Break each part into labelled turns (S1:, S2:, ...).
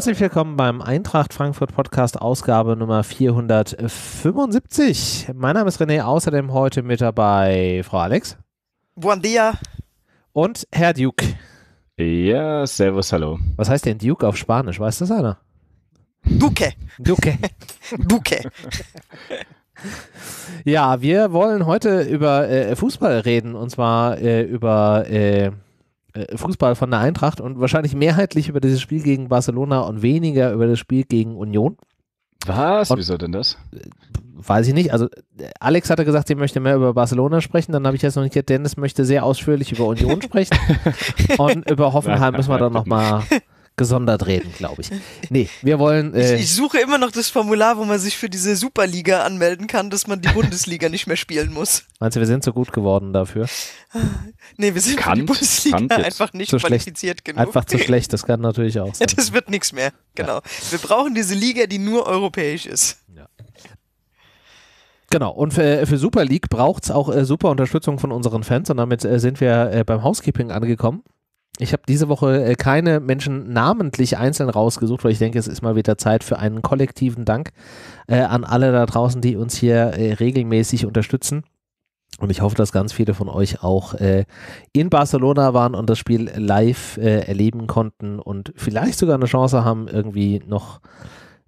S1: Herzlich willkommen beim Eintracht Frankfurt Podcast Ausgabe Nummer 475. Mein Name ist René, außerdem heute mit dabei Frau Alex. Buon dia. Und Herr Duke. Ja, servus, hallo. Was heißt denn Duke auf Spanisch? Weiß das einer? Duque. Duque.
S2: Duque.
S1: Ja, wir wollen heute über äh, Fußball reden und zwar äh, über äh, äh, Fußball von der Eintracht und wahrscheinlich mehrheitlich über dieses Spiel gegen Barcelona und weniger über das Spiel gegen Union. Was? Und, Wieso denn das? Äh, weiß ich nicht. Also äh, Alex hatte gesagt, sie möchte mehr über Barcelona sprechen. Dann habe ich jetzt noch nicht gehört, Dennis möchte sehr ausführlich über Union sprechen. und über Hoffenheim müssen wir dann nochmal gesondert reden, glaube ich. Nee, wir wollen. Äh ich, ich,
S2: suche immer noch das Formular, wo man sich für diese Superliga anmelden kann, dass man die Bundesliga nicht mehr spielen muss.
S1: Meinst du, wir sind so gut geworden dafür? nee, wir sind kann, für die Bundesliga einfach nicht qualifiziert schlecht, genug. Einfach zu schlecht, das kann natürlich auch sein.
S2: das wird nichts mehr, genau. Ja. Wir brauchen diese Liga, die nur europäisch ist.
S1: Genau, und für, äh, für Super League braucht es auch äh, super Unterstützung von unseren Fans und damit äh, sind wir äh, beim Housekeeping angekommen. Ich habe diese Woche äh, keine Menschen namentlich einzeln rausgesucht, weil ich denke, es ist mal wieder Zeit für einen kollektiven Dank äh, an alle da draußen, die uns hier äh, regelmäßig unterstützen. Und ich hoffe, dass ganz viele von euch auch äh, in Barcelona waren und das Spiel live äh, erleben konnten und vielleicht sogar eine Chance haben, irgendwie noch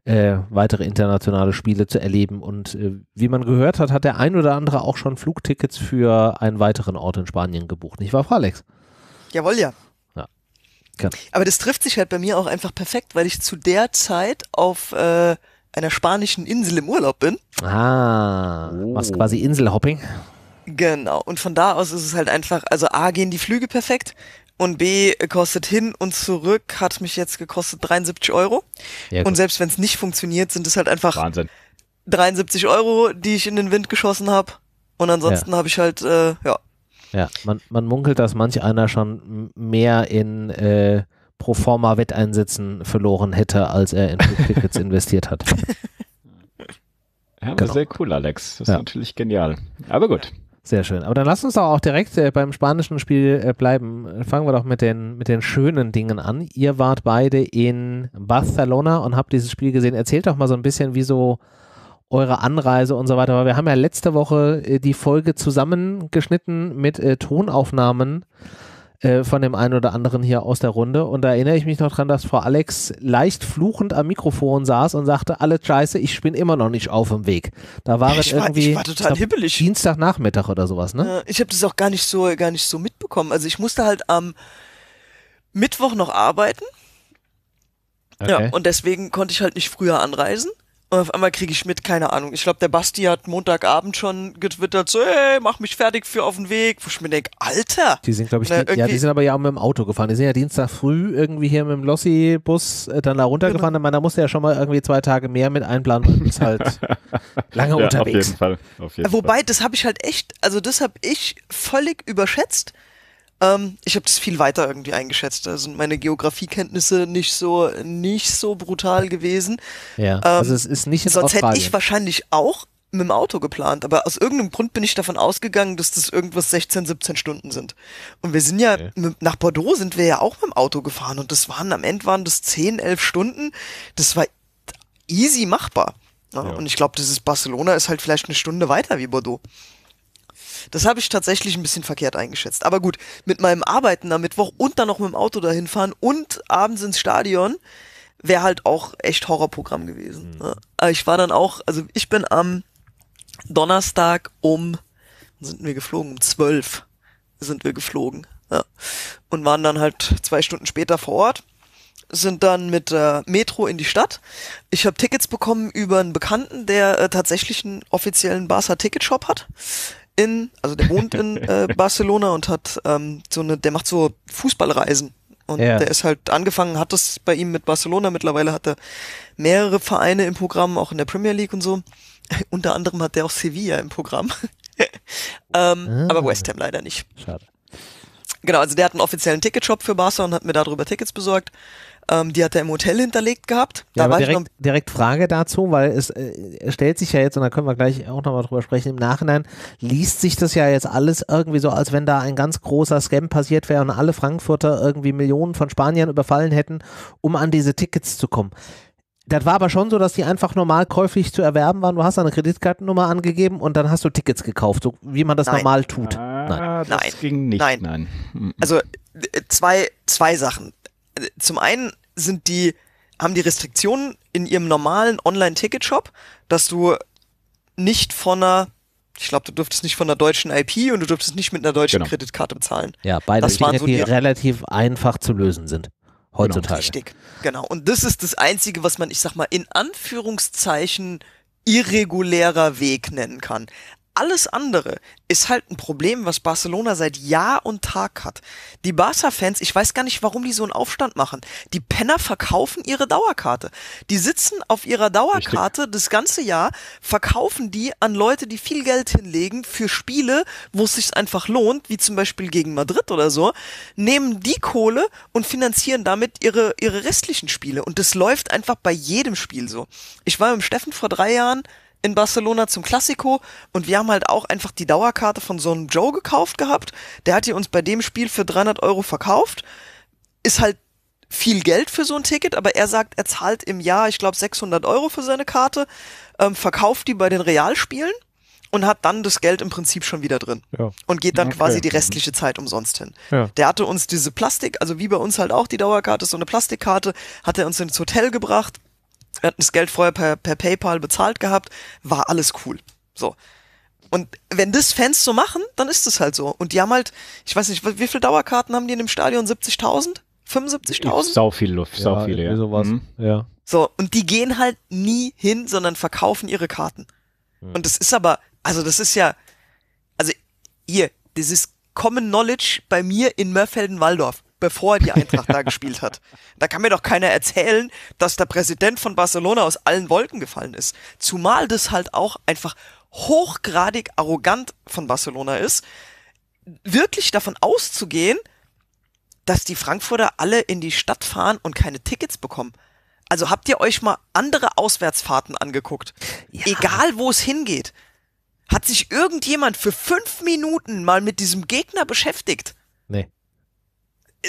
S1: äh, weitere internationale Spiele zu erleben. Und äh, wie man gehört hat, hat der ein oder andere auch schon Flugtickets für einen weiteren Ort in Spanien gebucht. Nicht wahr, Fralex? Jawohl, ja. Ja.
S2: Aber das trifft sich halt bei mir auch einfach perfekt, weil ich zu der Zeit auf äh, einer spanischen Insel im Urlaub bin.
S1: Ah, oh. quasi Inselhopping.
S2: Genau, und von da aus ist es halt einfach, also A gehen die Flüge perfekt und B kostet hin und zurück, hat mich jetzt gekostet 73 Euro. Ja, und selbst wenn es nicht funktioniert, sind es halt einfach Wahnsinn. 73 Euro, die ich in den Wind geschossen habe. Und ansonsten ja. habe ich halt, äh, ja,
S1: ja, man, man munkelt, dass manch einer schon mehr in äh, Proforma Wetteinsätzen verloren hätte, als er in Tickets investiert hat.
S3: Ja, aber genau. sehr cool, Alex. Das ja. ist natürlich genial. Aber gut.
S1: Sehr schön. Aber dann lass uns doch auch direkt äh, beim spanischen Spiel äh, bleiben. Fangen wir doch mit den, mit den schönen Dingen an. Ihr wart beide in Barcelona und habt dieses Spiel gesehen. Erzählt doch mal so ein bisschen, wie so eure Anreise und so weiter. Weil wir haben ja letzte Woche äh, die Folge zusammengeschnitten mit äh, Tonaufnahmen äh, von dem einen oder anderen hier aus der Runde. Und da erinnere ich mich noch dran, dass Frau Alex leicht fluchend am Mikrofon saß und sagte, alle Scheiße, ich bin immer noch nicht auf dem Weg. Da war es irgendwie war, war Dienstagnachmittag oder sowas, ne?
S2: Äh, ich habe das auch gar nicht so, gar nicht so mitbekommen. Also ich musste halt am Mittwoch noch arbeiten. Okay. Ja, und deswegen konnte ich halt nicht früher anreisen. Und auf einmal kriege ich mit, keine Ahnung. Ich glaube, der Basti hat Montagabend schon getwittert, so, hey, mach mich fertig für auf den Weg. Wo ich mir denke,
S1: Alter. Die sind, glaube ich, ne, die, ja, die sind aber ja auch mit dem Auto gefahren. Die sind ja Dienstag früh irgendwie hier mit dem Lossi-Bus äh, dann da runtergefahren. Genau. Man, da musste ja schon mal irgendwie zwei Tage mehr mit einplanen und ist halt lange ja, unterwegs. Auf jeden Fall.
S3: Auf jeden Wobei,
S2: das habe ich halt echt, also das habe ich völlig überschätzt ähm, ich habe das viel weiter irgendwie eingeschätzt. Da sind meine Geografiekenntnisse nicht so nicht so brutal gewesen. Ja. Ähm, also es ist nicht in Sonst Australien. hätte ich wahrscheinlich auch mit dem Auto geplant, aber aus irgendeinem Grund bin ich davon ausgegangen, dass das irgendwas 16, 17 Stunden sind. Und wir sind ja, okay. mit, nach Bordeaux sind wir ja auch mit dem Auto gefahren und das waren, am Ende waren das 10, 11 Stunden. Das war easy machbar. ja. Und ich glaube, das ist Barcelona ist halt vielleicht eine Stunde weiter wie Bordeaux. Das habe ich tatsächlich ein bisschen verkehrt eingeschätzt. Aber gut, mit meinem Arbeiten am Mittwoch und dann noch mit dem Auto dahin fahren und abends ins Stadion wäre halt auch echt Horrorprogramm gewesen. Mhm. Ne? Äh, ich war dann auch, also ich bin am Donnerstag um, sind wir geflogen, um zwölf sind wir geflogen. Ja. Und waren dann halt zwei Stunden später vor Ort, sind dann mit äh, Metro in die Stadt. Ich habe Tickets bekommen über einen Bekannten, der äh, tatsächlich einen offiziellen Barca Ticketshop hat in, also der wohnt in äh, Barcelona und hat ähm, so eine, der macht so Fußballreisen. Und ja. der ist halt angefangen, hat das bei ihm mit Barcelona. Mittlerweile hat er mehrere Vereine im Programm, auch in der Premier League und so. Unter anderem hat der auch Sevilla im Programm. ähm, ah. Aber West Ham leider nicht. Schade. Genau, also der hat einen offiziellen Ticketshop für Barca und hat mir darüber Tickets besorgt. Ähm, die hat er im Hotel hinterlegt gehabt. Ja, da direkt,
S1: direkt, Frage dazu, weil es äh, stellt sich ja jetzt, und da können wir gleich auch nochmal drüber sprechen, im Nachhinein liest sich das ja jetzt alles irgendwie so, als wenn da ein ganz großer Scam passiert wäre und alle Frankfurter irgendwie Millionen von Spaniern überfallen hätten, um an diese Tickets zu kommen. Das war aber schon so, dass die einfach normal käuflich zu erwerben waren. Du hast eine Kreditkartennummer angegeben und dann hast du Tickets gekauft, so wie man das nein. normal tut. Ah, nein,
S2: das nein. ging nicht. Nein. nein. Mhm. Also äh, zwei, zwei Sachen zum einen sind die, haben die Restriktionen in ihrem normalen Online-Ticket-Shop, dass du nicht von einer, ich glaube, du dürftest nicht von einer deutschen IP und du dürftest nicht mit einer deutschen genau. Kreditkarte
S1: bezahlen. Ja, beide das waren so die, die relativ einfach zu lösen sind genau, heutzutage. Genau, richtig,
S2: genau. Und das ist das Einzige, was man, ich sag mal, in Anführungszeichen irregulärer Weg nennen kann. Alles andere ist halt ein Problem, was Barcelona seit Jahr und Tag hat. Die Barca-Fans, ich weiß gar nicht, warum die so einen Aufstand machen. Die Penner verkaufen ihre Dauerkarte. Die sitzen auf ihrer Dauerkarte Richtig. das ganze Jahr, verkaufen die an Leute, die viel Geld hinlegen für Spiele, wo es sich einfach lohnt, wie zum Beispiel gegen Madrid oder so, nehmen die Kohle und finanzieren damit ihre, ihre restlichen Spiele. Und das läuft einfach bei jedem Spiel so. Ich war mit Steffen vor drei Jahren in Barcelona zum Klassiko und wir haben halt auch einfach die Dauerkarte von so einem Joe gekauft gehabt. Der hat die uns bei dem Spiel für 300 Euro verkauft. Ist halt viel Geld für so ein Ticket, aber er sagt, er zahlt im Jahr, ich glaube, 600 Euro für seine Karte, ähm, verkauft die bei den Realspielen und hat dann das Geld im Prinzip schon wieder drin ja. und geht dann okay. quasi die restliche Zeit umsonst hin. Ja. Der hatte uns diese Plastik, also wie bei uns halt auch die Dauerkarte, so eine Plastikkarte, hat er uns ins Hotel gebracht, wir hatten das Geld vorher per, per PayPal bezahlt gehabt, war alles cool. So. Und wenn das Fans so machen, dann ist es halt so. Und die haben halt, ich weiß nicht, wie viele Dauerkarten haben die in dem Stadion? 70.000? 75.000? Sau viel Luft, sau ja, viele, ja.
S1: Sowas. Mhm. ja.
S2: So, und die gehen halt nie hin, sondern verkaufen ihre Karten. Mhm. Und das ist aber, also das ist ja, also hier, das ist Common Knowledge bei mir in Mörfelden-Walldorf bevor die Eintracht da gespielt hat. Da kann mir doch keiner erzählen, dass der Präsident von Barcelona aus allen Wolken gefallen ist. Zumal das halt auch einfach hochgradig arrogant von Barcelona ist, wirklich davon auszugehen, dass die Frankfurter alle in die Stadt fahren und keine Tickets bekommen. Also habt ihr euch mal andere Auswärtsfahrten angeguckt? Ja. Egal wo es hingeht. Hat sich irgendjemand für fünf Minuten mal mit diesem Gegner beschäftigt?
S3: Nee.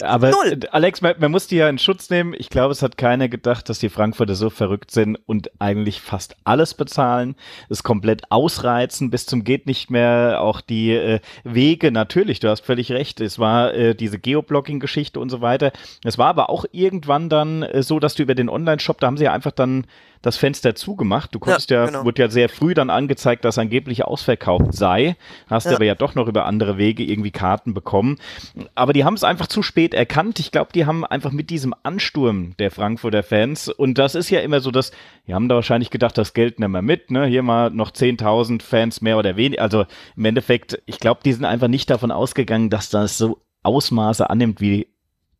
S3: Aber Null. Äh, Alex, man, man muss die ja in Schutz nehmen. Ich glaube, es hat keiner gedacht, dass die Frankfurter so verrückt sind und eigentlich fast alles bezahlen, es komplett ausreizen bis zum geht nicht mehr. Auch die äh, Wege, natürlich, du hast völlig recht. Es war äh, diese Geoblocking-Geschichte und so weiter. Es war aber auch irgendwann dann äh, so, dass du über den Online-Shop, da haben sie ja einfach dann das Fenster zugemacht. Du konntest ja, ja genau. wurde ja sehr früh dann angezeigt, dass angeblich ausverkauft sei. Hast ja. aber ja doch noch über andere Wege irgendwie Karten bekommen. Aber die haben es einfach zu spät erkannt. Ich glaube, die haben einfach mit diesem Ansturm der Frankfurter Fans und das ist ja immer so, dass die haben da wahrscheinlich gedacht, das Geld nehmen wir mit. Ne? Hier mal noch 10.000 Fans mehr oder weniger. Also im Endeffekt, ich glaube, die sind einfach nicht davon ausgegangen, dass das so Ausmaße annimmt, wie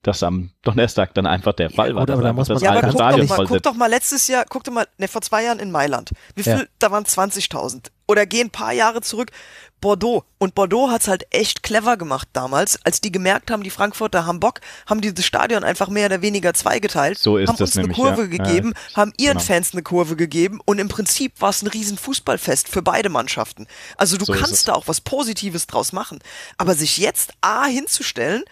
S3: das am Donnerstag dann einfach der Fall ja, war. Oder, aber da muss man ja, aber guck doch, mal, guck
S2: doch mal letztes Jahr, guck doch mal, ne, vor zwei Jahren in Mailand. Wie viel, ja. da waren 20.000. Oder gehen ein paar Jahre zurück, Bordeaux. Und Bordeaux hat's halt echt clever gemacht damals. Als die gemerkt haben, die Frankfurter haben Bock, haben dieses Stadion einfach mehr oder weniger zweigeteilt. So ist haben das uns nämlich, eine Kurve ja. gegeben, ja. haben ihren genau. Fans eine Kurve gegeben und im Prinzip war es ein riesen Fußballfest für beide Mannschaften. Also du so kannst da auch was Positives draus machen. Aber sich jetzt A hinzustellen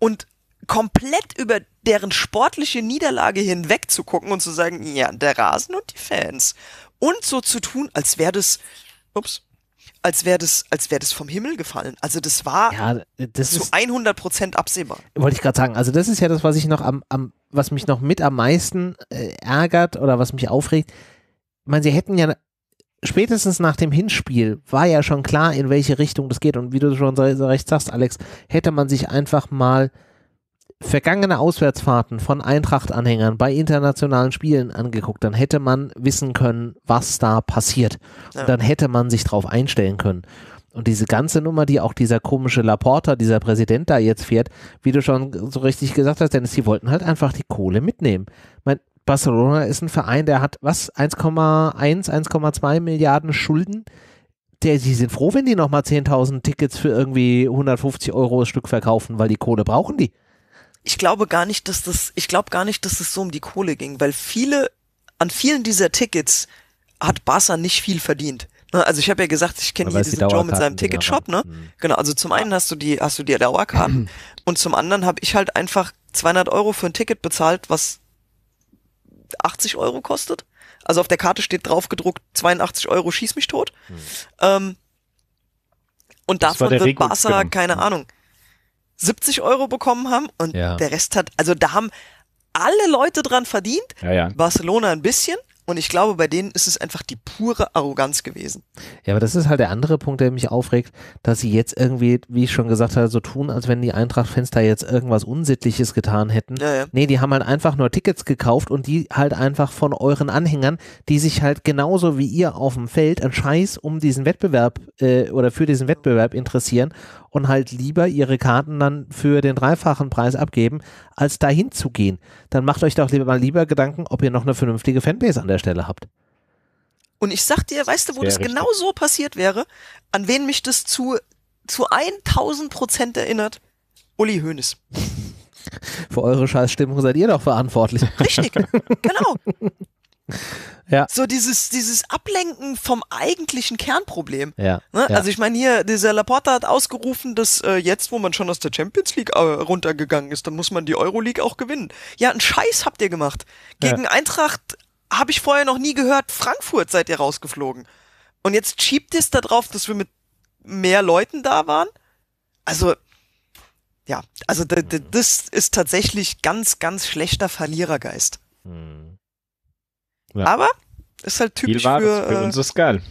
S2: und komplett über deren sportliche Niederlage hinweg zu gucken und zu sagen, ja, der Rasen und die Fans. Und so zu tun, als wäre das, ups, als wäre das, als wäre das vom Himmel gefallen. Also das war ja, das zu 100 Prozent absehbar.
S1: Wollte ich gerade sagen. Also das ist ja das, was ich noch am, am was mich noch mit am meisten äh, ärgert oder was mich aufregt. Ich meine, sie hätten ja spätestens nach dem Hinspiel war ja schon klar, in welche Richtung das geht. Und wie du schon so, recht sagst, Alex, hätte man sich einfach mal vergangene Auswärtsfahrten von Eintracht-Anhängern bei internationalen Spielen angeguckt, dann hätte man wissen können, was da passiert. Und dann hätte man sich darauf einstellen können. Und diese ganze Nummer, die auch dieser komische Laporta, dieser Präsident da jetzt fährt, wie du schon so richtig gesagt hast, Dennis, die wollten halt einfach die Kohle mitnehmen. Ich Barcelona ist ein Verein, der hat was, 1,1, 1,2 Milliarden Schulden. Der, die sind froh, wenn die nochmal 10.000 Tickets für irgendwie 150 Euro das Stück verkaufen, weil die Kohle brauchen die
S2: ich glaube gar nicht, dass das, ich glaube gar nicht, dass das so um die Kohle ging, weil viele, an vielen dieser Tickets hat Barca nicht viel verdient. Ne? Also ich habe ja gesagt, ich kenne hier diesen Joe mit seinem Ticketshop, ne? Mhm. Genau, also zum einen hast du die, hast du die Dauerkarten und zum anderen habe ich halt einfach 200 Euro für ein Ticket bezahlt, was 80 Euro kostet. Also auf der Karte steht drauf gedruckt 82 Euro, schieß mich tot. Mhm. Ähm, und davon wird Barca, genau. keine mhm. Ahnung, 70 Euro bekommen haben und ja. der Rest hat, also da haben alle Leute dran verdient. Ja, ja. Barcelona ein bisschen, und ich glaube, bei denen ist es einfach die pure Arroganz gewesen.
S1: Ja, aber das ist halt der andere Punkt, der mich aufregt, dass sie jetzt irgendwie, wie ich schon gesagt habe, so tun, als wenn die eintracht fenster jetzt irgendwas Unsittliches getan hätten. Ja, ja. Nee, die haben halt einfach nur Tickets gekauft und die halt einfach von euren Anhängern, die sich halt genauso wie ihr auf dem Feld einen Scheiß um diesen Wettbewerb äh, oder für diesen Wettbewerb interessieren und halt lieber ihre Karten dann für den dreifachen Preis abgeben, als dahin zu gehen. Dann macht euch doch lieber mal lieber Gedanken, ob ihr noch eine vernünftige Fanbase an der der Stelle habt.
S2: Und ich sag dir, weißt du, wo Sehr das richtig. genau so passiert wäre? An wen mich das zu, zu 1000 Prozent erinnert? Uli Hoeneß.
S1: Für eure Scheißstimmung seid ihr doch verantwortlich. Richtig, genau. Ja. So
S2: dieses, dieses Ablenken vom eigentlichen Kernproblem. Ja, ne? ja. Also ich meine hier, dieser Laporta hat ausgerufen, dass äh, jetzt, wo man schon aus der Champions League äh, runtergegangen ist, dann muss man die Euroleague auch gewinnen. Ja, einen Scheiß habt ihr gemacht. Gegen Eintracht habe ich vorher noch nie gehört, Frankfurt seid ihr rausgeflogen. Und jetzt schiebt es da drauf, dass wir mit mehr Leuten da waren. Also, ja, also mhm. das ist tatsächlich ganz, ganz schlechter Verlierergeist. Hm. Ja. Aber ist halt typisch für, für äh, uns ist geil. Äh,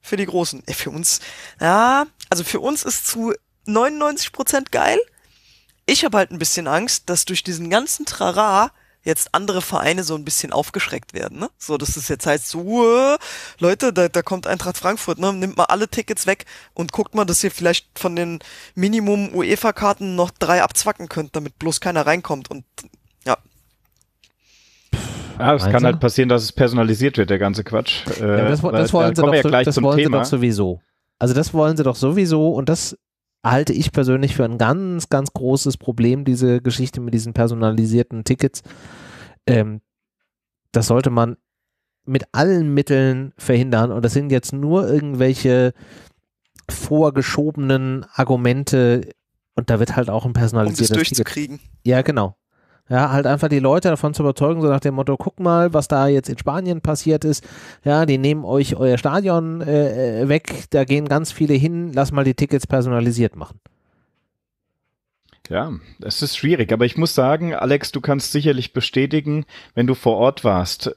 S2: für die Großen. Äh, für uns, ja, also für uns ist zu 99% geil. Ich habe halt ein bisschen Angst, dass durch diesen ganzen Trara jetzt andere Vereine so ein bisschen aufgeschreckt werden. Ne? So, dass es jetzt heißt, so, äh, Leute, da, da kommt Eintracht Frankfurt, ne? nimmt mal alle Tickets weg und guckt mal, dass ihr vielleicht von den Minimum UEFA-Karten noch drei abzwacken könnt, damit bloß keiner reinkommt. Und ja,
S3: ja, ah, es kann halt passieren, dass es personalisiert wird, der ganze Quatsch. Äh, ja, das, das, wollen, sie doch, ja das wollen sie doch, sowieso.
S1: Also das wollen sie doch sowieso und das halte ich persönlich für ein ganz, ganz großes Problem, diese Geschichte mit diesen personalisierten Tickets. Ähm, das sollte man mit allen Mitteln verhindern. Und das sind jetzt nur irgendwelche vorgeschobenen Argumente. Und da wird halt auch ein personalisiertes. Um das durchzukriegen. Ticket. Ja, genau. Ja, halt einfach die Leute davon zu überzeugen, so nach dem Motto, guck mal, was da jetzt in Spanien passiert ist. Ja, die nehmen euch euer Stadion äh, äh, weg, da gehen ganz viele hin, lass mal die Tickets personalisiert machen.
S3: Ja, es ist schwierig, aber ich muss sagen, Alex, du kannst sicherlich bestätigen, wenn du vor Ort warst,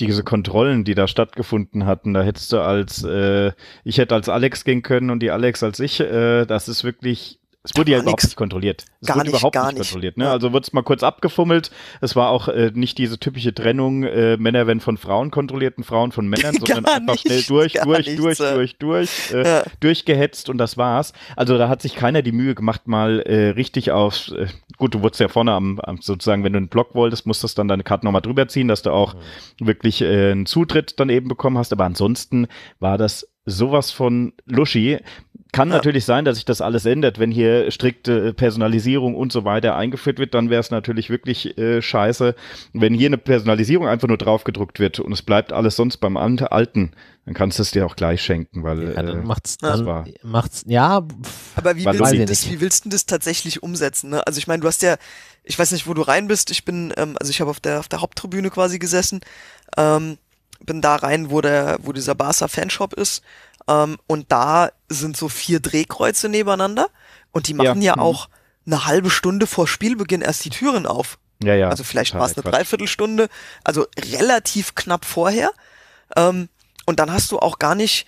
S3: diese Kontrollen, die da stattgefunden hatten, da hättest du als, äh, ich hätte als Alex gehen können und die Alex als ich, äh, das ist wirklich es wurde ja überhaupt nix. nicht kontrolliert. Es gar wurde nicht, überhaupt gar nicht kontrolliert. Ne? Ja. Also wurde es mal kurz abgefummelt. Es war auch äh, nicht diese typische Trennung, äh, Männer werden von Frauen kontrolliert und Frauen von Männern, sondern einfach nicht, schnell durch, durch, nichts, durch, ja. durch, äh, durch, durch, äh, ja. durchgehetzt und das war's. Also da hat sich keiner die Mühe gemacht, mal äh, richtig auf, äh, gut, du wurdest ja vorne am, am, sozusagen, wenn du einen Block wolltest, musstest dann deine Karte nochmal drüber ziehen, dass du auch mhm. wirklich einen Zutritt dann eben bekommen hast. Aber ansonsten war das sowas von Luschi kann ja. natürlich sein, dass sich das alles ändert, wenn hier strikte Personalisierung und so weiter eingeführt wird, dann wäre es natürlich wirklich äh, scheiße, wenn hier eine Personalisierung einfach nur draufgedruckt wird und es bleibt alles sonst beim Alten, dann kannst du es dir auch gleich schenken,
S1: weil ja, dann äh, macht's, das dann war. macht's
S2: ja. Aber wie willst, du das, wie willst du das tatsächlich umsetzen? Ne? Also ich meine, du hast ja, ich weiß nicht, wo du rein bist. Ich bin, ähm, also ich habe auf der auf der Haupttribüne quasi gesessen, ähm, bin da rein, wo der, wo dieser Barca Fanshop ist ähm, und da sind so vier Drehkreuze nebeneinander und die machen ja, ja mhm. auch eine halbe Stunde vor Spielbeginn erst die Türen auf. Ja, ja. Also vielleicht war es eine Dreiviertelstunde, also relativ knapp vorher. Ähm, und dann hast du auch gar nicht,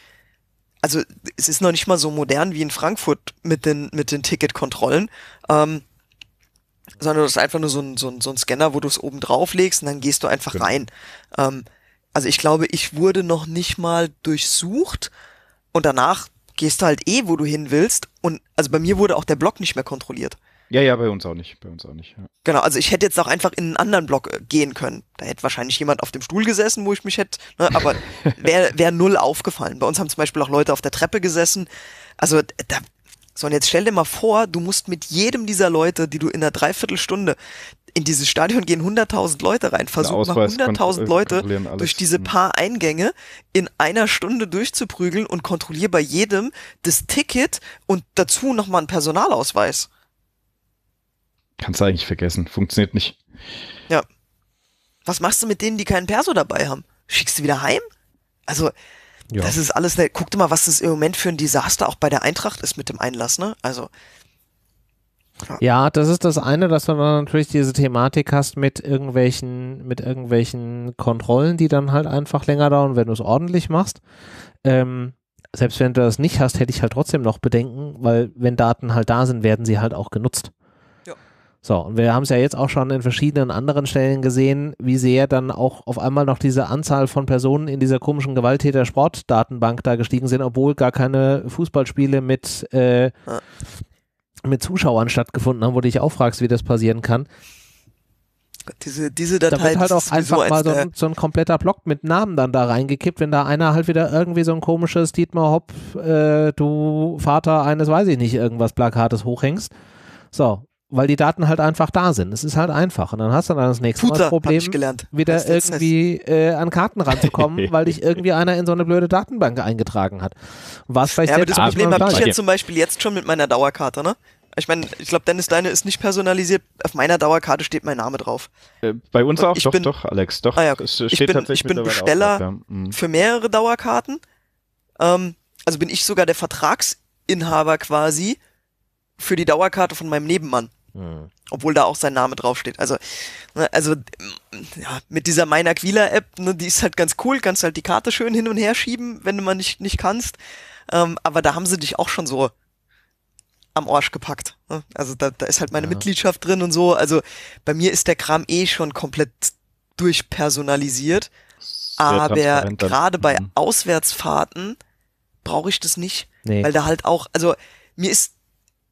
S2: also es ist noch nicht mal so modern wie in Frankfurt mit den, mit den Ticketkontrollen, ähm, sondern das ist einfach nur so ein, so ein, so ein Scanner, wo du es oben drauf legst und dann gehst du einfach genau. rein. Ähm, also ich glaube, ich wurde noch nicht mal durchsucht, und danach gehst du halt eh, wo du hin willst. Und also bei mir wurde auch der Block nicht mehr kontrolliert. Ja, ja, bei uns auch nicht.
S3: Bei uns auch nicht. Ja.
S2: Genau, also ich hätte jetzt auch einfach in einen anderen Block äh, gehen können. Da hätte wahrscheinlich jemand auf dem Stuhl gesessen, wo ich mich hätte, ne, aber wäre wär null aufgefallen. Bei uns haben zum Beispiel auch Leute auf der Treppe gesessen. Also äh, da, so, und jetzt stell dir mal vor, du musst mit jedem dieser Leute, die du in einer Dreiviertelstunde in dieses Stadion gehen 100.000 Leute rein, versuchen mal 100.000 äh, Leute durch diese mhm. paar Eingänge in einer Stunde durchzuprügeln und kontrolliere bei jedem das Ticket und dazu nochmal einen Personalausweis.
S3: Kannst du eigentlich vergessen, funktioniert nicht.
S2: Ja. Was machst du mit denen, die keinen Perso dabei haben? Schickst du wieder heim? Also, ja. das ist alles, ne, guck dir mal, was das im Moment für ein Desaster auch bei der Eintracht ist mit dem Einlass, ne? Also,
S1: ja, das ist das eine, dass du dann natürlich diese Thematik hast mit irgendwelchen, mit irgendwelchen Kontrollen, die dann halt einfach länger dauern, wenn du es ordentlich machst. Ähm, selbst wenn du das nicht hast, hätte ich halt trotzdem noch Bedenken, weil wenn Daten halt da sind, werden sie halt auch genutzt. Ja. So, und wir haben es ja jetzt auch schon in verschiedenen anderen Stellen gesehen, wie sehr dann auch auf einmal noch diese Anzahl von Personen in dieser komischen gewalttäter sportdatenbank da gestiegen sind, obwohl gar keine Fußballspiele mit äh, mit Zuschauern stattgefunden haben, wo du dich auch fragst, wie das passieren kann.
S2: Diese, diese Datei da wird halt auch einfach mal so ein,
S1: so ein, kompletter Block mit Namen dann da reingekippt, wenn da einer halt wieder irgendwie so ein komisches Dietmar Hopp, äh, du Vater eines, weiß ich nicht, irgendwas Plakates hochhängst. So, weil die Daten halt einfach da sind. Es ist halt einfach. Und dann hast du dann das nächste Mal das Problem, wieder irgendwie äh, an Karten ranzukommen, weil dich irgendwie einer in so eine blöde Datenbank eingetragen hat. Was vielleicht ja, aber das Problem habe ich ja zum
S2: Beispiel jetzt schon mit meiner Dauerkarte, ne? Ich meine, ich glaube, Dennis, deine ist nicht personalisiert. Auf meiner Dauerkarte steht mein Name drauf. Äh, bei uns Und auch, doch,
S3: bin, doch, Alex, doch. Ah, ja, okay. es steht ich bin, tatsächlich ich bin Besteller drauf, ja. Mhm.
S2: für mehrere Dauerkarten. Ähm, also bin ich sogar der Vertragsinhaber quasi für die Dauerkarte von meinem Nebenmann. Hm. Obwohl da auch sein Name draufsteht. Also, ne, also ja, mit dieser Mein Aquila-App, ne, die ist halt ganz cool, kannst halt die Karte schön hin und her schieben, wenn du mal nicht, nicht kannst. Ähm, aber da haben sie dich auch schon so am Arsch gepackt. Ne? Also da, da ist halt meine ja. Mitgliedschaft drin und so. Also bei mir ist der Kram eh schon komplett durchpersonalisiert. Sehr aber gerade bei mhm. Auswärtsfahrten brauche ich das nicht. Nee. Weil da halt auch, also mir ist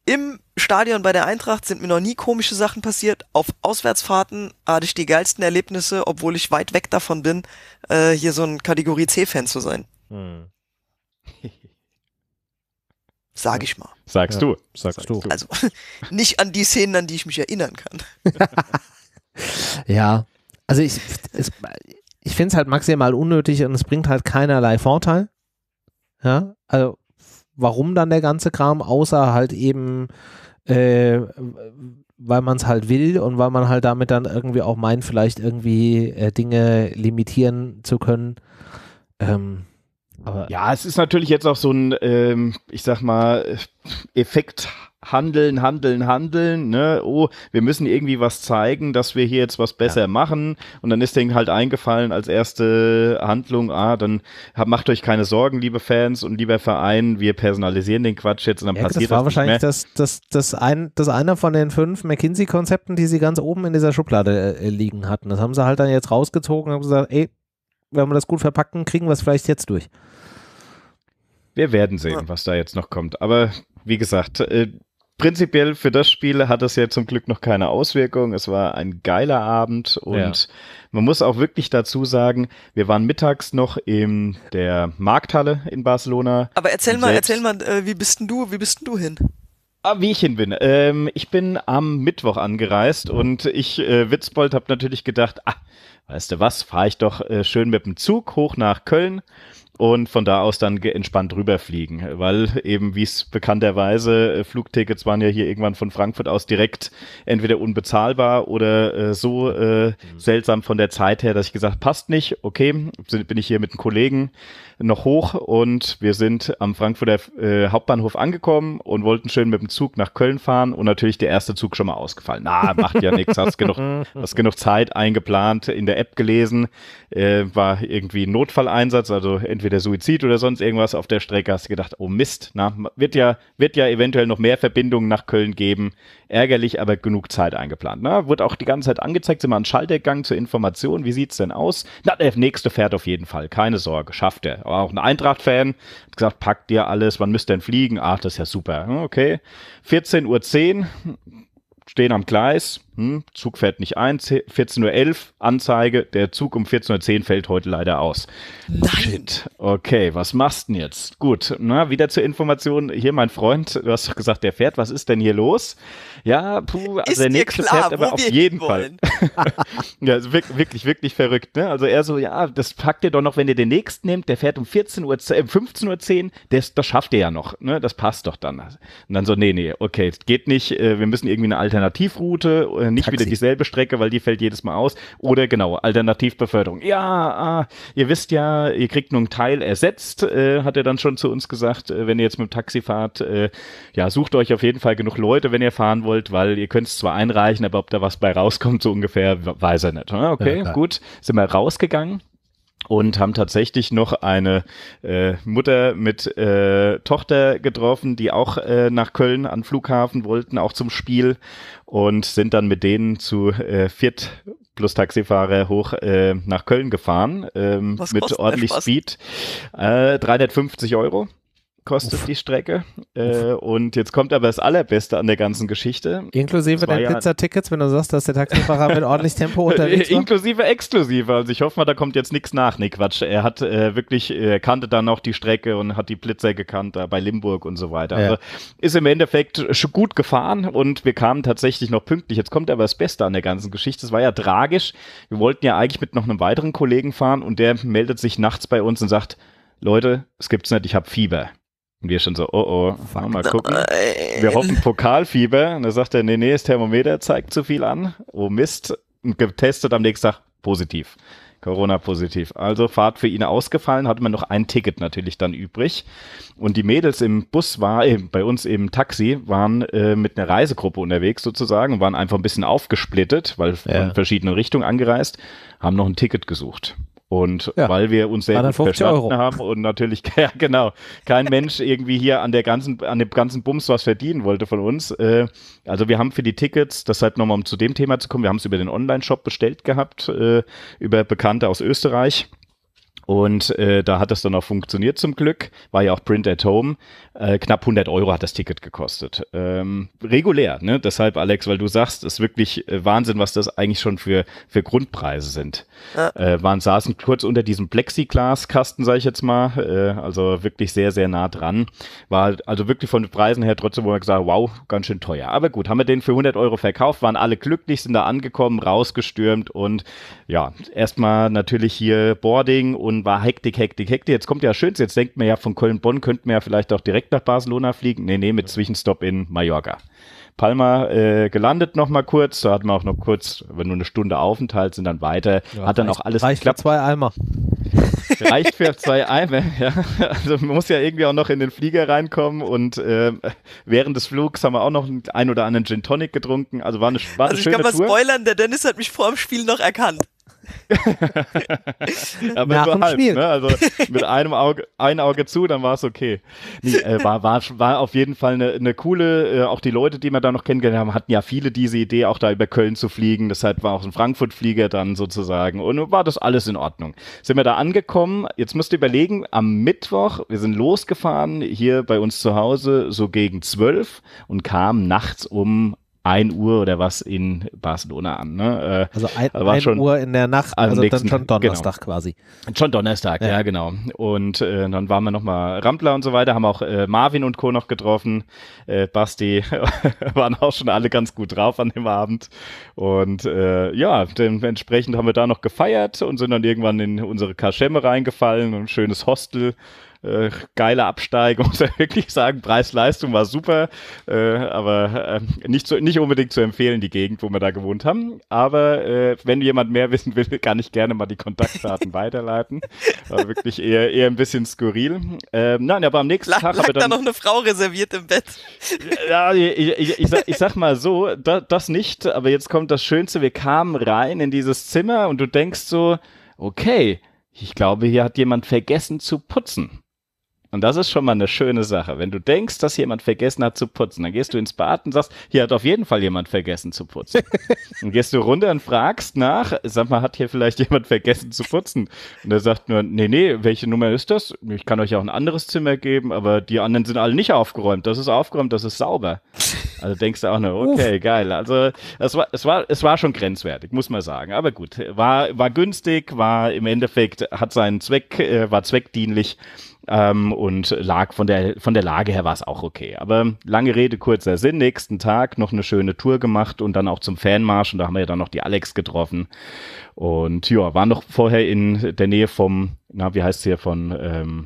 S2: im Stadion bei der Eintracht sind mir noch nie komische Sachen passiert. Auf Auswärtsfahrten hatte ich die geilsten Erlebnisse, obwohl ich weit weg davon bin, äh, hier so ein Kategorie C-Fan zu sein. Hm. Sag ich mal.
S1: Sagst ja, du. Sagst, du. Also
S2: nicht an die Szenen, an die ich mich erinnern kann.
S1: ja, also ich, ich finde es halt maximal unnötig und es bringt halt keinerlei Vorteil. Ja, also warum dann der ganze Kram, außer halt eben, äh, weil man es halt will und weil man halt damit dann irgendwie auch meint, vielleicht irgendwie äh, Dinge limitieren zu können. Ähm, ja, es ist natürlich jetzt
S3: auch so ein, ähm, ich sag mal, äh, Effekt Handeln, handeln, handeln, ne? Oh, wir müssen irgendwie was zeigen, dass wir hier jetzt was besser ja. machen. Und dann ist denen halt eingefallen als erste Handlung, ah, dann hab, macht euch keine Sorgen, liebe Fans und lieber Verein, wir personalisieren den Quatsch jetzt und dann ja, passiert das. War das war wahrscheinlich das,
S1: das, das, ein, das einer von den fünf McKinsey-Konzepten, die sie ganz oben in dieser Schublade äh, äh liegen hatten. Das haben sie halt dann jetzt rausgezogen und gesagt, ey, wenn wir das gut verpacken, kriegen wir es vielleicht jetzt durch.
S3: Wir werden sehen, ja. was da jetzt noch kommt. Aber wie gesagt, äh, prinzipiell für das Spiel hat das ja zum Glück noch keine Auswirkung. Es war ein geiler Abend und ja. man muss auch wirklich dazu sagen, wir waren mittags noch in der Markthalle in Barcelona.
S2: Aber erzähl mal, erzähl mal, äh, wie bist denn du, wie bist denn du hin?
S3: Ah, wie ich hin bin. Ähm, ich bin am Mittwoch angereist und ich, äh, Witzbold, habe natürlich gedacht, ah, weißt du was, fahre ich doch äh, schön mit dem Zug hoch nach Köln und von da aus dann entspannt rüberfliegen, weil eben, wie es bekannterweise, äh, Flugtickets waren ja hier irgendwann von Frankfurt aus direkt entweder unbezahlbar oder äh, so äh, mhm. seltsam von der Zeit her, dass ich gesagt passt nicht, okay, bin ich hier mit einem Kollegen noch hoch und wir sind am Frankfurter äh, Hauptbahnhof angekommen und wollten schön mit dem Zug nach Köln fahren und natürlich der erste Zug schon mal ausgefallen. Na, macht ja nichts, hast genug, hast genug Zeit eingeplant, in der App gelesen, äh, war irgendwie ein Notfalleinsatz, also entweder entweder Suizid oder sonst irgendwas auf der Strecke, hast du gedacht, oh Mist, na, wird ja, wird ja eventuell noch mehr Verbindungen nach Köln geben. Ärgerlich, aber genug Zeit eingeplant. Na, wird auch die ganze Zeit angezeigt, sind wir an den zur Information, wie sieht's denn aus? Na, der nächste fährt auf jeden Fall, keine Sorge, schafft er. War auch ein Eintracht-Fan, hat gesagt, packt dir alles, wann müsst ihr denn fliegen? Ach, das ist ja super, okay. 14.10 Uhr, stehen am Gleis, hm, Zug fährt nicht ein, 14.11 Uhr Anzeige, der Zug um 14.10 Uhr fällt heute leider aus. Nein. Shit. Okay, was machst du denn jetzt? Gut, na, wieder zur Information, hier mein Freund, du hast doch gesagt, der fährt, was ist denn hier los? Ja,
S1: puh, also ist der nächste klar, fährt aber auf jeden Fall.
S3: ja, also wirklich, wirklich verrückt, ne? Also er so, ja, das packt ihr doch noch, wenn ihr den nächsten nehmt, der fährt um 14 Uhr, äh, 15.10 Uhr, das, das schafft ihr ja noch, ne? Das passt doch dann. Und dann so, nee, nee, okay, geht nicht, äh, wir müssen irgendwie eine Alternativroute äh, äh, nicht Taxi. wieder dieselbe Strecke, weil die fällt jedes Mal aus. Oder genau, Alternativbeförderung. Ja, ah, ihr wisst ja, ihr kriegt nur einen Teil ersetzt, äh, hat er dann schon zu uns gesagt, äh, wenn ihr jetzt mit dem Taxi fahrt, äh, ja, sucht euch auf jeden Fall genug Leute, wenn ihr fahren wollt, weil ihr könnt es zwar einreichen, aber ob da was bei rauskommt, so ungefähr, weiß er nicht. Ne? Okay, ja, gut, sind wir rausgegangen und haben tatsächlich noch eine äh, Mutter mit äh, Tochter getroffen, die auch äh, nach Köln an Flughafen wollten, auch zum Spiel und sind dann mit denen zu äh, viert plus Taxifahrer hoch äh, nach Köln gefahren ähm, mit ordentlich Speed. Äh, 350 Euro kostet Uff. die Strecke. Äh, und jetzt kommt aber das Allerbeste an der ganzen Geschichte. Inklusive deinen ja
S1: Pizzatickets, wenn du sagst, dass der Taxifahrer mit ordentlich Tempo unterwegs war.
S3: Inklusive, exklusive. Also ich hoffe mal, da kommt jetzt nichts nach. Nee, Quatsch. Er hat äh, wirklich, er äh, kannte dann auch die Strecke und hat die Blitzer gekannt da bei Limburg und so weiter. Ja. Also ist im Endeffekt schon gut gefahren und wir kamen tatsächlich noch pünktlich. Jetzt kommt aber das Beste an der ganzen Geschichte. Es war ja tragisch. Wir wollten ja eigentlich mit noch einem weiteren Kollegen fahren und der meldet sich nachts bei uns und sagt, Leute, es gibt's nicht, ich habe Fieber. Und wir schon so, oh oh, oh Fuck mal gucken. Nein. Wir hoffen Pokalfieber. Und dann sagt er, nee, nee, das Thermometer zeigt zu viel an. Oh Mist. Und getestet am nächsten Tag positiv. Corona-positiv. Also Fahrt für ihn ausgefallen, hatte man noch ein Ticket natürlich dann übrig. Und die Mädels im Bus war, eben äh, bei uns im Taxi, waren äh, mit einer Reisegruppe unterwegs sozusagen und waren einfach ein bisschen aufgesplittet, weil ja. von verschiedenen Richtungen angereist, haben noch ein Ticket gesucht. Und ja, weil wir uns selbst gut verstanden haben und natürlich, ja genau, kein Mensch irgendwie hier an der ganzen, an dem ganzen Bums was verdienen wollte von uns. Äh, also wir haben für die Tickets, deshalb nochmal um zu dem Thema zu kommen, wir haben es über den Online-Shop bestellt gehabt, äh, über Bekannte aus Österreich. Und äh, da hat das dann auch funktioniert zum Glück. War ja auch Print at Home. Äh, knapp 100 Euro hat das Ticket gekostet. Ähm, regulär, ne? Deshalb, Alex, weil du sagst, ist wirklich äh, Wahnsinn, was das eigentlich schon für, für Grundpreise sind. Ja. Äh, waren, saßen kurz unter diesem Plexiglaskasten, sage ich jetzt mal. Äh, also wirklich sehr, sehr nah dran. War halt, also wirklich von den Preisen her trotzdem, wo man gesagt wow, ganz schön teuer. Aber gut, haben wir den für 100 Euro verkauft, waren alle glücklich, sind da angekommen, rausgestürmt und ja, erstmal natürlich hier Boarding und war Hektik, Hektik, Hektik. Jetzt kommt ja Schöns, jetzt denkt man ja, von Köln-Bonn könnten wir ja vielleicht auch direkt nach Barcelona fliegen. Nee, nee, mit Zwischenstopp in Mallorca. Palma äh, gelandet nochmal kurz, da hatten wir auch noch kurz, wenn nur eine Stunde Aufenthalt sind, dann weiter. Ja, Hat dann auch alles reicht geklappt. Reicht für zwei Eimer. reicht für zwei Eimer, ja. Also man muss ja irgendwie auch noch in den Flieger reinkommen und äh, während des Flugs haben wir auch noch einen ein oder anderen Gin Tonic getrunken. Also war eine, war eine also schöne Tour. Also ich kann mal spoilern,
S2: der Dennis hat mich vor dem Spiel noch erkannt.
S3: Aber Nach nur halb, ne? Also mit einem Auge, ein Auge zu, dann war es okay. Nee, äh, war, war, war auf jeden Fall eine, eine coole, äh, auch die Leute, die wir da noch kennengelernt haben, hatten ja viele diese Idee, auch da über Köln zu fliegen. Deshalb war auch ein Frankfurt-Flieger dann sozusagen. Und war das alles in Ordnung. Sind wir da angekommen. Jetzt müsst ihr überlegen, am Mittwoch, wir sind losgefahren hier bei uns zu Hause so gegen zwölf und kamen nachts um 1 Uhr oder was in Barcelona an. Ne?
S1: Äh, also 1 Uhr in der Nacht, also nächsten, dann schon genau. Donnerstag
S3: genau. quasi. Schon Donnerstag, ja, ja genau. Und äh, dann waren wir nochmal Rampler und so weiter, haben auch äh, Marvin und Co. noch getroffen. Äh, Basti waren auch schon alle ganz gut drauf an dem Abend. Und äh, ja, dementsprechend haben wir da noch gefeiert und sind dann irgendwann in unsere Kaschemme reingefallen, ein schönes Hostel äh, geile Absteiger, muss ich wirklich sagen. Preis-Leistung war super, äh, aber äh, nicht, zu, nicht unbedingt zu empfehlen, die Gegend, wo wir da gewohnt haben. Aber äh, wenn jemand mehr wissen will, kann ich gerne mal die Kontaktdaten weiterleiten. War wirklich eher, eher ein bisschen skurril. Ähm, nein, aber am nächsten Tag habe ich dann. da noch
S2: eine Frau reserviert im Bett.
S3: ja, ich, ich, ich, sag, ich, sag, mal so, da, das nicht, aber jetzt kommt das Schönste. Wir kamen rein in dieses Zimmer und du denkst so, okay, ich glaube, hier hat jemand vergessen zu putzen. Und das ist schon mal eine schöne Sache. Wenn du denkst, dass jemand vergessen hat zu putzen, dann gehst du ins Bad und sagst, hier hat auf jeden Fall jemand vergessen zu putzen. dann gehst du runter und fragst nach, sag mal, hat hier vielleicht jemand vergessen zu putzen? Und er sagt nur, nee, nee, welche Nummer ist das? Ich kann euch auch ein anderes Zimmer geben, aber die anderen sind alle nicht aufgeräumt. Das ist aufgeräumt, das ist sauber. Also denkst du auch nur, okay, Uff. geil. Also es war, es war, es war schon grenzwertig, muss man sagen. Aber gut, war, war günstig, war im Endeffekt, hat seinen Zweck, äh, war zweckdienlich. Ähm, und lag von der, von der Lage her war es auch okay. Aber lange Rede, kurzer Sinn. Nächsten Tag noch eine schöne Tour gemacht und dann auch zum Fanmarsch. Und da haben wir ja dann noch die Alex getroffen. Und ja, war noch vorher in der Nähe vom, na, wie heißt es hier, von, ähm,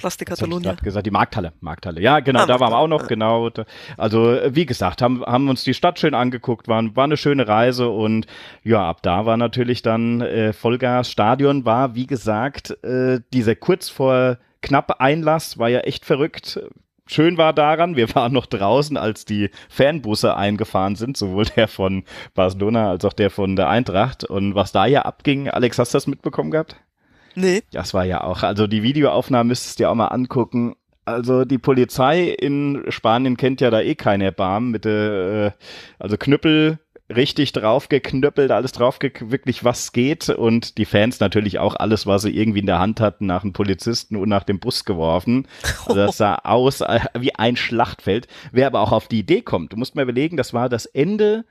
S2: Plastik Catalonia. Ich
S3: gesagt, die Markthalle, Markthalle. Ja, genau, ah, da waren wir auch noch, genau. also äh, wie gesagt, haben, haben uns die Stadt schön angeguckt, war, war eine schöne Reise und ja, ab da war natürlich dann äh, Vollgas. Stadion war, wie gesagt, äh, dieser kurz vor knapp Einlass, war ja echt verrückt. Schön war daran, wir waren noch draußen, als die Fanbusse eingefahren sind, sowohl der von Barcelona als auch der von der Eintracht. Und was da ja abging, Alex, hast du das mitbekommen gehabt? Nee. Das war ja auch. Also die Videoaufnahmen müsstest du dir auch mal angucken. Also die Polizei in Spanien kennt ja da eh keine Erbarmen mit der, äh, also Knüppel richtig draufgeknüppelt, alles draufge wirklich was geht und die Fans natürlich auch alles, was sie irgendwie in der Hand hatten, nach dem Polizisten und nach dem Bus geworfen. Also das sah aus äh, wie ein Schlachtfeld. Wer aber auch auf die Idee kommt, du musst mal überlegen, das war das Ende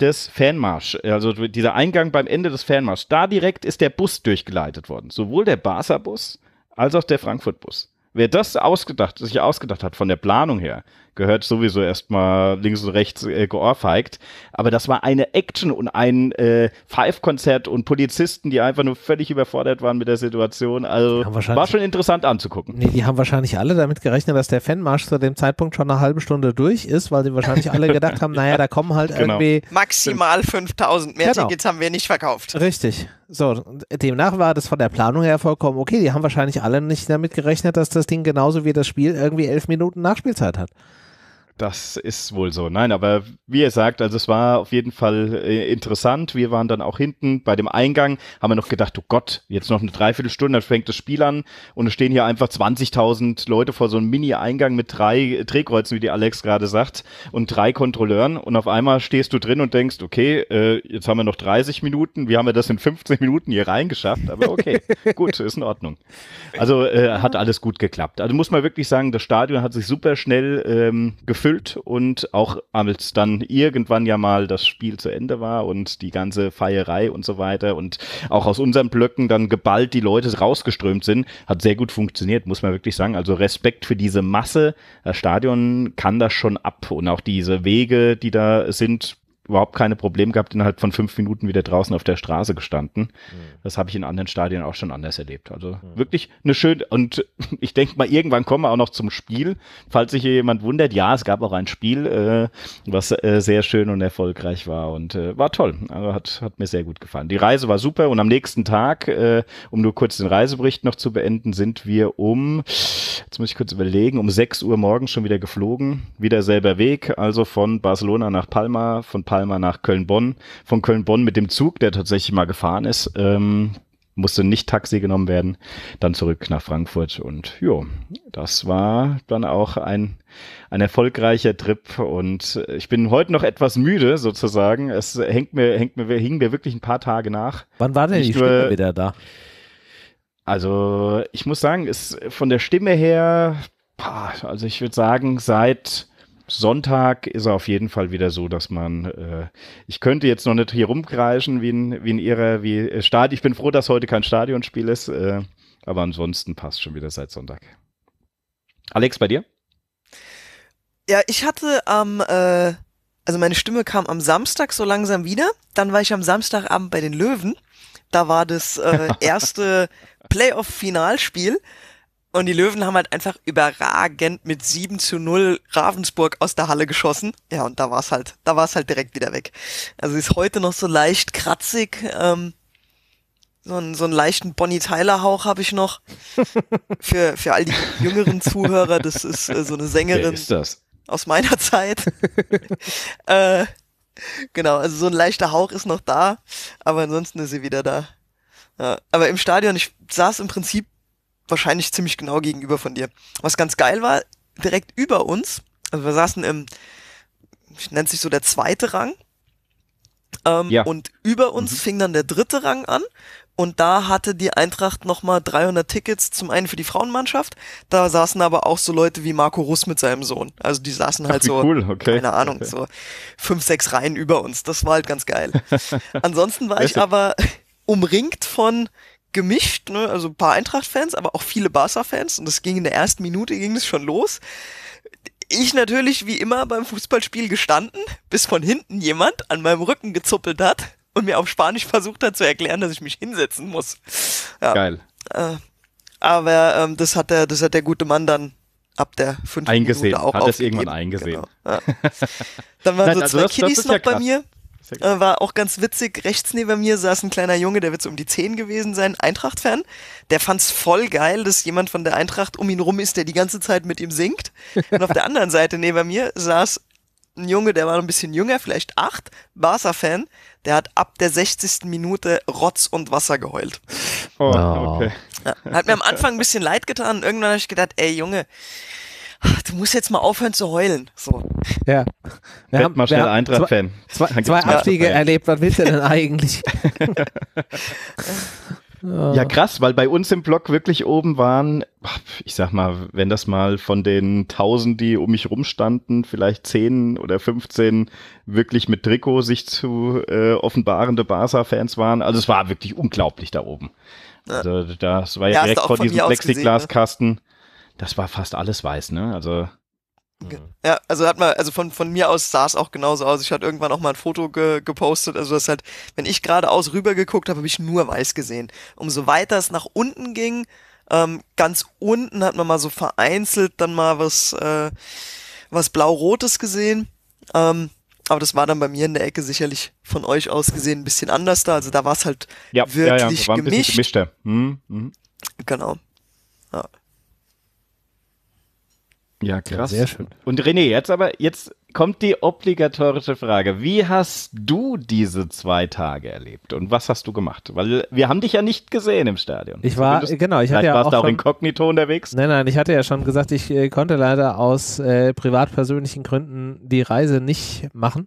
S3: des Fanmarsch, also dieser Eingang beim Ende des Fanmarsch, da direkt ist der Bus durchgeleitet worden. Sowohl der Basler Bus als auch der Frankfurt Bus. Wer das ausgedacht, sich ausgedacht hat von der Planung her, gehört sowieso erstmal links und rechts äh, geohrfeigt. Aber das war eine Action und ein äh, Five-Konzert und Polizisten, die einfach nur völlig überfordert waren mit der Situation. Also war schon interessant anzugucken.
S1: Nee, die haben wahrscheinlich alle damit gerechnet, dass der Fanmarsch zu dem Zeitpunkt schon eine halbe Stunde durch ist, weil sie wahrscheinlich alle gedacht haben, naja, da kommen halt genau. irgendwie.
S2: Maximal 5000. Mehr genau. Tickets haben wir nicht verkauft.
S1: Richtig. So, demnach war das von der Planung her vollkommen okay. Die haben wahrscheinlich alle nicht damit gerechnet, dass das Ding genauso wie das Spiel irgendwie elf Minuten Nachspielzeit hat
S3: das ist wohl so. Nein, aber wie ihr sagt, also es war auf jeden Fall äh, interessant. Wir waren dann auch hinten bei dem Eingang, haben wir noch gedacht, oh Gott, jetzt noch eine Dreiviertelstunde, dann fängt das Spiel an und es stehen hier einfach 20.000 Leute vor so einem Mini-Eingang mit drei Drehkreuzen, wie die Alex gerade sagt, und drei Kontrolleuren und auf einmal stehst du drin und denkst, okay, äh, jetzt haben wir noch 30 Minuten, wie haben wir das in 15 Minuten hier reingeschafft? Aber okay, gut, ist in Ordnung. Also äh, hat alles gut geklappt. Also muss man wirklich sagen, das Stadion hat sich super schnell ähm, gefüllt erfüllt und auch als dann irgendwann ja mal das Spiel zu Ende war und die ganze Feierei und so weiter und auch aus unseren Blöcken dann geballt die Leute rausgeströmt sind, hat sehr gut funktioniert, muss man wirklich sagen. Also Respekt für diese Masse. Das Stadion kann das schon ab und auch diese Wege, die da sind, überhaupt keine Probleme gehabt, innerhalb von fünf Minuten wieder draußen auf der Straße gestanden. Mhm. Das habe ich in anderen Stadien auch schon anders erlebt. Also mhm. wirklich eine schöne, und ich denke mal, irgendwann kommen wir auch noch zum Spiel. Falls sich hier jemand wundert, ja, es gab auch ein Spiel, äh, was äh, sehr schön und erfolgreich war und äh, war toll. Also hat, hat mir sehr gut gefallen. Die Reise war super und am nächsten Tag, äh, um nur kurz den Reisebericht noch zu beenden, sind wir um, jetzt muss ich kurz überlegen, um 6 Uhr morgens schon wieder geflogen. Wieder selber Weg, also von Barcelona nach Palma, von Palma Palma nach Köln-Bonn. Von Köln-Bonn mit dem Zug, der tatsächlich mal gefahren ist, ähm, musste nicht Taxi genommen werden, dann zurück nach Frankfurt und ja, das war dann auch ein, ein erfolgreicher Trip und äh, ich bin heute noch etwas müde sozusagen. Es hängt mir, hängt mir, hing mir wirklich ein paar Tage nach. Wann war denn nicht die Stimme wieder da? Also ich muss sagen, ist von der Stimme her, also ich würde sagen, seit Sonntag ist er auf jeden Fall wieder so, dass man, äh, ich könnte jetzt noch nicht hier rumkreischen wie ein, wie ein Irrer, wie äh, Stadion. Ich bin froh, dass heute kein Stadionspiel ist, äh, aber ansonsten passt schon wieder seit Sonntag. Alex, bei dir?
S2: Ja, ich hatte am, äh, also meine Stimme kam am Samstag so langsam wieder. Dann war ich am Samstagabend bei den Löwen. Da war das äh, erste Playoff-Finalspiel. Und die Löwen haben halt einfach überragend mit 7 zu 0 Ravensburg aus der Halle geschossen. Ja, und da war es halt, da war es halt direkt wieder weg. Also ist heute noch so leicht kratzig, ähm, so einen, so einen leichten Bonnie Tyler Hauch habe ich noch. Für, für all die jüngeren Zuhörer, das ist äh, so eine Sängerin aus meiner Zeit. äh, genau, also so ein leichter Hauch ist noch da, aber ansonsten ist sie wieder da. Ja, aber im Stadion, ich saß im Prinzip wahrscheinlich ziemlich genau gegenüber von dir. Was ganz geil war, direkt über uns, also wir saßen im, ich nennt sich so der zweite Rang, ähm, ja. und über uns mhm. fing dann der dritte Rang an. Und da hatte die Eintracht nochmal 300 Tickets, zum einen für die Frauenmannschaft, da saßen aber auch so Leute wie Marco Russ mit seinem Sohn. Also die saßen halt Ach, so, cool. okay. keine Ahnung, okay. so fünf, sechs Reihen über uns. Das war halt ganz geil. Ansonsten war ich aber umringt von gemischt, ne? also ein paar Eintracht-Fans, aber auch viele Barca-Fans und das ging in der ersten Minute, ging es schon los. Ich natürlich wie immer beim Fußballspiel gestanden, bis von hinten jemand an meinem Rücken gezuppelt hat und mir auf Spanisch versucht hat zu erklären, dass ich mich hinsetzen muss. Ja. Geil. Äh, aber ähm, das hat der, das hat der gute Mann dann ab der fünften eingesehen. Minute auch hat es irgendwann eingesehen. Genau. Ja. Dann waren Nein, so also zwei also das, Kiddies das ja noch krass. bei mir. Äh, war auch ganz witzig. Rechts neben mir saß ein kleiner Junge, der wird so um die 10 gewesen sein, Eintracht-Fan. Der fand's voll geil, dass jemand von der Eintracht um ihn rum ist, der die ganze Zeit mit ihm singt. Und auf der anderen Seite neben mir saß ein Junge, der war ein bisschen jünger, vielleicht acht, Barca-Fan, der hat ab der 60. Minute Rotz und Wasser geheult.
S1: Oh, ah. okay. Ja, hat mir am Anfang
S2: ein bisschen leid getan. Irgendwann habe ich gedacht, ey Junge, du musst jetzt mal aufhören zu heulen. So.
S1: Ja. Wir Werd haben, mal schnell Eintracht-Fan. Zwei, zwei, Abstiege Fan. erlebt, was willst du denn eigentlich? ja,
S3: krass, weil bei uns im Blog wirklich oben waren, ich sag mal, wenn das mal von den tausend, die um mich rumstanden, vielleicht zehn oder 15 wirklich mit Trikot sich zu äh, offenbarende Barca-Fans waren. Also es war wirklich unglaublich da oben. Also das war ja, ja direkt vor diesem ne? Plexiglaskasten. Ne? das war fast alles weiß, ne? Also.
S2: Mhm. Ja, also hat man, also von, von mir aus sah es auch genauso aus. Ich hatte irgendwann auch mal ein Foto ge, gepostet, also das halt, wenn ich geradeaus rüber geguckt habe, habe ich nur weiß gesehen. Umso weiter es nach unten ging, ähm, ganz unten hat man mal so vereinzelt dann mal was, äh, was blau-rotes gesehen. Ähm, aber das war dann bei mir in der Ecke sicherlich von euch aus gesehen ein bisschen anders da. Also da war es halt ja, wirklich ja, ja, war ein gemischt. Gemischter. Mhm, mh. Genau. Ja.
S3: Ja, krass. Ja, sehr schön. Und René, jetzt aber, jetzt kommt die obligatorische Frage. Wie hast du diese zwei Tage erlebt und was hast du gemacht? Weil wir haben dich ja nicht gesehen im Stadion. Ich also war, Zumindest, genau, ich hatte ja warst du auch inkognito unterwegs.
S1: Nein, nein, ich hatte ja schon gesagt, ich äh, konnte leider aus äh, privatpersönlichen Gründen die Reise nicht machen.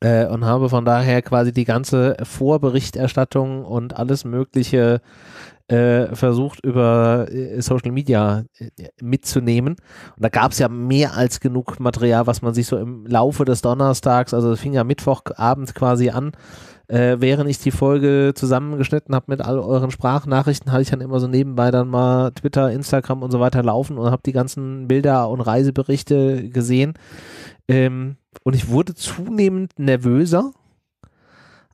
S1: Äh, und habe von daher quasi die ganze Vorberichterstattung und alles mögliche äh, versucht, über äh, Social Media äh, mitzunehmen. Und da gab es ja mehr als genug Material, was man sich so im Laufe des Donnerstags, also es fing ja Mittwochabend quasi an, äh, während ich die Folge zusammengeschnitten habe mit all euren Sprachnachrichten, hatte ich dann immer so nebenbei dann mal Twitter, Instagram und so weiter laufen und habe die ganzen Bilder und Reiseberichte gesehen. Ähm, und ich wurde zunehmend nervöser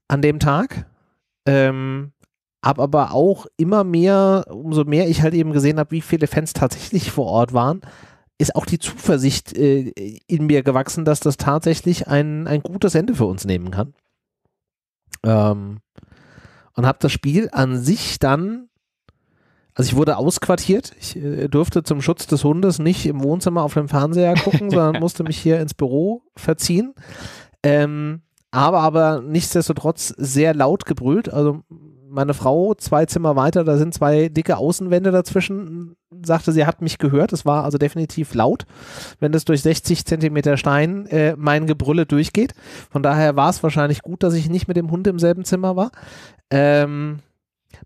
S1: an dem Tag. Ähm, habe aber auch immer mehr, umso mehr ich halt eben gesehen habe, wie viele Fans tatsächlich vor Ort waren, ist auch die Zuversicht äh, in mir gewachsen, dass das tatsächlich ein, ein gutes Ende für uns nehmen kann. Ähm, und habe das Spiel an sich dann, also ich wurde ausquartiert, ich äh, durfte zum Schutz des Hundes nicht im Wohnzimmer auf dem Fernseher gucken, sondern musste mich hier ins Büro verziehen. Ähm, aber aber nichtsdestotrotz sehr laut gebrüllt. Also meine Frau zwei Zimmer weiter, da sind zwei dicke Außenwände dazwischen, sagte, sie hat mich gehört. Es war also definitiv laut, wenn das durch 60 Zentimeter Stein äh, mein Gebrülle durchgeht. Von daher war es wahrscheinlich gut, dass ich nicht mit dem Hund im selben Zimmer war. Ähm,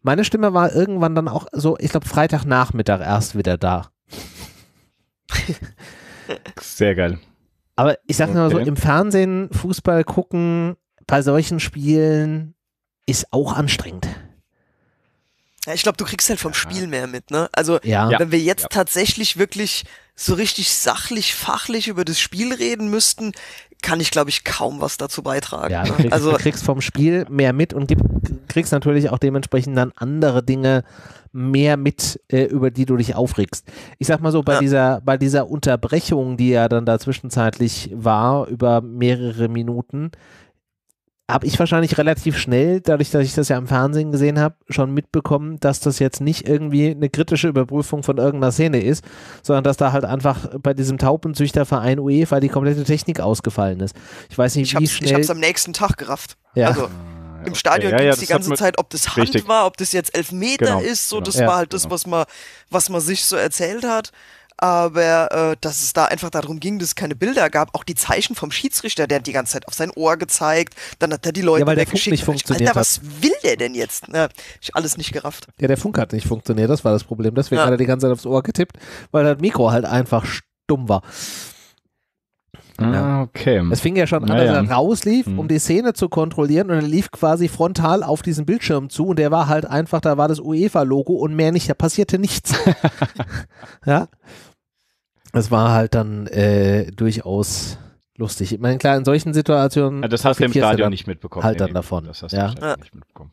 S1: meine Stimme war irgendwann dann auch so, ich glaube, Freitagnachmittag erst wieder da. Sehr geil. Aber ich sag okay. mal so, im Fernsehen Fußball gucken, bei solchen Spielen, ist auch anstrengend.
S2: Ja, ich glaube, du kriegst halt vom Spiel mehr mit, ne? Also, ja. wenn wir jetzt ja. tatsächlich wirklich so richtig sachlich, fachlich über das Spiel reden müssten, kann ich, glaube ich, kaum was dazu beitragen. Ja, du kriegst, also, du kriegst
S1: vom Spiel mehr mit und gib, kriegst natürlich auch dementsprechend dann andere Dinge mehr mit, äh, über die du dich aufregst. Ich sag mal so, bei, ja. dieser, bei dieser Unterbrechung, die ja dann da zwischenzeitlich war, über mehrere Minuten, habe ich wahrscheinlich relativ schnell, dadurch, dass ich das ja im Fernsehen gesehen habe, schon mitbekommen, dass das jetzt nicht irgendwie eine kritische Überprüfung von irgendeiner Szene ist, sondern dass da halt einfach bei diesem Taubenzüchterverein UEFA die komplette Technik ausgefallen ist. Ich weiß nicht, ich wie schnell. Ich habe es
S2: am nächsten Tag gerafft. Ja. Also, ah, im okay. Stadion ja, ging es ja, die ganze Zeit, ob das Hand richtig. war, ob das jetzt Elfmeter genau, ist, so genau. das ja, war halt genau. das, was man, was man sich so erzählt hat aber äh, dass es da einfach darum ging, dass es keine Bilder gab. Auch die Zeichen vom Schiedsrichter, der hat die ganze Zeit auf sein Ohr gezeigt, dann hat er die Leute ja, weil der Funk nicht funktioniert Alter, was will der denn jetzt? Na, ich alles nicht gerafft.
S1: Ja, der Funk hat nicht funktioniert, das war das Problem. Deswegen ja. hat er die ganze Zeit aufs Ohr getippt, weil das Mikro halt einfach stumm war. Ah, ja. Okay. Es fing ja schon an, naja. dass er rauslief, mhm. um die Szene zu kontrollieren und er lief quasi frontal auf diesen Bildschirm zu und der war halt einfach, da war das UEFA-Logo und mehr nicht, da passierte nichts. ja es war halt dann äh, durchaus lustig. Ich meine, klar, in solchen Situationen. Ja, das hast du im Stadion nicht mitbekommen. Halt nee, dann davon. Das hast du ja.
S2: ja. nicht mitbekommen.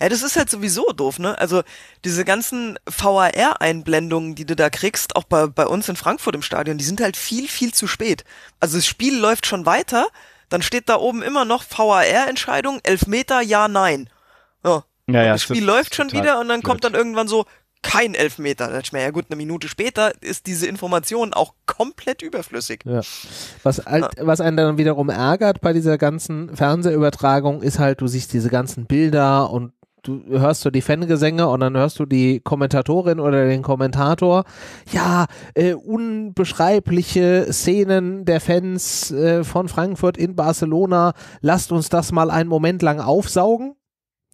S2: Ja, das ist halt sowieso doof, ne? Also diese ganzen VAR-Einblendungen, die du da kriegst, auch bei, bei uns in Frankfurt im Stadion, die sind halt viel, viel zu spät. Also das Spiel läuft schon weiter, dann steht da oben immer noch VAR-Entscheidung, Elfmeter, ja, nein. Ja.
S3: ja, ja das Spiel läuft schon
S2: wieder und dann blöd. kommt dann irgendwann so, kein Elfmeter. Da dachte ich mir, ja gut, eine Minute später ist diese Information auch komplett überflüssig.
S1: Ja. Was, halt, ja. was einen dann wiederum ärgert bei dieser ganzen Fernsehübertragung ist halt, du siehst diese ganzen Bilder und du hörst du die Fangesänge und dann hörst du die Kommentatorin oder den Kommentator, ja, äh, unbeschreibliche Szenen der Fans äh, von Frankfurt in Barcelona, lasst uns das mal einen Moment lang aufsaugen.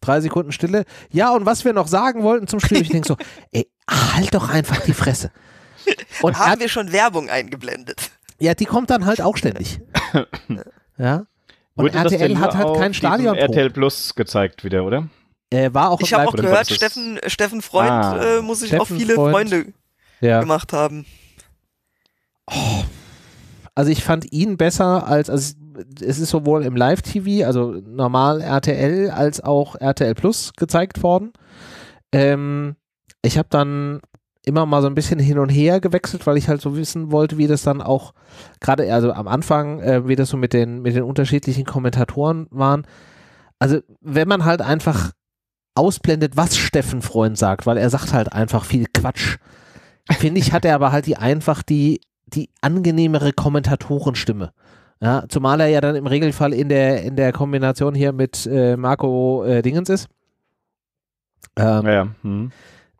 S1: Drei Sekunden Stille. Ja, und was wir noch sagen wollten zum Spiel, ich denke so, ey, halt doch einfach die Fresse. Und
S2: haben wir schon Werbung eingeblendet?
S1: Ja, die kommt dann halt auch ständig. ja.
S3: Und Wurde RTL hat halt kein Stadion. RTL Plus gezeigt wieder, oder? Äh, war auch ich habe
S2: auch gehört, Steffen, äh, Steffen Freund ah, äh, muss sich auch viele Freund. Freunde ja. gemacht haben.
S1: Oh. Also ich fand ihn besser als, also es ist sowohl im Live-TV, also normal RTL, als auch RTL Plus gezeigt worden. Ähm, ich habe dann immer mal so ein bisschen hin und her gewechselt, weil ich halt so wissen wollte, wie das dann auch gerade, also am Anfang, äh, wie das so mit den, mit den unterschiedlichen Kommentatoren waren. Also wenn man halt einfach ausblendet, was Steffen Freund sagt, weil er sagt halt einfach viel Quatsch, finde ich, hat er aber halt die einfach die, die angenehmere Kommentatorenstimme. Ja, zumal er ja dann im Regelfall in der, in der Kombination hier mit äh, Marco äh, Dingens ist. Ähm, ja, ja. Hm.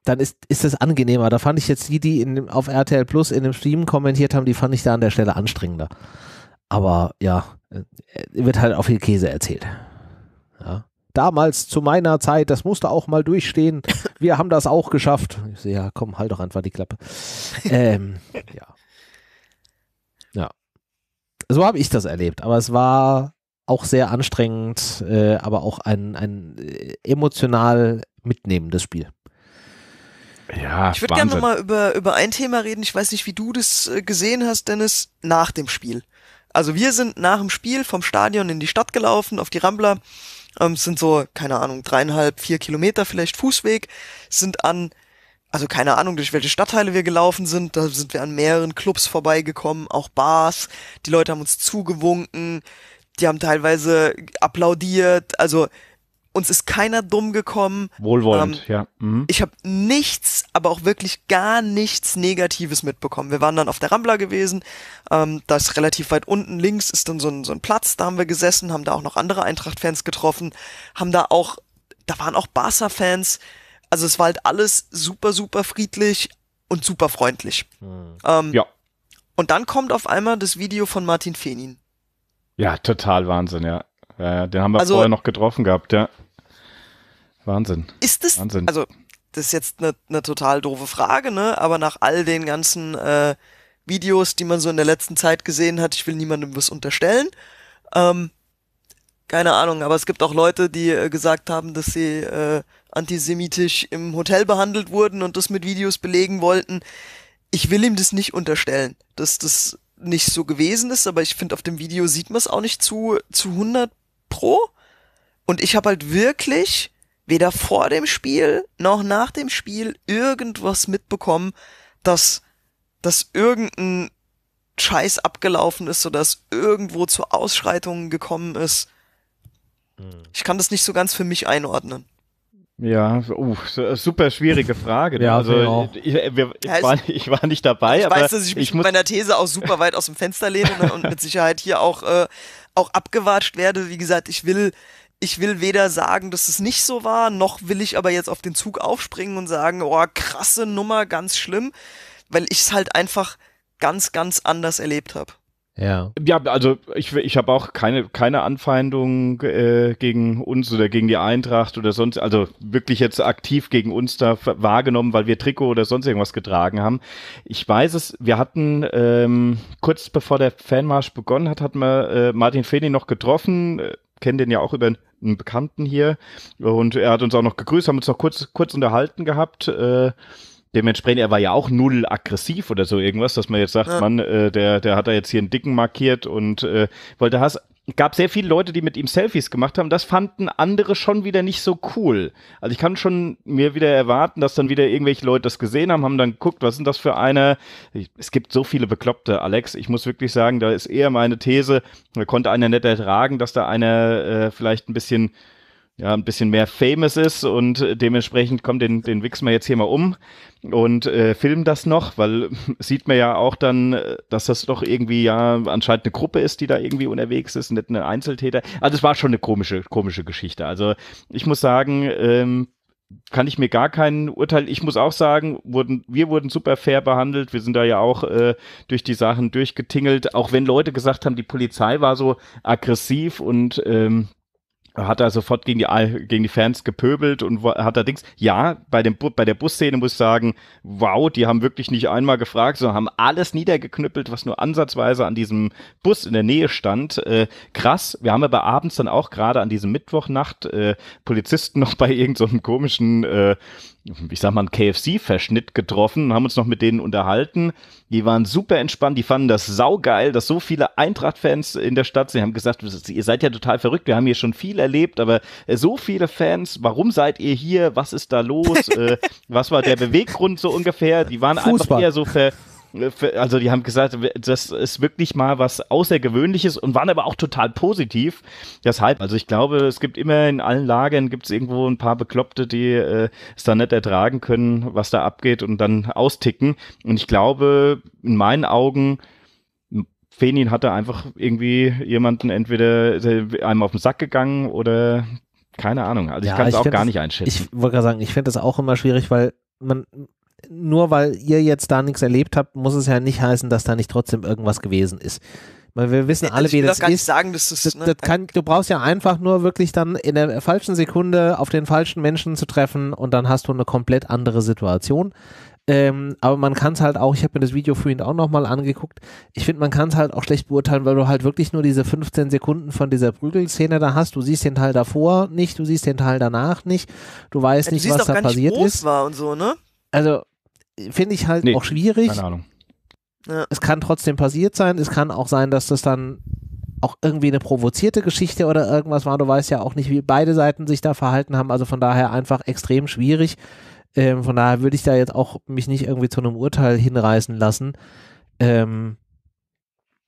S1: Dann ist, ist das angenehmer. Da fand ich jetzt die, die in, auf RTL Plus in dem Stream kommentiert haben, die fand ich da an der Stelle anstrengender. Aber ja, äh, wird halt auch viel Käse erzählt. Ja. Damals zu meiner Zeit, das musste auch mal durchstehen. Wir haben das auch geschafft. Ich sehe, ja, komm, halt doch einfach die Klappe. ähm, ja. So habe ich das erlebt, aber es war auch sehr anstrengend, äh, aber auch ein, ein äh, emotional mitnehmendes Spiel. Ja, ich würde gerne nochmal
S2: über, über ein Thema reden. Ich weiß nicht, wie du das äh, gesehen hast, Dennis, nach dem Spiel. Also wir sind nach dem Spiel vom Stadion in die Stadt gelaufen, auf die Rambler. Ähm, sind so, keine Ahnung, dreieinhalb, vier Kilometer vielleicht Fußweg, sind an also keine Ahnung, durch welche Stadtteile wir gelaufen sind. Da sind wir an mehreren Clubs vorbeigekommen, auch Bars. Die Leute haben uns zugewunken, die haben teilweise applaudiert. Also uns ist keiner dumm gekommen. Wohlwollend, ähm, ja. Mhm. Ich habe nichts, aber auch wirklich gar nichts Negatives mitbekommen. Wir waren dann auf der Rambler gewesen. Ähm, da ist relativ weit unten links ist dann so ein, so ein Platz. Da haben wir gesessen, haben da auch noch andere Eintracht-Fans getroffen, haben da auch, da waren auch Barca-Fans. Also es war halt alles super, super friedlich und super freundlich. Mhm. Ähm, ja. Und dann kommt auf einmal das Video von Martin Fenin.
S3: Ja, total Wahnsinn, ja. ja den haben wir also, vorher noch getroffen gehabt, ja. Wahnsinn. Ist das, Wahnsinn. also
S2: das ist jetzt eine ne total doofe Frage, ne? Aber nach all den ganzen äh, Videos, die man so in der letzten Zeit gesehen hat, ich will niemandem was unterstellen, ähm, keine Ahnung, aber es gibt auch Leute, die äh, gesagt haben, dass sie äh, antisemitisch im Hotel behandelt wurden und das mit Videos belegen wollten. Ich will ihm das nicht unterstellen, dass das nicht so gewesen ist, aber ich finde, auf dem Video sieht man es auch nicht zu, zu 100 pro. Und ich habe halt wirklich weder vor dem Spiel noch nach dem Spiel irgendwas mitbekommen, dass, dass irgendein Scheiß abgelaufen ist oder dass irgendwo zu Ausschreitungen gekommen ist Mhm. Ich kann das nicht so ganz für mich einordnen.
S3: Ja, uh, äh, super schwierige Frage. Ne? ja, also ich,
S2: äh, wir, ich, ja, war,
S3: ich, war, nicht dabei. Ich aber weiß, dass ich mich ich mit
S2: meiner These auch super weit aus dem Fenster lehne ne, und mit Sicherheit hier auch, äh, auch abgewatscht werde. Wie gesagt, ich will, ich will weder sagen, dass es nicht so war, noch will ich aber jetzt auf den Zug aufspringen und sagen, oh, krasse Nummer, ganz schlimm, weil ich es halt einfach ganz, ganz anders erlebt habe.
S3: Ja. Ja, also ich, ich habe auch keine, keine Anfeindung äh, gegen uns oder gegen die Eintracht oder sonst, also wirklich jetzt aktiv gegen uns da wahrgenommen, weil wir Trikot oder sonst irgendwas getragen haben. Ich weiß es, wir hatten ähm, kurz bevor der Fanmarsch begonnen hat, hatten wir äh, Martin Feni noch getroffen, äh, kennen den ja auch über einen Bekannten hier und er hat uns auch noch gegrüßt, haben uns noch kurz, kurz unterhalten gehabt. Äh, dementsprechend, er war ja auch null aggressiv oder so irgendwas, dass man jetzt sagt, ja. Mann, äh, der, der hat da jetzt hier einen Dicken markiert und äh, wollte Hass. Gab sehr viele Leute, die mit ihm Selfies gemacht haben. Das fanden andere schon wieder nicht so cool. Also ich kann schon mir wieder erwarten, dass dann wieder irgendwelche Leute das gesehen haben, haben dann geguckt, was sind das für eine. es gibt so viele Bekloppte, Alex. Ich muss wirklich sagen, da ist eher meine These. Da konnte einer nicht ertragen, dass da einer äh, vielleicht ein bisschen ja, ein bisschen mehr famous ist und äh, dementsprechend kommt den, den wichsen wir jetzt hier mal um und äh, filmen das noch, weil sieht man ja auch dann, äh, dass das doch irgendwie ja anscheinend eine Gruppe ist, die da irgendwie unterwegs ist, nicht ein Einzeltäter. Also es war schon eine komische, komische Geschichte. Also ich muss sagen, ähm, kann ich mir gar keinen Urteil. Ich muss auch sagen, wurden, wir wurden super fair behandelt. Wir sind da ja auch äh, durch die Sachen durchgetingelt. Auch wenn Leute gesagt haben, die Polizei war so aggressiv und ähm, hat er sofort gegen die, gegen die Fans gepöbelt und hat da Dings. Ja, bei, dem, bei der Busszene muss ich sagen, wow, die haben wirklich nicht einmal gefragt, sondern haben alles niedergeknüppelt, was nur ansatzweise an diesem Bus in der Nähe stand. Äh, krass, wir haben aber abends dann auch gerade an diesem Mittwochnacht äh, Polizisten noch bei irgendeinem so komischen äh, ich sag mal, einen KFC-Verschnitt getroffen und haben uns noch mit denen unterhalten. Die waren super entspannt, die fanden das saugeil, dass so viele Eintracht-Fans in der Stadt sind. Die haben gesagt, ihr seid ja total verrückt, wir haben hier schon viel erlebt, aber äh, so viele Fans, warum seid ihr hier? Was ist da los? Äh, was war der Beweggrund so ungefähr? Die waren Fußball. einfach eher so ver äh, also die haben gesagt, das ist wirklich mal was Außergewöhnliches und waren aber auch total positiv. Deshalb, also ich glaube, es gibt immer in allen Lagern gibt es irgendwo ein paar Bekloppte, die äh, es da nicht ertragen können, was da abgeht und dann austicken. Und ich glaube, in meinen Augen, Fenin hatte einfach irgendwie jemanden entweder einem auf den Sack gegangen oder keine Ahnung. Also ich ja, kann es auch gar das, nicht einschätzen.
S1: Ich wollte gerade sagen, ich finde das auch immer schwierig, weil man, nur weil ihr jetzt da nichts erlebt habt, muss es ja nicht heißen, dass da nicht trotzdem irgendwas gewesen ist. Weil wir wissen alle, wie das, das ist. Sagen, das ist das, ne? das kann, du brauchst ja einfach nur wirklich dann in der falschen Sekunde auf den falschen Menschen zu treffen und dann hast du eine komplett andere Situation. Ähm, aber man kann es halt auch, ich habe mir das Video vorhin auch nochmal angeguckt, ich finde, man kann es halt auch schlecht beurteilen, weil du halt wirklich nur diese 15 Sekunden von dieser Prügelszene da hast. Du siehst den Teil davor nicht, du siehst den Teil danach nicht, du weißt ja, du nicht, was da passiert ist.
S2: War und so, ne?
S1: Also finde ich halt nee, auch schwierig. Keine Ahnung. Es kann trotzdem passiert sein. Es kann auch sein, dass das dann auch irgendwie eine provozierte Geschichte oder irgendwas war. Du weißt ja auch nicht, wie beide Seiten sich da verhalten haben. Also von daher einfach extrem schwierig. Ähm, von daher würde ich da jetzt auch mich nicht irgendwie zu einem Urteil hinreißen lassen. Ähm,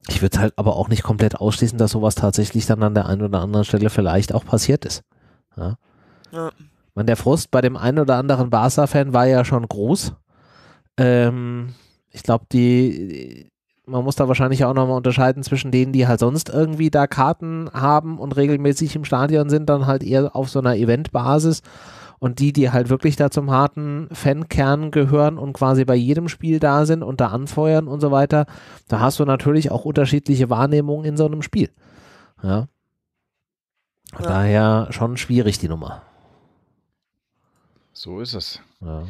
S1: ich würde halt aber auch nicht komplett ausschließen, dass sowas tatsächlich dann an der einen oder anderen Stelle vielleicht auch passiert ist. Ja. ja. Man, der Frust bei dem einen oder anderen Barca-Fan war ja schon groß. Ähm, ich glaube, die, man muss da wahrscheinlich auch nochmal unterscheiden zwischen denen, die halt sonst irgendwie da Karten haben und regelmäßig im Stadion sind, dann halt eher auf so einer Eventbasis und die, die halt wirklich da zum harten Fankern gehören und quasi bei jedem Spiel da sind und da anfeuern und so weiter, da hast du natürlich auch unterschiedliche Wahrnehmungen in so einem Spiel. Ja. ja. Daher schon schwierig die Nummer.
S3: So ist es. Ja.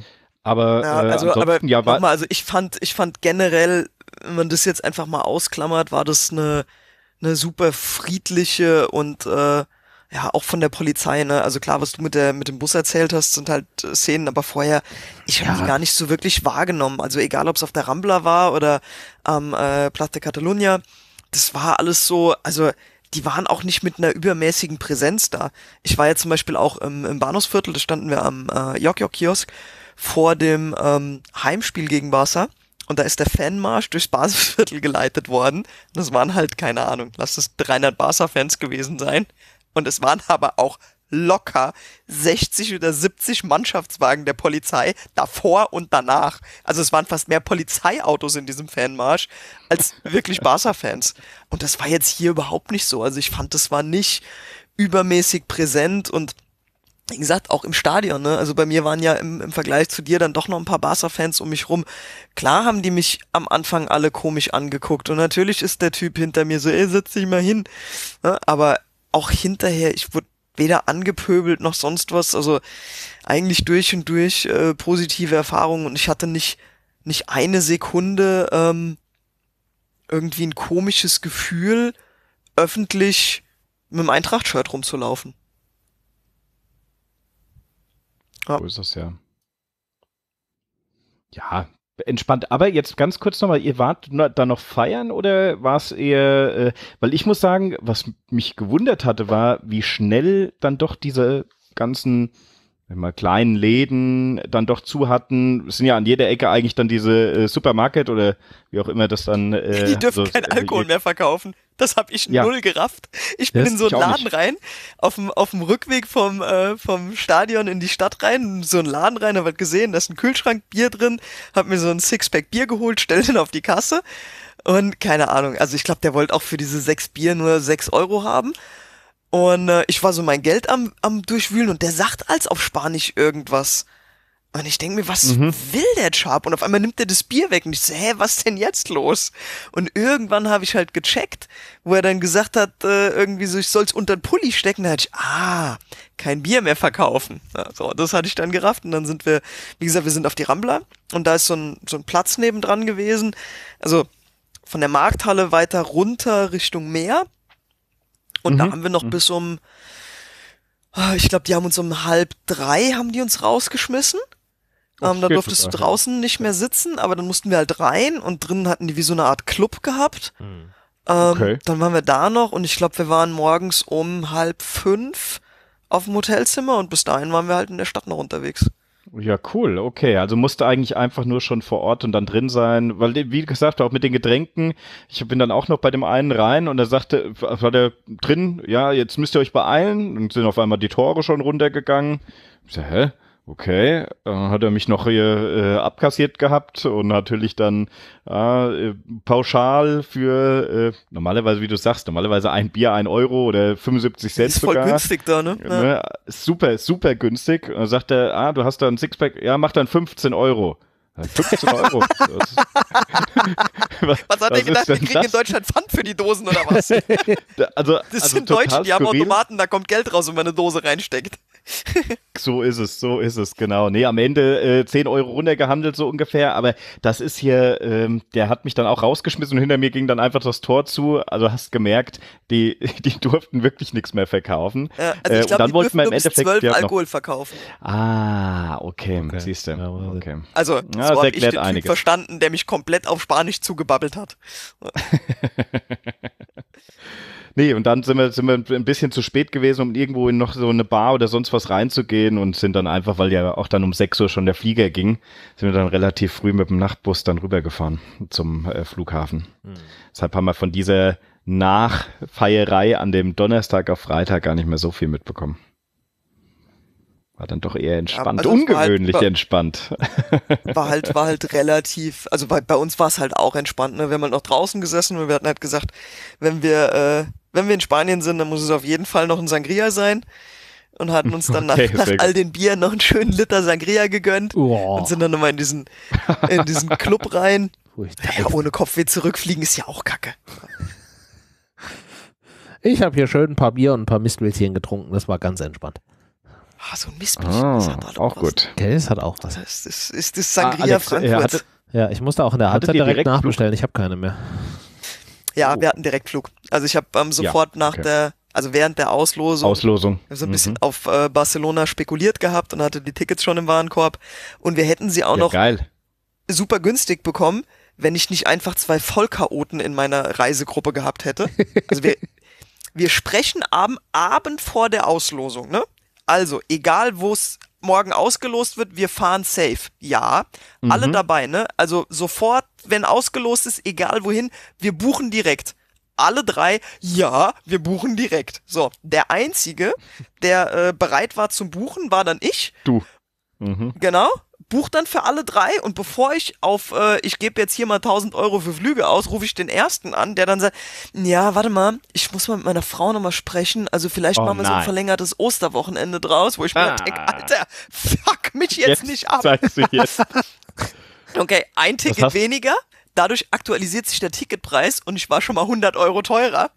S3: Aber, ja, äh, also, äh, aber ja, war mal,
S2: also ich fand, ich fand generell, wenn man das jetzt einfach mal ausklammert, war das eine, eine super friedliche und äh, ja, auch von der Polizei, ne? Also klar, was du mit der mit dem Bus erzählt hast, sind halt Szenen, aber vorher, ich habe ja. die gar nicht so wirklich wahrgenommen. Also egal, ob es auf der Rambla war oder am äh, Platz de Catalunya, das war alles so, also die waren auch nicht mit einer übermäßigen Präsenz da. Ich war ja zum Beispiel auch im, im Bahnhofsviertel, da standen wir am äh, Jokjok-Kiosk vor dem ähm, Heimspiel gegen Barca und da ist der Fanmarsch durchs Basisviertel geleitet worden. Das waren halt, keine Ahnung, lass es 300 Barca-Fans gewesen sein. Und es waren aber auch locker 60 oder 70 Mannschaftswagen der Polizei davor und danach. Also es waren fast mehr Polizeiautos in diesem Fanmarsch als wirklich Barca-Fans. Und das war jetzt hier überhaupt nicht so. Also ich fand, das war nicht übermäßig präsent und wie gesagt, auch im Stadion, ne? Also bei mir waren ja im, im Vergleich zu dir dann doch noch ein paar Barca-Fans um mich rum. Klar haben die mich am Anfang alle komisch angeguckt. Und natürlich ist der Typ hinter mir so, ey, setz dich mal hin. Ne? Aber auch hinterher, ich wurde weder angepöbelt noch sonst was. Also eigentlich durch und durch äh, positive Erfahrungen und ich hatte nicht, nicht eine Sekunde ähm, irgendwie ein komisches Gefühl, öffentlich mit dem Eintracht-Shirt rumzulaufen. Ja. So ist
S3: das ja. Ja, entspannt. Aber jetzt ganz kurz nochmal, ihr wart da noch feiern oder war es eher, äh, weil ich muss sagen, was mich gewundert hatte, war, wie schnell dann doch diese ganzen mal kleinen Läden dann doch zu hatten. Es sind ja an jeder Ecke eigentlich dann diese äh, Supermarket oder wie auch immer das dann. Äh, die dürfen also, keinen äh, Alkohol mehr
S2: verkaufen. Das habe ich ja. null gerafft. Ich bin das in so einen Laden nicht. rein, auf dem, auf dem Rückweg vom, äh, vom Stadion in die Stadt rein, so einen Laden rein, habe halt gesehen, da ist ein Kühlschrank, Bier drin, habe mir so ein Sixpack Bier geholt, stell den auf die Kasse und keine Ahnung. Also ich glaube, der wollte auch für diese sechs Bier nur sechs Euro haben. Und äh, ich war so mein Geld am, am Durchwühlen und der sagt als auf Spanisch irgendwas. Und ich denke mir, was mhm. will der Chap? Und auf einmal nimmt er das Bier weg und ich so, hä, was denn jetzt los? Und irgendwann habe ich halt gecheckt, wo er dann gesagt hat, äh, irgendwie so, ich soll es unter den Pulli stecken. Da hatte ich, ah, kein Bier mehr verkaufen. Ja, so, das hatte ich dann gerafft und dann sind wir, wie gesagt, wir sind auf die Rambler und da ist so ein, so ein Platz nebendran gewesen. Also von der Markthalle weiter runter Richtung Meer. Und mhm. da haben wir noch mhm. bis um, ah, ich glaube, die haben uns um halb drei, haben die uns rausgeschmissen. Ähm, da durftest du draußen nicht mehr sitzen, aber dann mussten wir halt rein und drinnen hatten die wie so eine Art Club gehabt. Hm. Ähm, okay. dann waren wir da noch und ich glaube, wir waren morgens um halb fünf auf dem Hotelzimmer und bis dahin waren wir halt in der Stadt noch unterwegs.
S3: Ja, cool, okay. Also musste eigentlich einfach nur schon vor Ort und dann drin sein, weil, wie gesagt, auch mit den Getränken, ich bin dann auch noch bei dem einen rein und er sagte, war der drin, ja, jetzt müsst ihr euch beeilen und sind auf einmal die Tore schon runtergegangen. Ich so, hä? okay, äh, hat er mich noch hier äh, abkassiert gehabt und natürlich dann äh, pauschal für äh, normalerweise, wie du sagst, normalerweise ein Bier ein Euro oder 75 Cent Das ist voll sogar. günstig da, ne? Ja. Super, super günstig. Und dann sagt er, ah, du hast da ein Sixpack, ja, mach dann 15 Euro. 15 Euro. was,
S2: was, hat er gedacht, wir kriegen in Deutschland Pfand für die Dosen oder was? also, das also sind Deutschen, die haben Automaten, da kommt Geld raus, wenn man eine Dose reinsteckt
S3: so ist es, so ist es, genau. Nee, am Ende äh, 10 Euro runtergehandelt, so ungefähr. Aber das ist hier, ähm, der hat mich dann auch rausgeschmissen und hinter mir ging dann einfach das Tor zu. Also hast gemerkt, die, die durften wirklich nichts mehr verkaufen. Ja, äh, also ich äh, glaub, äh, dann wollten wir im Endeffekt. zwölf ja, Alkohol verkaufen. Ah, okay, okay. siehst du. Okay. Also, so ja, so habe ich den Typ
S2: verstanden, der mich komplett auf Spanisch zugebabbelt hat.
S3: Nee, und dann sind wir, sind wir ein bisschen zu spät gewesen, um irgendwo in noch so eine Bar oder sonst was reinzugehen und sind dann einfach, weil ja auch dann um 6 Uhr schon der Flieger ging, sind wir dann relativ früh mit dem Nachtbus dann rübergefahren zum äh, Flughafen. Mhm. Deshalb haben wir von dieser Nachfeierei an dem Donnerstag auf Freitag gar nicht mehr so viel mitbekommen. War dann doch eher entspannt, ja, also ungewöhnlich war halt, entspannt.
S2: War halt, war halt relativ, also bei, bei uns war es halt auch entspannt, ne? Wir haben halt noch draußen gesessen und wir hatten halt gesagt, wenn wir, äh, wenn wir in Spanien sind, dann muss es auf jeden Fall noch ein Sangria sein. Und hatten uns dann okay, nach, nach all den Bieren noch einen schönen Liter Sangria gegönnt oh. und sind dann nochmal in diesen, in diesen Club rein. Ja, ohne Kopfweh zurückfliegen ist ja auch Kacke.
S1: Ich habe hier schön ein paar Bier und ein paar Mistelchen getrunken, das war ganz entspannt. Ah, so ein Mistbilch. Ah, auch, auch gut. Gell, hat auch was. Das ist, ist
S2: das Sangria ah, Alex, Frankfurt. Hatte, ja, ich musste auch in der Halbzeit direkt, direkt nachbestellen. Ich habe keine mehr. Ja, oh. wir hatten Direktflug. Also ich habe ähm, sofort ja, nach okay. der, also während der Auslosung, Auslosung. so ein mhm. bisschen auf äh, Barcelona spekuliert gehabt und hatte die Tickets schon im Warenkorb. Und wir hätten sie auch ja, noch geil. super günstig bekommen, wenn ich nicht einfach zwei Vollchaoten in meiner Reisegruppe gehabt hätte. Also wir, wir sprechen am Abend vor der Auslosung, ne? Also, egal wo es morgen ausgelost wird, wir fahren safe. Ja, mhm. alle dabei, ne? Also sofort, wenn ausgelost ist, egal wohin, wir buchen direkt. Alle drei, ja, wir buchen direkt. So, der Einzige, der äh, bereit war zum Buchen, war dann ich.
S3: Du. Mhm.
S2: Genau buch dann für alle drei und bevor ich auf, äh, ich gebe jetzt hier mal 1000 Euro für Flüge aus, rufe ich den ersten an, der dann sagt, ja, warte mal, ich muss mal mit meiner Frau nochmal sprechen, also vielleicht oh, machen wir nein. so ein verlängertes Osterwochenende draus, wo ich ah. mir denke, Alter, fuck mich jetzt, jetzt nicht ab. Zeigst du jetzt. okay, ein Ticket weniger, dadurch aktualisiert sich der Ticketpreis und ich war schon mal 100 Euro teurer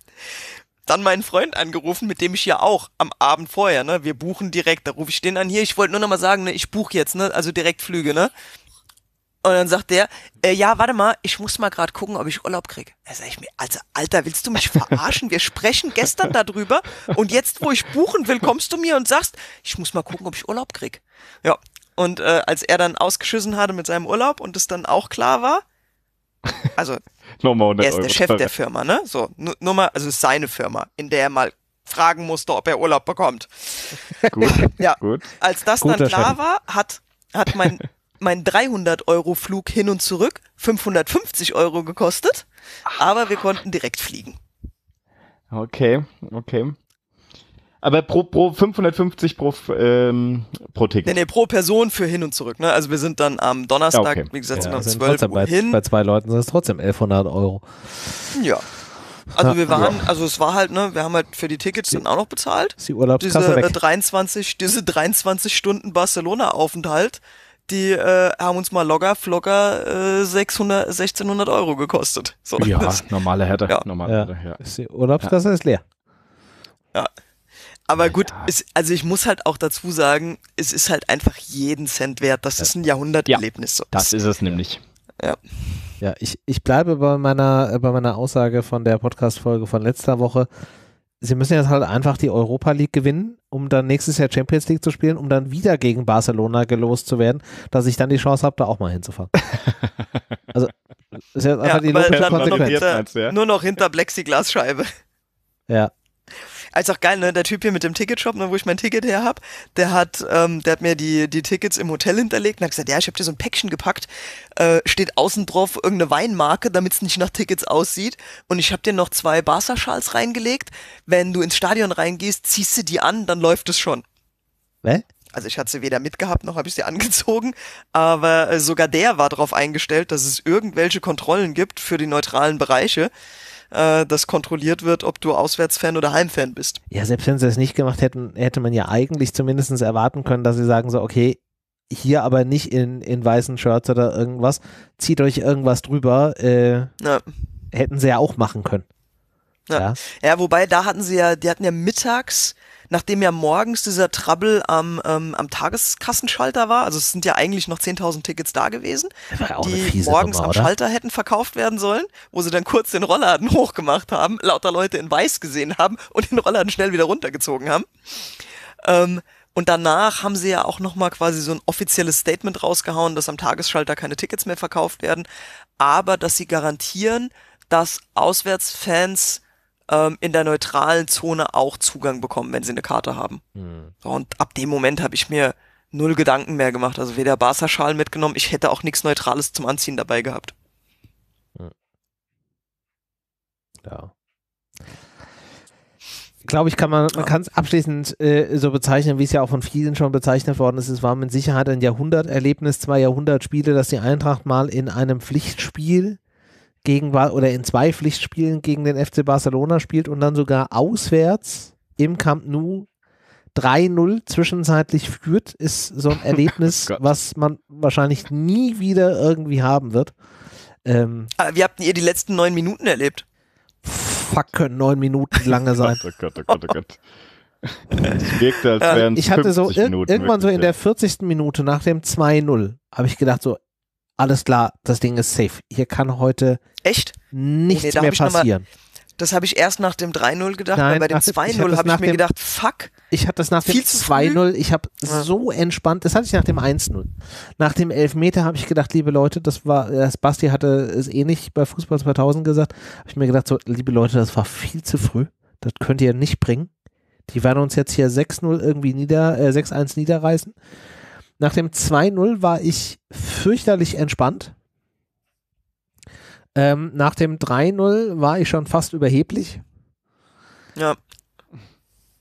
S2: dann meinen Freund angerufen, mit dem ich ja auch am Abend vorher, ne, wir buchen direkt, da rufe ich den an, hier, ich wollte nur noch mal sagen, ne, ich buche jetzt, ne, also direkt Flüge, ne. Und dann sagt der, äh, ja, warte mal, ich muss mal gerade gucken, ob ich Urlaub krieg. Da sag ich mir, also Alter, willst du mich verarschen? Wir sprechen gestern darüber und jetzt, wo ich buchen will, kommst du mir und sagst, ich muss mal gucken, ob ich Urlaub krieg. Ja, und äh, als er dann ausgeschissen hatte mit seinem Urlaub und es dann auch klar war, also,
S3: er ist der Chef der
S2: Firma, ne? So, nur mal, also ist seine Firma, in der er mal fragen musste, ob er Urlaub bekommt. Gut, ja. gut. Als das Guter dann klar war, hat, hat mein, mein 300-Euro-Flug hin und zurück 550 Euro gekostet, aber wir konnten direkt fliegen.
S3: Okay, okay. Aber pro, pro 550 pro, ähm, pro Ticket. Nee,
S2: nee, pro Person für hin und zurück. Ne? Also wir sind dann am Donnerstag, ja, okay. wie gesagt, sind ja, sind also 12 Uhr bei, hin.
S1: Bei zwei Leuten sind es trotzdem 1100 Euro.
S2: Ja. Also wir waren, ja. also es war halt, ne, wir haben halt für die Tickets dann auch noch bezahlt. Die Urlaubskasse diese, äh, weg. 23, diese 23 Stunden Barcelona-Aufenthalt, die äh, haben uns mal locker, flocker äh, 600, 1600 Euro gekostet. So. Ja,
S3: normale Härte. Ja. Normale Härte ja. Ist die Urlaubskasse ist leer.
S2: Ja. Aber gut, ja. es, also ich muss halt auch dazu sagen, es ist halt einfach jeden Cent wert. Das ja. ist ein Jahrhunderterlebnis. Ja, das
S1: ist es nämlich. Ja. Ja, ich, ich bleibe bei meiner, bei meiner Aussage von der Podcast-Folge von letzter Woche. Sie müssen jetzt halt einfach die Europa League gewinnen, um dann nächstes Jahr Champions League zu spielen, um dann wieder gegen Barcelona gelost zu werden, dass ich dann die Chance habe, da auch mal hinzufahren. also, ist jetzt einfach ja, die Konsequenz. Nur noch hinter, ja? nur
S2: noch hinter Plexiglasscheibe. Ja, also auch geil, ne? Der Typ hier mit dem Ticketshop, ne, wo ich mein Ticket her habe, der hat, ähm, der hat mir die, die Tickets im Hotel hinterlegt und hat gesagt, ja, ich habe dir so ein Päckchen gepackt, äh, steht außen drauf irgendeine Weinmarke, damit es nicht nach Tickets aussieht. Und ich habe dir noch zwei Barca-Schals reingelegt. Wenn du ins Stadion reingehst, ziehst du die an, dann läuft es schon. Ne? Also ich hatte sie weder mitgehabt noch habe ich sie angezogen, aber äh, sogar der war darauf eingestellt, dass es irgendwelche Kontrollen gibt für die neutralen Bereiche äh, dass kontrolliert wird, ob du Auswärtsfan oder Heimfan bist. Ja,
S1: selbst wenn sie es nicht gemacht hätten, hätte man ja eigentlich zumindest erwarten können, dass sie sagen so, okay, hier aber nicht in, in weißen Shirts oder irgendwas, zieht euch irgendwas drüber. Äh, ja. Hätten sie ja auch machen können.
S2: Ja. ja. ja, wobei da hatten sie ja, die hatten ja mittags nachdem ja morgens dieser Trouble am, ähm, am Tageskassenschalter war, also es sind ja eigentlich noch 10.000 Tickets da gewesen, ja die morgens Nummer, am Schalter hätten verkauft werden sollen, wo sie dann kurz den Rollladen hochgemacht haben, lauter Leute in Weiß gesehen haben und den Rollladen schnell wieder runtergezogen haben. Ähm, und danach haben sie ja auch nochmal quasi so ein offizielles Statement rausgehauen, dass am Tagesschalter keine Tickets mehr verkauft werden, aber dass sie garantieren, dass Auswärtsfans ähm, in der neutralen Zone auch Zugang bekommen, wenn sie eine Karte haben. Mhm. Und ab dem Moment habe ich mir null Gedanken mehr gemacht. Also weder barca schalen mitgenommen, ich hätte auch nichts Neutrales zum Anziehen dabei gehabt.
S1: Hm. Ja. Glaube ich, kann man, man kann es abschließend äh, so bezeichnen, wie es ja auch von vielen schon bezeichnet worden ist. Es war mit Sicherheit ein Jahrhunderterlebnis, zwei Jahrhundertspiele, dass die Eintracht mal in einem Pflichtspiel gegen oder in zwei Pflichtspielen gegen den FC Barcelona spielt und dann sogar auswärts im Camp Nou 3-0 zwischenzeitlich führt, ist so ein Erlebnis, oh was man wahrscheinlich nie wieder irgendwie haben wird. Ähm, ah,
S2: wie habt ihr die letzten neun Minuten erlebt?
S1: Fuck, können neun Minuten lange sein.
S2: oh Gott, oh Gott, oh Gott. Es wirkte, als wären es Ich hatte so ir Minuten irgendwann so in
S1: der 40. Minute nach dem 2-0, habe ich gedacht so, alles klar, das Ding ist safe. Hier kann heute Echt? nichts nee, nee, mehr passieren.
S2: das habe ich erst nach dem 3-0 gedacht, Nein, weil bei dem 2-0 habe ich mir dem, gedacht,
S1: fuck. Ich habe das nach dem 2-0, ich habe ja. so entspannt, das hatte ich nach dem 1-0. Nach dem Elfmeter habe ich gedacht, liebe Leute, das war, das äh, Basti hatte es ähnlich eh bei Fußball 2000 gesagt, habe ich mir gedacht, so, liebe Leute, das war viel zu früh, das könnt ihr nicht bringen. Die werden uns jetzt hier 6-0 irgendwie nieder, äh, 6-1 niederreißen. Nach dem 2-0 war ich fürchterlich entspannt. Ähm, nach dem 3-0 war ich schon fast überheblich. Ja.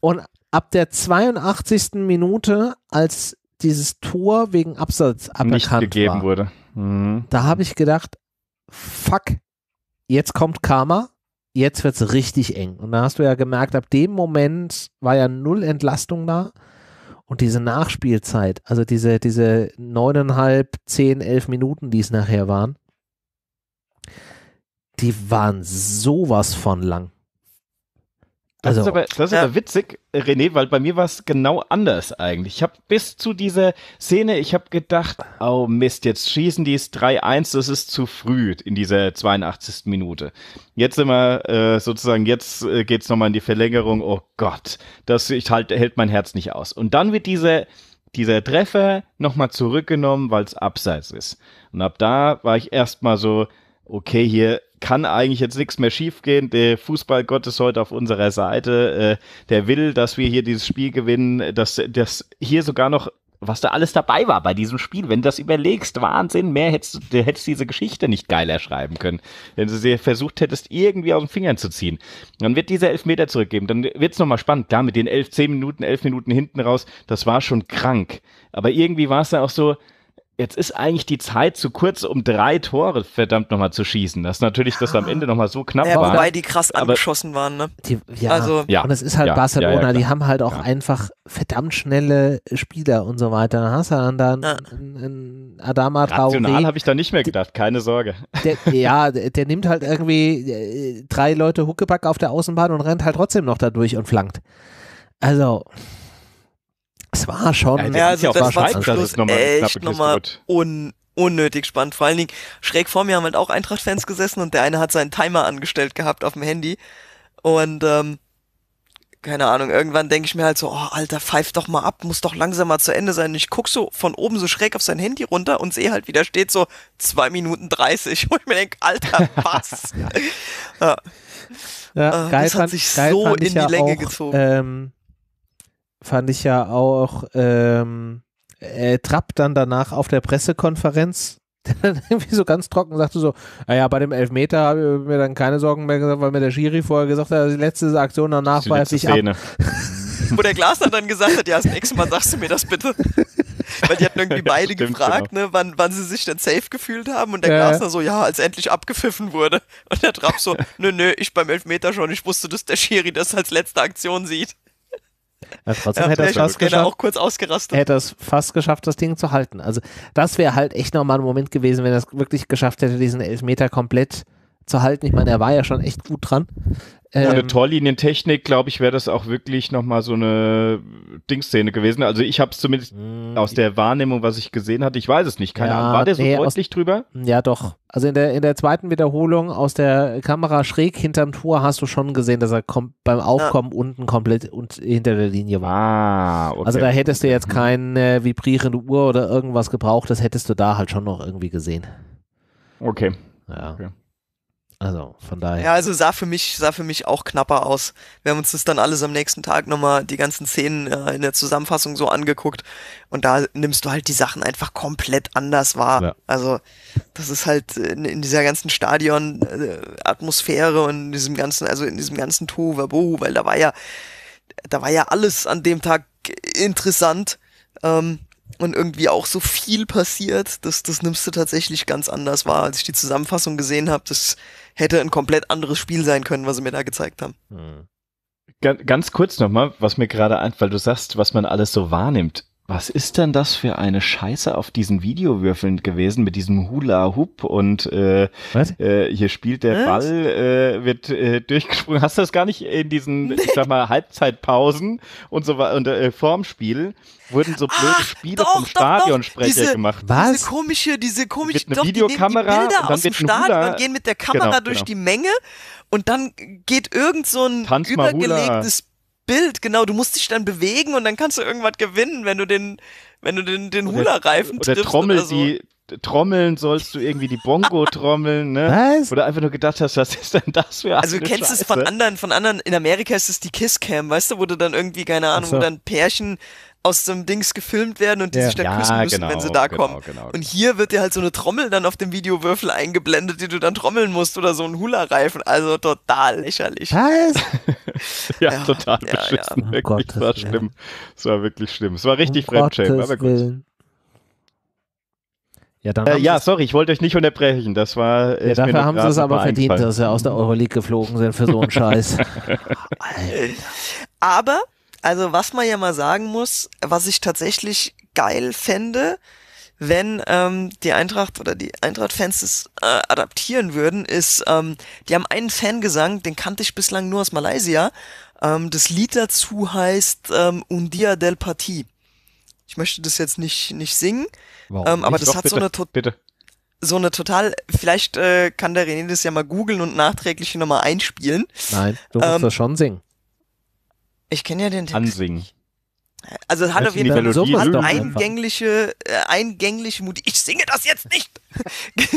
S1: Und ab der 82. Minute, als dieses Tor wegen Absatz aberkannt Nicht gegeben war, wurde. Mhm. Da habe ich gedacht, fuck, jetzt kommt Karma, jetzt wird es richtig eng. Und da hast du ja gemerkt, ab dem Moment war ja null Entlastung da. Und diese Nachspielzeit, also diese, diese neuneinhalb, zehn, elf Minuten, die es nachher waren, die waren sowas von lang. Das, also, ist aber,
S3: das ist ja. aber witzig, René, weil bei mir war es genau anders eigentlich. Ich habe bis zu dieser Szene, ich habe gedacht, oh Mist, jetzt schießen die es 3-1, das ist zu früh in dieser 82. Minute. Jetzt immer äh, sozusagen, jetzt äh, geht's nochmal in die Verlängerung, oh Gott, das ich halt, hält mein Herz nicht aus. Und dann wird dieser, dieser Treffer nochmal zurückgenommen, weil es abseits ist. Und ab da war ich erstmal so, okay, hier kann eigentlich jetzt nichts mehr schiefgehen. Der Fußballgott ist heute auf unserer Seite. Äh, der will, dass wir hier dieses Spiel gewinnen, dass, dass hier sogar noch was da alles dabei war bei diesem Spiel. Wenn du das überlegst, Wahnsinn, mehr hättest du hättest diese Geschichte nicht geiler schreiben können, wenn du sie versucht hättest, irgendwie aus den Fingern zu ziehen. Dann wird dieser Elfmeter zurückgeben, dann wird es nochmal spannend. Klar, mit den elf, zehn Minuten, elf Minuten hinten raus, das war schon krank. Aber irgendwie war es dann auch so, jetzt ist eigentlich die Zeit zu kurz, um drei Tore verdammt nochmal zu schießen. Das ist natürlich, dass am Ende nochmal so knapp ja, war. Wobei die
S2: krass angeschossen waren, ne? Die, ja,
S3: also, ja, und es
S1: ist halt ja, Barcelona, ja, die haben halt auch einfach verdammt schnelle Spieler und so weiter. Dann hast du dann da
S3: einen,
S1: ja. Adama Traoré. Rational habe
S3: ich da nicht mehr gedacht, keine Sorge. Der, ja,
S1: der nimmt halt irgendwie äh, drei Leute Huckeback auf der Außenbahn und rennt halt trotzdem noch da durch und flankt. Also, es war schon. Ja, also das war zum Schluss nochmal echt nochmal
S2: un unnötig spannend. Vor allen Dingen, schräg vor mir haben halt auch Eintracht-Fans gesessen und der eine hat seinen Timer angestellt gehabt auf dem Handy. Und ähm, keine Ahnung, irgendwann denke ich mir halt so, oh, Alter, pfeif doch mal ab, muss doch langsam mal zu Ende sein. Und ich guck so von oben so schräg auf sein Handy runter und sehe halt, wie da steht so zwei Minuten dreißig Und ich mir denke, Alter, was? ja. ja.
S1: ja, äh, das hat sich so in die Länge auch, gezogen. Ähm fand ich ja auch ähm, äh, Trapp dann danach auf der Pressekonferenz dann irgendwie so ganz trocken sagte so, naja, ah bei dem Elfmeter habe ich mir dann keine Sorgen mehr gesagt, weil mir der Schiri vorher gesagt hat, die letzte Aktion danach war ich ab.
S2: Wo der Glasner dann gesagt hat, ja, das nächste Mal sagst du mir das bitte. Weil die hatten irgendwie beide ja, gefragt, genau. ne, wann, wann sie sich denn safe gefühlt haben und der ja. Glasner so, ja, als endlich abgepfiffen wurde. Und der Trapp so, nö, nö, ich beim Elfmeter schon, ich wusste, dass der Schiri das als letzte Aktion sieht.
S1: Ja, trotzdem ja, hätte er fast geschafft. auch kurz ausgerastet. Hätte es fast geschafft, das Ding zu halten. Also das wäre halt echt nochmal ein Moment gewesen, wenn er es wirklich geschafft hätte, diesen Elfmeter komplett zu halten. Ich meine, er war ja schon echt gut dran. Ähm, ja, eine
S3: Torlinientechnik, glaube ich, wäre das auch wirklich nochmal so eine Dingszene gewesen. Also ich habe es zumindest mhm. aus der Wahrnehmung, was ich gesehen hatte, ich weiß es nicht, keine ja, Ahnung. War der so nee, freundlich
S1: aus, drüber? Ja, doch. Also in der, in der zweiten Wiederholung aus der Kamera schräg hinterm Tor hast du schon gesehen, dass er beim Aufkommen ja. unten komplett und hinter der Linie war. Ah, okay. Also da hättest du jetzt mhm. keine vibrierende Uhr oder irgendwas gebraucht, das hättest du da halt schon noch irgendwie gesehen. Okay. Ja. Okay. Also von daher. Ja,
S2: also sah für mich, sah für mich auch knapper aus. Wir haben uns das dann alles am nächsten Tag nochmal die ganzen Szenen äh, in der Zusammenfassung so angeguckt und da nimmst du halt die Sachen einfach komplett anders wahr. Ja. Also das ist halt in, in dieser ganzen Stadion-Atmosphäre äh, und in diesem ganzen, also in diesem ganzen Tohuwabohu, weil da war ja, da war ja alles an dem Tag interessant. Ähm, und irgendwie auch so viel passiert, das, das nimmst du tatsächlich ganz anders wahr. Als ich die Zusammenfassung gesehen habe, das hätte ein komplett anderes Spiel sein können, was sie mir da gezeigt haben. Hm.
S3: Ganz kurz nochmal, was mir gerade an, weil du sagst, was man alles so wahrnimmt was ist denn das für eine Scheiße auf diesen Videowürfeln gewesen mit diesem Hula Hoop und äh, äh, hier spielt der was? Ball, äh, wird äh, durchgesprungen. Hast du das gar nicht in diesen, ich sag mal, Halbzeitpausen und so weiter und äh, Formspiel? Wurden so blöde Ach, Spiele doch, vom Stadionsprecher gemacht. Was? Diese
S2: komische, diese komische wird doch, Videokamera die die Bilder aus dem Stadion und gehen mit der genau, Kamera genau, durch genau. die Menge und dann geht irgend so ein Tanz übergelegtes Bild, genau, du musst dich dann bewegen und dann kannst du irgendwas gewinnen, wenn du den, wenn du den, den Hula-Reifen oder, oder Trommel, oder so. die
S3: Trommeln sollst du irgendwie die Bongo trommeln, ne? Was? Oder einfach nur gedacht hast, was ist denn das
S2: für also eine Also du kennst Scheiße? es von anderen, von anderen, in Amerika ist es die Kisscam, weißt du, wo du dann irgendwie, keine Ahnung, so. wo dann Pärchen aus dem Dings gefilmt werden und die ja. sich dann ja, küssen müssen, genau, wenn sie genau, da genau, kommen. Genau, und genau. hier wird dir halt so eine Trommel dann auf dem Videowürfel eingeblendet, die du dann trommeln musst oder so ein Hula-Reifen. Also total lächerlich.
S3: Was? ja, ja, total beschissen. Oh, wirklich, Gottes war schlimm. Es war wirklich schlimm. Es war richtig um Fremdschämen, aber
S1: gut. Willen. Ja, äh, ja
S3: sorry, ich wollte euch nicht unterbrechen. Das war. Ja, dafür haben sie es aber verdient, dass
S1: sie aus der Euroleague geflogen sind für so einen Scheiß.
S2: Alter. aber also was man ja mal sagen muss, was ich tatsächlich geil fände, wenn ähm, die Eintracht oder die Eintracht-Fans das äh, adaptieren würden, ist, ähm, die haben einen Fangesang, den kannte ich bislang nur aus Malaysia. Ähm, das Lied dazu heißt ähm, Un Dia del Parti. Ich möchte das jetzt nicht, nicht singen, wow, ähm, aber das doch, hat bitte, so eine... To bitte. So eine total, vielleicht äh, kann der René das ja mal googeln und nachträglich nochmal einspielen. Nein,
S1: du musst ähm, das schon singen.
S2: Ich kenne ja den Text. Ansingen. Also es hat auf jeden Fall eine hat eingängliche, äh, eingängliche Melodie. Ich singe das jetzt nicht.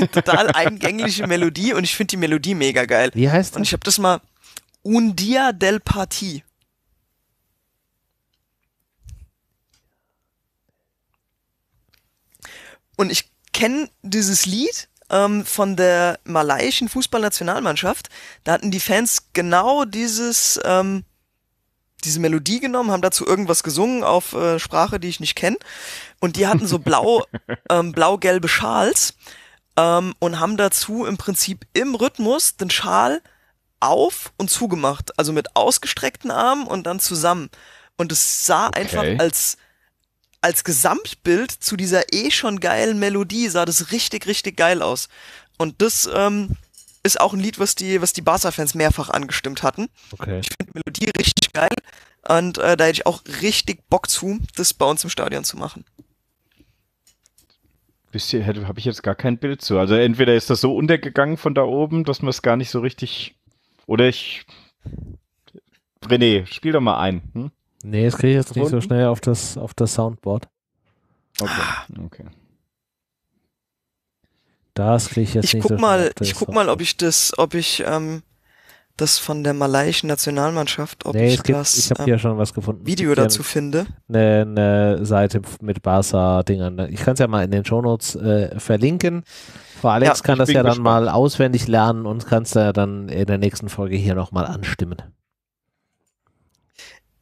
S2: Total eingängliche Melodie und ich finde die Melodie mega geil. Wie heißt das? Und ich habe das mal Un Dia del Parti. Und ich kenne dieses Lied ähm, von der malaiischen Fußballnationalmannschaft. Da hatten die Fans genau dieses ähm, diese Melodie genommen, haben dazu irgendwas gesungen auf äh, Sprache, die ich nicht kenne. Und die hatten so blau, ähm, blau-gelbe Schals ähm, und haben dazu im Prinzip im Rhythmus den Schal auf und zugemacht, also mit ausgestreckten Armen und dann zusammen. Und es sah okay. einfach als als Gesamtbild zu dieser eh schon geilen Melodie sah das richtig richtig geil aus. Und das ähm, ist auch ein Lied, was die, was die Barca-Fans mehrfach angestimmt hatten. Okay. Ich finde die Melodie richtig geil und äh, da hätte ich auch richtig Bock zu, das bei uns im Stadion zu machen.
S3: Bisschen habe ich jetzt gar kein Bild zu. Also entweder ist das so untergegangen von da oben, dass man es gar nicht so richtig. Oder ich. René, spiel doch mal ein. Hm?
S1: Nee, das kriege ich jetzt nicht so schnell auf das, auf das Soundboard. Okay. okay. Das kriege ich jetzt ich nicht guck so mal, Ich guck
S2: mal, ob ich das, ob ich ähm, das von der malaiischen Nationalmannschaft,
S1: ob nee, ich gibt, das ich ähm, hier schon was gefunden. Video dazu finde. Eine, eine Seite mit Barca-Dingern. Ich kann es ja mal in den Shownotes äh, verlinken. Frau Alex ja, kann das ja dann mal auswendig lernen und kann es da dann in der nächsten Folge hier nochmal anstimmen.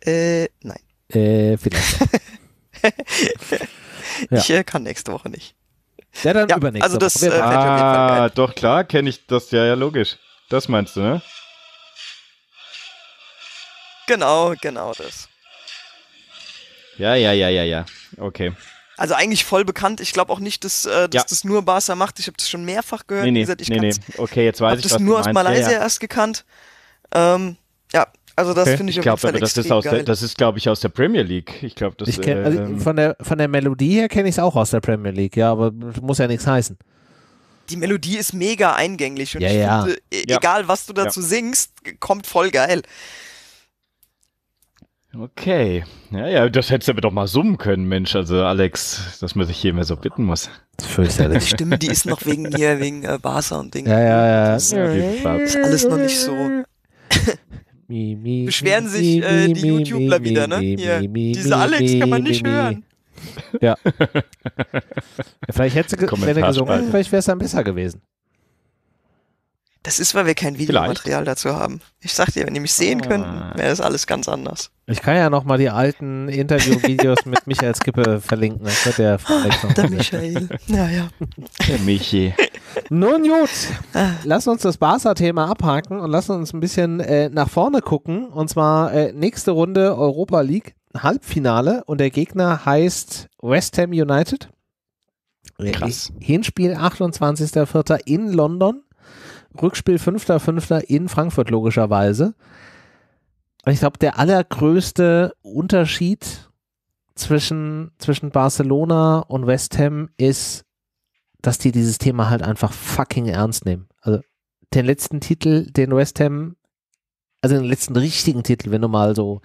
S2: Äh, nein. Äh,
S1: vielleicht.
S2: ja. Ich äh, kann nächste Woche nicht. Der dann ja, übernächste also das, Äh, ah,
S3: doch klar, kenne ich das. Ja, ja, logisch. Das meinst du, ne?
S2: Genau, genau das.
S3: Ja, ja, ja, ja, ja. Okay.
S2: Also eigentlich voll bekannt. Ich glaube auch nicht, dass, äh, dass ja. das nur Barca macht. Ich habe das schon mehrfach gehört. Nee, nee, gesagt, ich nee, nee.
S3: Okay, jetzt weiß ich, Ich habe das nur aus Malaysia
S2: ja, ja. erst gekannt. Ähm, ja, also das okay. finde ich, ich glaube, aber das ist das
S3: ist glaube ich aus der Premier League. Ich glaube, das ich kenn, also äh, ähm, von
S1: der von der Melodie her kenne ich es auch aus der Premier League, ja, aber muss ja nichts heißen.
S2: Die Melodie ist mega eingänglich und ja, ja. Finde, e- ja. egal was du dazu singst, kommt voll geil.
S3: Okay. Ja, ja, das hättest du aber doch mal summen können, Mensch, also Alex, dass man sich hier mehr so bitten muss.
S2: Fürchterlich. Die Stimme, die ist noch wegen hier, wegen äh, Barca und Ding. Ja, ja, ja. Das, ja. ist alles noch nicht so
S1: mi, mi, beschweren sich äh, mi, äh, die YouTuber wieder, ne? Hier, diese Alex kann man nicht hören. Ja. vielleicht hätte sie, wenn er gesungen, vielleicht wäre es dann besser gewesen.
S2: Das ist, weil wir kein Videomaterial Vielleicht. dazu haben. Ich sag dir, wenn die mich sehen ah. könnten, wäre das alles ganz anders.
S1: Ich kann ja noch mal die alten Interview-Videos mit Michael Skippe verlinken. Das wird der ah, vielleicht noch Der Michael. Naja. Der Michi. Nun gut, ah. lass uns das Barca-Thema abhaken und lass uns ein bisschen äh, nach vorne gucken. Und zwar äh, nächste Runde Europa League Halbfinale und der Gegner heißt West Ham United. Äh, Krass. Hinspiel 28.04. in London. Rückspiel 5.5. in Frankfurt logischerweise. Und ich glaube, der allergrößte Unterschied zwischen, zwischen Barcelona und West Ham ist, dass die dieses Thema halt einfach fucking ernst nehmen. Also den letzten Titel, den West Ham, also den letzten richtigen Titel, wenn du mal so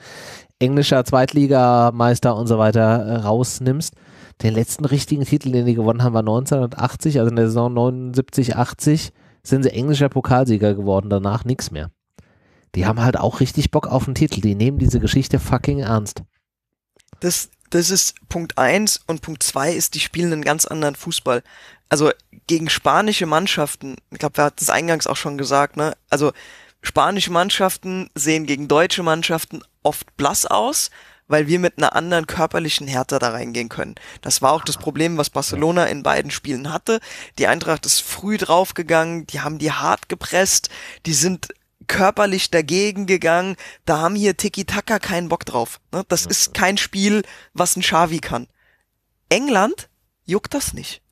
S1: englischer Zweitligameister und so weiter äh, rausnimmst, den letzten richtigen Titel, den die gewonnen haben, war 1980, also in der Saison 79, 80 sind sie englischer Pokalsieger geworden, danach nichts mehr. Die haben halt auch richtig Bock auf den Titel. Die nehmen diese Geschichte fucking ernst.
S2: Das, das ist Punkt 1 und Punkt 2 ist, die spielen einen ganz anderen Fußball. Also gegen spanische Mannschaften, ich glaube, wir hatten es eingangs auch schon gesagt, ne? Also spanische Mannschaften sehen gegen deutsche Mannschaften oft blass aus, weil wir mit einer anderen körperlichen Härte da reingehen können. Das war auch das Problem, was Barcelona in beiden Spielen hatte. Die Eintracht ist früh draufgegangen, die haben die hart gepresst, die sind körperlich dagegen gegangen. Da haben hier Tiki-Taka keinen Bock drauf. Ne? Das ist kein Spiel, was ein Xavi kann. England juckt das nicht.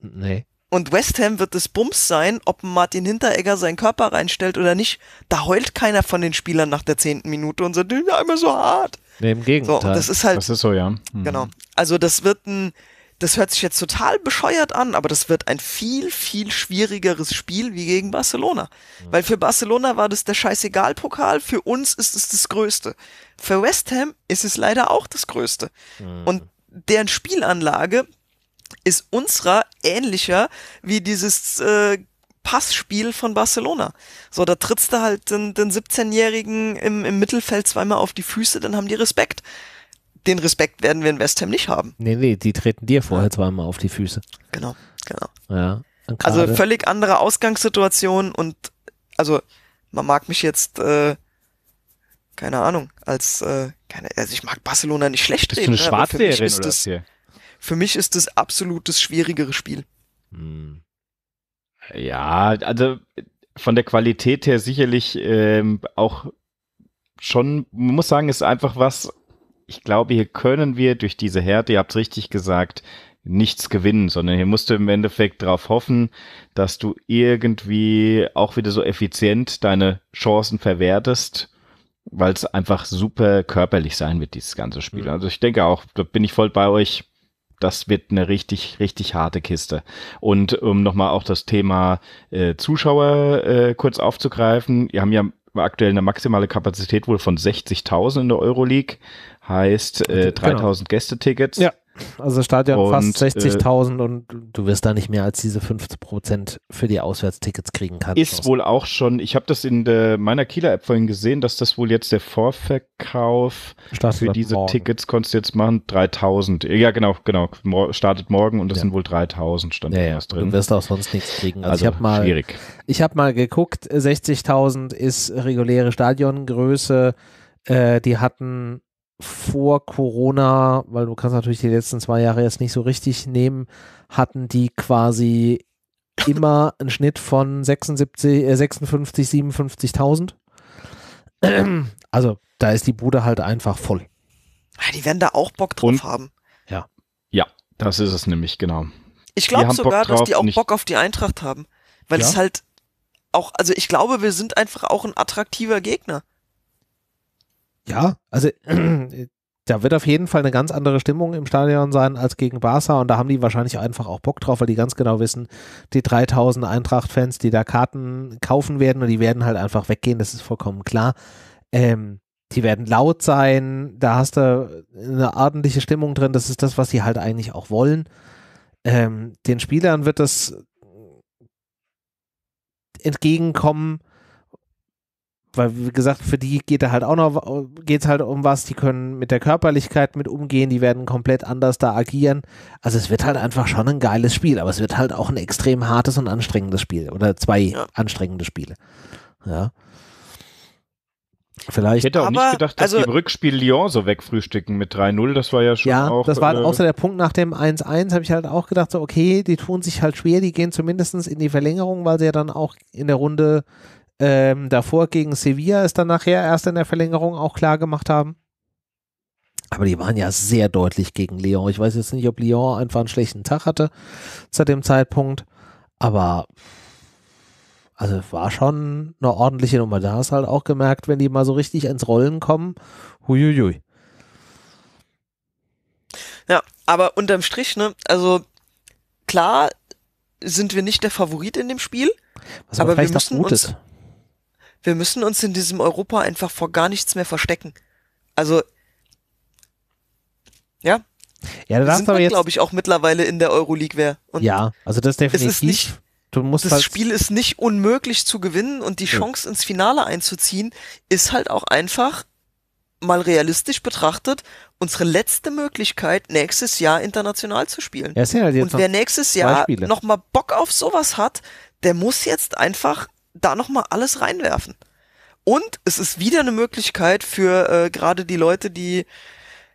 S2: Nee. Und West Ham wird es Bums sein, ob Martin Hinteregger seinen Körper reinstellt oder nicht. Da heult keiner von den Spielern nach der zehnten Minute und sagt, die sind immer so hart. Nee, im Gegenteil. So, das ist halt. Das ist so, ja. Mhm. Genau. Also, das wird ein, das hört sich jetzt total bescheuert an, aber das wird ein viel, viel schwierigeres Spiel wie gegen Barcelona. Mhm. Weil für Barcelona war das der Scheißegal-Pokal, für uns ist es das Größte. Für West Ham ist es leider auch das Größte. Mhm. Und deren Spielanlage, ist unserer ähnlicher wie dieses äh, Passspiel von Barcelona. So, da trittst du halt den, den 17-Jährigen im, im Mittelfeld zweimal auf die Füße, dann haben die Respekt. Den Respekt werden wir in West Ham nicht haben.
S1: Nee, nee, die treten dir vorher ja. zweimal auf die Füße. Genau, genau. Ja, also
S2: völlig andere Ausgangssituation und also man mag mich jetzt, äh, keine Ahnung, als, äh, keine, also ich mag Barcelona nicht schlecht Bist reden. Du eine ne, Schwarzseherin oder das, hier? Für mich ist das absolut das schwierigere Spiel. Hm.
S3: Ja, also von der Qualität her sicherlich ähm, auch schon, man muss sagen, ist einfach was, ich glaube, hier können wir durch diese Härte, ihr habt es richtig gesagt, nichts gewinnen, sondern hier musst du im Endeffekt darauf hoffen, dass du irgendwie auch wieder so effizient deine Chancen verwertest, weil es einfach super körperlich sein wird, dieses ganze Spiel. Mhm. Also ich denke auch, da bin ich voll bei euch, das wird eine richtig, richtig harte Kiste. Und um nochmal auch das Thema äh, Zuschauer äh, kurz aufzugreifen, wir haben ja aktuell eine maximale Kapazität wohl von 60.000 in der Euroleague, heißt äh, 3.000 also, genau. Gästetickets. Ja. Also Stadion und, fast 60.000
S1: äh, und du wirst da nicht mehr als diese 50% für die Auswärtstickets kriegen kannst. Ist
S3: wohl auch schon, ich habe das in der, meiner Kieler App vorhin gesehen, dass das wohl jetzt der Vorverkauf startet für diese morgen. Tickets konntest du jetzt machen, 3.000. Ja genau, genau, startet morgen und das ja. sind wohl 3.000
S1: stand ja, erst drin. Du wirst auch sonst nichts kriegen. Also, also ich habe mal, schwierig. Ich habe mal geguckt, 60.000 ist reguläre Stadiongröße, äh, die hatten vor Corona, weil du kannst natürlich die letzten zwei Jahre jetzt nicht so richtig nehmen, hatten die quasi immer einen Schnitt von 76, äh 56, 57.000. Also da ist die Bude halt einfach voll.
S2: Ah, die werden da auch Bock drauf Und, haben. Ja.
S3: Ja, das ist es nämlich, genau.
S2: Ich glaube sogar, drauf, dass die auch nicht. Bock auf die Eintracht haben. Weil ja? es halt auch, also ich glaube, wir sind einfach auch ein attraktiver Gegner.
S1: Ja, also äh, da wird auf jeden Fall eine ganz andere Stimmung im Stadion sein als gegen Barca und da haben die wahrscheinlich einfach auch Bock drauf, weil die ganz genau wissen, die 3000 Eintracht-Fans, die da Karten kaufen werden und die werden halt einfach weggehen, das ist vollkommen klar. Ähm, die werden laut sein, da hast du eine ordentliche Stimmung drin, das ist das, was sie halt eigentlich auch wollen. Ähm, den Spielern wird das entgegenkommen, weil wie gesagt, für die geht da halt auch noch geht's halt um was, die können mit der Körperlichkeit mit umgehen, die werden komplett anders da agieren. Also es wird halt einfach schon ein geiles Spiel, aber es wird halt auch ein extrem hartes und anstrengendes Spiel oder zwei ja. anstrengende Spiele. Ja. Vielleicht. Ich hätte auch aber, nicht gedacht, dass also, die
S3: im Rückspiel Lyon so wegfrühstücken mit 3-0. Das war ja schon ja, auch. Das war äh, außer der
S1: Punkt nach dem 1-1, habe ich halt auch gedacht, so, okay, die tun sich halt schwer, die gehen zumindest in die Verlängerung, weil sie ja dann auch in der Runde ähm, davor gegen Sevilla ist dann nachher erst in der Verlängerung auch klar gemacht haben. Aber die waren ja sehr deutlich gegen Lyon. Ich weiß jetzt nicht, ob Lyon einfach einen schlechten Tag hatte zu dem Zeitpunkt, aber also war schon eine ordentliche Nummer. Da hast halt auch gemerkt, wenn die mal so richtig ins Rollen kommen, huiuiui.
S2: Ja, aber unterm Strich, ne, also klar sind wir nicht der Favorit in dem Spiel,
S1: Was aber, aber wir müssen uns,
S2: wir müssen uns in diesem Europa einfach vor gar nichts mehr verstecken. Also, ja.
S1: Ja, da darfst aber jetzt, glaube
S2: ich, auch mittlerweile in der Euroleague wäre.
S1: Ja, also das definitiv. Es ist nicht, du musst das halt
S2: Spiel ist nicht unmöglich zu gewinnen und die Chance ins Finale einzuziehen ist halt auch einfach mal realistisch betrachtet unsere letzte Möglichkeit, nächstes Jahr international zu spielen. Ja, halt und wer nächstes Jahr nochmal Bock auf sowas hat, der muss jetzt einfach da nochmal alles reinwerfen. Und es ist wieder eine Möglichkeit für äh, gerade die Leute, die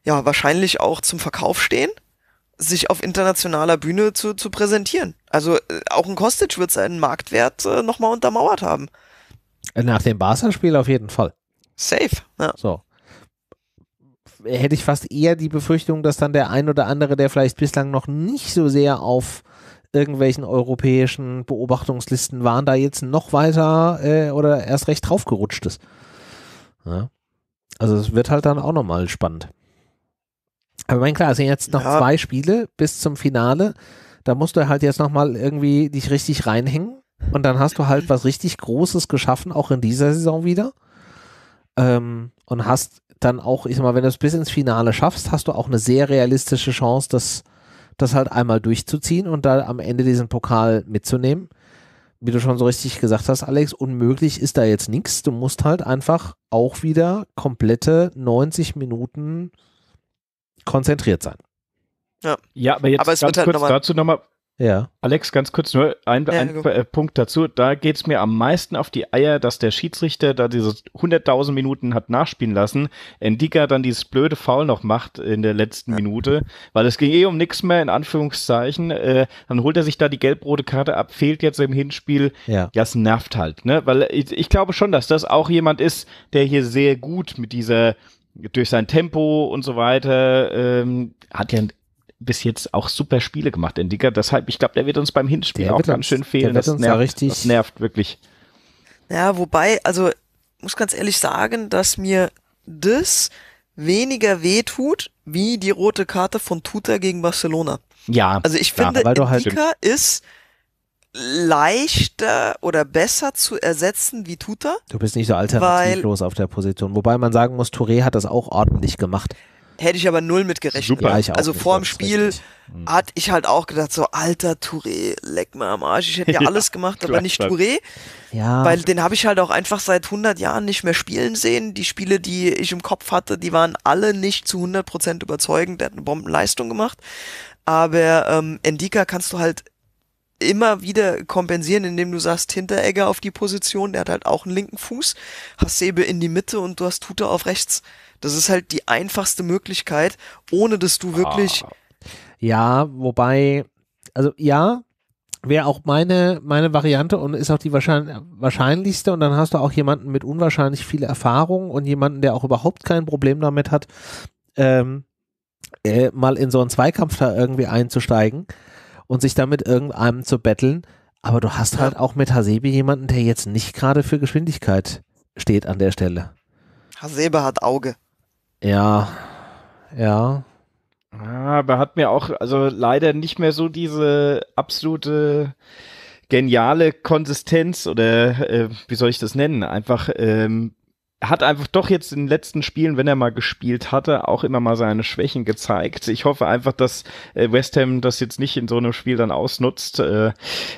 S2: ja wahrscheinlich auch zum Verkauf stehen, sich auf internationaler Bühne zu, zu präsentieren. Also äh, auch ein Kostic wird seinen Marktwert äh, nochmal untermauert haben.
S1: Nach dem Barca-Spiel auf jeden Fall. Safe. Ja. So. Hätte ich fast eher die Befürchtung, dass dann der ein oder andere, der vielleicht bislang noch nicht so sehr auf irgendwelchen europäischen Beobachtungslisten waren, da jetzt noch weiter äh, oder erst recht draufgerutscht ist. Ja. Also es wird halt dann auch nochmal spannend. Aber mein klar, es sind jetzt noch ja. zwei Spiele bis zum Finale. Da musst du halt jetzt nochmal irgendwie dich richtig reinhängen. Und dann hast du halt was richtig Großes geschaffen, auch in dieser Saison wieder. Ähm, und hast dann auch, ich sag mal, wenn du es bis ins Finale schaffst, hast du auch eine sehr realistische Chance, das das halt einmal durchzuziehen und da am Ende diesen Pokal mitzunehmen. Wie du schon so richtig gesagt hast, Alex, unmöglich ist da jetzt nichts. Du musst halt einfach auch wieder komplette 90 Minuten konzentriert sein.
S2: Ja, ja aber jetzt aber ganz halt kurz noch dazu nochmal, ja.
S3: Alex, ganz kurz nur ein, ein ja, äh, Punkt dazu. Da geht es mir am meisten auf die Eier, dass der Schiedsrichter da diese 100.000 Minuten hat nachspielen lassen, Endika dann dieses blöde Foul noch macht in der letzten ja. Minute, weil es ging eh um nichts mehr, in Anführungszeichen. Äh, dann holt er sich da die gelb-rote Karte ab, fehlt jetzt im Hinspiel. Ja. Das nervt halt, ne? Weil ich, ich glaube schon, dass das auch jemand ist, der hier sehr gut mit dieser durch sein Tempo und so weiter ähm, hat ja bis jetzt auch super Spiele gemacht, in Digger. Deshalb, ich glaube, der wird uns beim Hinspiel der auch ganz schön fehlen. das, nervt, richtig das nervt wirklich.
S2: Ja, wobei, also muss ganz ehrlich sagen, dass mir das weniger wehtut, wie die rote Karte von Tuta gegen Barcelona.
S3: Ja. Also ich finde, weil du halt
S2: ist leichter oder besser zu ersetzen wie Tuta.
S1: Du bist nicht so alternativlos weil, auf der Position. Wobei man sagen muss, Touré hat das auch ordentlich gemacht.
S2: Hätte ich aber null mit gerechnet. Super, ja, also vor dem Spiel richtig. Hm. hat ich halt auch gedacht, so, alter Touré, leck mal am Arsch. Ich hätte ja, ja alles gemacht, aber nicht Touré. Ja. Weil den habe ich halt auch einfach seit 100 Jahren nicht mehr spielen sehen. Die Spiele, die ich im Kopf hatte, die waren alle nicht zu 100% überzeugend. Der hat eine Bombenleistung gemacht. Aber ähm, Endika kannst du halt immer wieder kompensieren, indem du sagst, Hinteregger auf die Position, der hat halt auch einen linken Fuß, Hasebe in die Mitte und du hast Tute auf rechts. Das ist halt die einfachste
S1: Möglichkeit, ohne dass du wirklich. Ah. Ja, wobei, also ja, wäre auch meine, meine Variante und ist auch die wahrscheinlichste. Und dann hast du auch jemanden mit unwahrscheinlich viel Erfahrung und jemanden, der auch überhaupt kein Problem damit hat, ähm, äh, mal in so einen Zweikampf da irgendwie einzusteigen und sich damit irgendeinem zu betteln. Aber du hast halt auch mit Hasebe jemanden, der jetzt nicht gerade für Geschwindigkeit steht an der Stelle.
S2: Hasebe hat Auge.
S1: Ja, ja.
S3: Aber hat mir auch, also leider nicht mehr so diese absolute geniale Konsistenz oder äh, wie soll ich das nennen? Einfach ähm, hat einfach doch jetzt in den letzten Spielen, wenn er mal gespielt hatte, auch immer mal seine Schwächen gezeigt. Ich hoffe einfach, dass äh, West Ham das jetzt nicht in so einem Spiel dann ausnutzt. Äh,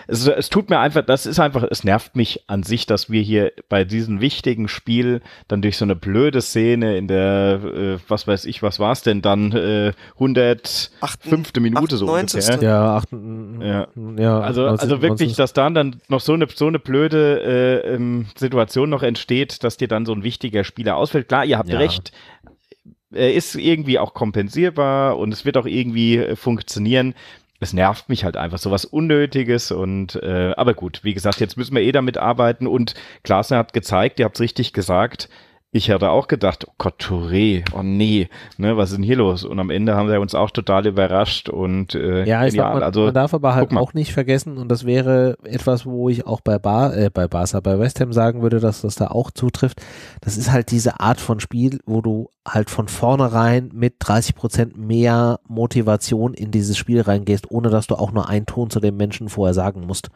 S3: es, es tut mir einfach, das ist einfach, es nervt mich an sich, dass wir hier bei diesem wichtigen Spiel dann durch so eine blöde Szene in der, äh, was weiß ich, was war es denn dann, 105. Minute 98. so ungefähr. Ja, achten, ja.
S1: ja also, also wirklich,
S3: dass dann dann noch so eine, so eine blöde äh, ähm, Situation noch entsteht, dass dir dann so ein wichtiger Spieler ausfällt. Klar, ihr habt ja. recht, er ist irgendwie auch kompensierbar und es wird auch irgendwie äh, funktionieren. Es nervt mich halt einfach so was Unnötiges und äh, aber gut, wie gesagt, jetzt müssen wir eh damit arbeiten und Klaasner hat gezeigt, ihr habt es richtig gesagt, ich hatte auch gedacht, oh Gott, Touré, oh nee, ne, was ist denn hier los? Und am Ende haben sie uns auch total überrascht und äh, ja, ich Sag, man, also, man darf aber halt auch
S1: nicht vergessen, und das wäre etwas, wo ich auch bei Bar, äh, bei Barca, bei West Ham sagen würde, dass das da auch zutrifft. Das ist halt diese Art von Spiel, wo du halt von vornherein mit 30 Prozent mehr Motivation in dieses Spiel reingehst, ohne dass du auch nur einen Ton zu dem Menschen vorher sagen musst.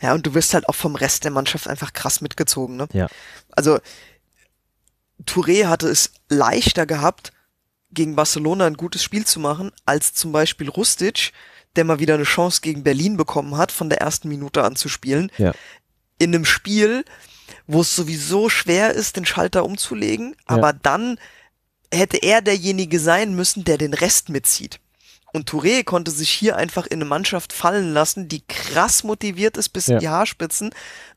S2: Ja, und du wirst halt auch vom Rest der Mannschaft einfach krass mitgezogen, ne? Ja. Also Touré hatte es leichter gehabt, gegen Barcelona ein gutes Spiel zu machen, als zum Beispiel Rustic, der mal wieder eine Chance gegen Berlin bekommen hat, von der ersten Minute an zu spielen. Ja. In einem Spiel, wo es sowieso schwer ist, den Schalter umzulegen, aber ja. dann hätte er derjenige sein müssen, der den Rest mitzieht. Und Touré konnte sich hier einfach in eine Mannschaft fallen lassen, die krass motiviert ist bis ja. in die Haarspitzen,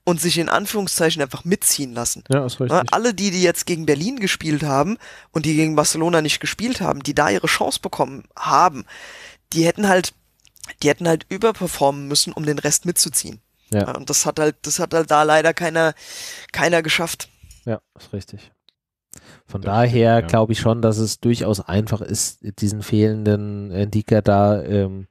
S2: und sich in Anführungszeichen einfach mitziehen lassen. Ja, ist ne? richtig. Alle die, die jetzt gegen Berlin gespielt haben und die gegen Barcelona nicht gespielt haben, die da ihre Chance bekommen haben, die hätten halt, die hätten halt überperformen müssen, um den Rest mitzuziehen. Ja. Und das hat halt, das hat halt da leider keiner, keiner geschafft.
S1: Ja, ist richtig. Von das daher ja. glaube ich schon, dass es durchaus einfach ist, diesen fehlenden Indiker äh, da ähm,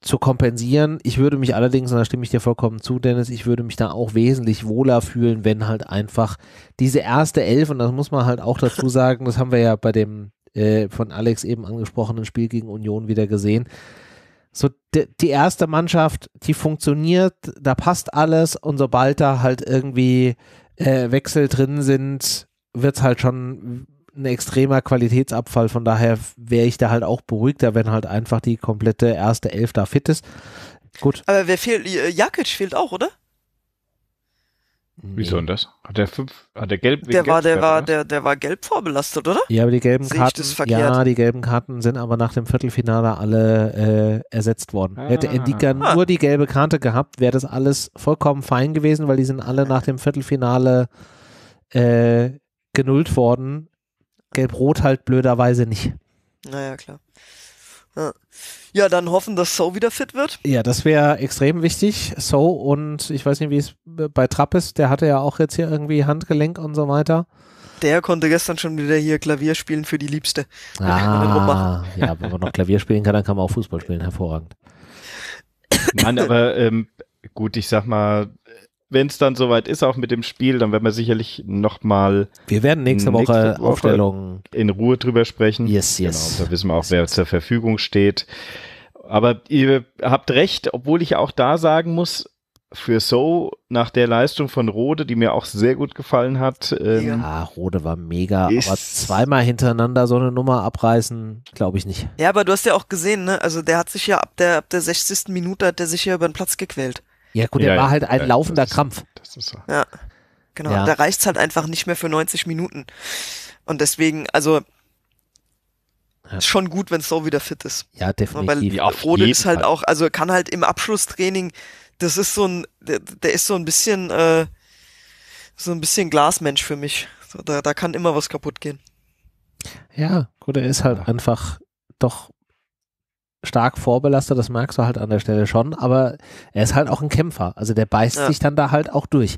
S1: zu kompensieren. Ich würde mich allerdings, und da stimme ich dir vollkommen zu, Dennis, ich würde mich da auch wesentlich wohler fühlen, wenn halt einfach diese erste Elf, und das muss man halt auch dazu sagen, das haben wir ja bei dem äh, von Alex eben angesprochenen Spiel gegen Union wieder gesehen. So, die erste Mannschaft, die funktioniert, da passt alles und sobald da halt irgendwie äh, Wechsel drin sind, wird es halt schon ein extremer Qualitätsabfall. Von daher wäre ich da halt auch beruhigter, wenn halt einfach die komplette erste Elf da fit ist. Gut.
S2: Aber wer fehlt? Äh, Jakic fehlt auch, oder?
S1: Wieso
S3: denn das? Hat der fünf, hat der
S2: gelb? Der war, der war, der, der war gelb vorbelastet, oder? Ja, aber die gelben Sehe Karten, ja,
S1: die gelben Karten sind aber nach dem Viertelfinale alle äh, ersetzt worden. Ah. Hätte Endika ah. nur die gelbe Karte gehabt, wäre das alles vollkommen fein gewesen, weil die sind alle nach dem Viertelfinale äh, genullt worden Gelb-Rot halt blöderweise nicht.
S2: Naja, klar. Ja. ja, dann hoffen, dass So wieder fit wird.
S1: Ja, das wäre extrem wichtig. So und ich weiß nicht, wie es bei Trapp ist, der hatte ja auch jetzt hier irgendwie Handgelenk und so weiter.
S2: Der konnte gestern schon wieder hier Klavier spielen für die Liebste.
S1: Ah, ja, wenn man noch Klavier spielen kann, dann kann man auch Fußball spielen, hervorragend.
S3: Nein, aber ähm, gut, ich sag mal, wenn es dann soweit ist, auch mit dem Spiel, dann werden wir sicherlich nochmal. Wir werden nächste, nächste Woche, Woche in Ruhe drüber sprechen. Yes, yes. Genau, da wissen wir auch, wer yes. zur Verfügung steht. Aber ihr habt recht, obwohl ich auch da sagen muss, für So nach der Leistung von Rode, die mir auch
S1: sehr gut gefallen hat. Ähm, ja, Rode war mega, aber zweimal hintereinander so eine Nummer abreißen, glaube ich nicht.
S2: Ja, aber du hast ja auch gesehen, ne? Also der hat sich ja ab der ab der 60. Minute hat der sich ja über den Platz gequält.
S1: Ja, gut, ja, der war halt ein ja, laufender das Krampf. Ist, das ist so.
S2: Ja, genau. Ja. Da es halt einfach nicht mehr für 90 Minuten. Und deswegen, also ja. schon gut, wenn so wieder fit ist.
S1: Ja, definitiv.
S2: Weil Rode ist halt Fall. auch, also kann halt im Abschlusstraining, das ist so ein, der, der ist so ein bisschen, äh, so ein bisschen Glasmensch für mich. Da, da kann immer was kaputt gehen.
S1: Ja, gut, er ist halt einfach doch stark vorbelastet, das merkst du halt an der Stelle schon, aber er ist halt auch ein Kämpfer. Also der beißt ja. sich dann da halt auch durch.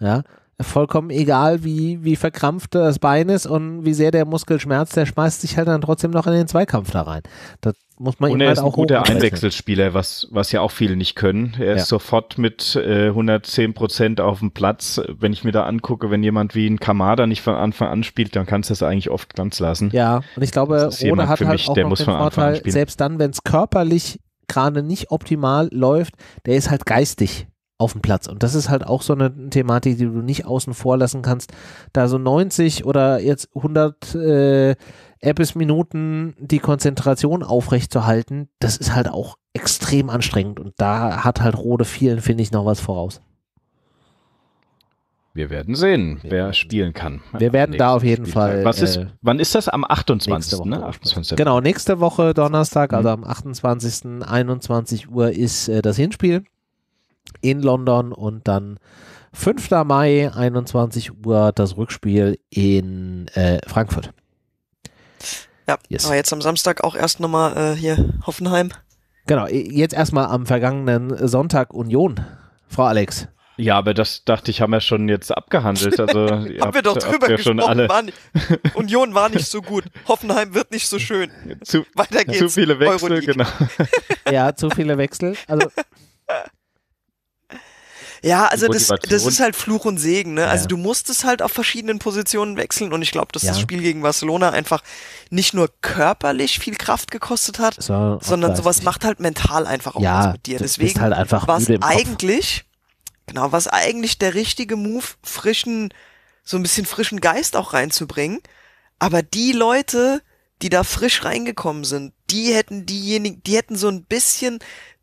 S1: Ja, vollkommen egal, wie, wie verkrampft das Bein ist und wie sehr der Muskel schmerzt, der schmeißt sich halt dann trotzdem noch in den Zweikampf da rein. Das muss man und er halt ist auch ein guter
S3: Einwechselspieler, was, was ja auch viele nicht können. Er ja. ist sofort mit äh, 110 Prozent auf dem Platz. Wenn ich mir da angucke, wenn jemand wie ein Kamada nicht von Anfang an spielt, dann kannst du das eigentlich oft ganz lassen. Ja, und ich glaube, ohne hat halt mich, auch der noch muss den Vorteil, selbst
S1: dann, wenn es körperlich gerade nicht optimal läuft, der ist halt geistig auf dem Platz. Und das ist halt auch so eine Thematik, die du nicht außen vor lassen kannst. Da so 90 oder jetzt 100 äh, Apps Minuten die Konzentration aufrechtzuerhalten, das ist halt auch extrem anstrengend. Und da hat halt Rode vielen, finde ich, noch was voraus. Wir
S3: werden sehen, wir wer spielen kann. Wir werden da auf jeden Spieltag. Fall. Was ist, äh, wann ist das? Am 28. Woche, ne? 28. Genau,
S1: nächste Woche Donnerstag, also mhm. am 28. 21 Uhr ist äh, das Hinspiel in London und dann 5. Mai 21 Uhr das Rückspiel in äh, Frankfurt.
S2: Ja, yes. aber jetzt am Samstag auch erst
S1: nochmal äh, hier Hoffenheim. Genau, jetzt erstmal am vergangenen Sonntag Union, Frau Alex. Ja, aber das dachte ich, haben wir schon jetzt
S3: abgehandelt. Also, haben habt, wir doch drüber gesprochen. Alle... War nicht,
S2: Union war nicht so gut. Hoffenheim wird nicht so schön. Zu, Weiter geht's. Zu viele Wechsel, Euroleague. genau. ja, zu viele Wechsel. Also, ja, also das, das ist halt Fluch und Segen. Ne? Also ja. Also du musst es halt auf verschiedenen Positionen wechseln und ich glaube, dass ja. das Spiel gegen Barcelona einfach nicht nur körperlich viel Kraft gekostet hat, so, sondern sowas macht halt mental einfach auch ja, was mit dir. Deswegen halt einfach was eigentlich, genau, was eigentlich der richtige Move, frischen, so ein bisschen frischen Geist auch reinzubringen. Aber die Leute, die da frisch reingekommen sind, die hätten diejenigen, die hätten so ein bisschen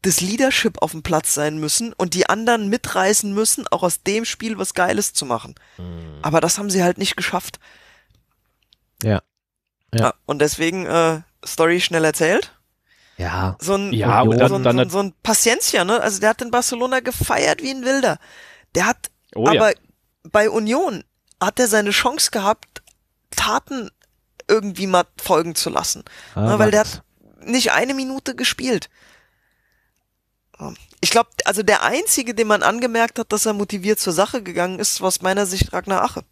S2: das Leadership auf dem Platz sein müssen und die anderen mitreißen müssen, auch aus dem Spiel was Geiles zu machen. Mhm. Aber das haben sie halt nicht geschafft.
S1: Ja. ja. ja
S2: und deswegen äh, Story schnell erzählt.
S1: Ja. So ein, ja, und dann, so ein, dann, dann so ein,
S2: Paciencia, ne? Also der hat in Barcelona gefeiert wie ein Wilder. Der hat, oh, aber ja. bei Union hat er seine Chance gehabt, Taten irgendwie mal folgen zu lassen.
S1: Ah, ne? Weil der hat
S2: nicht eine Minute gespielt. Ich glaube, also der einzige, den man angemerkt hat, dass er motiviert zur Sache gegangen ist, war aus meiner Sicht Ragnar Ache.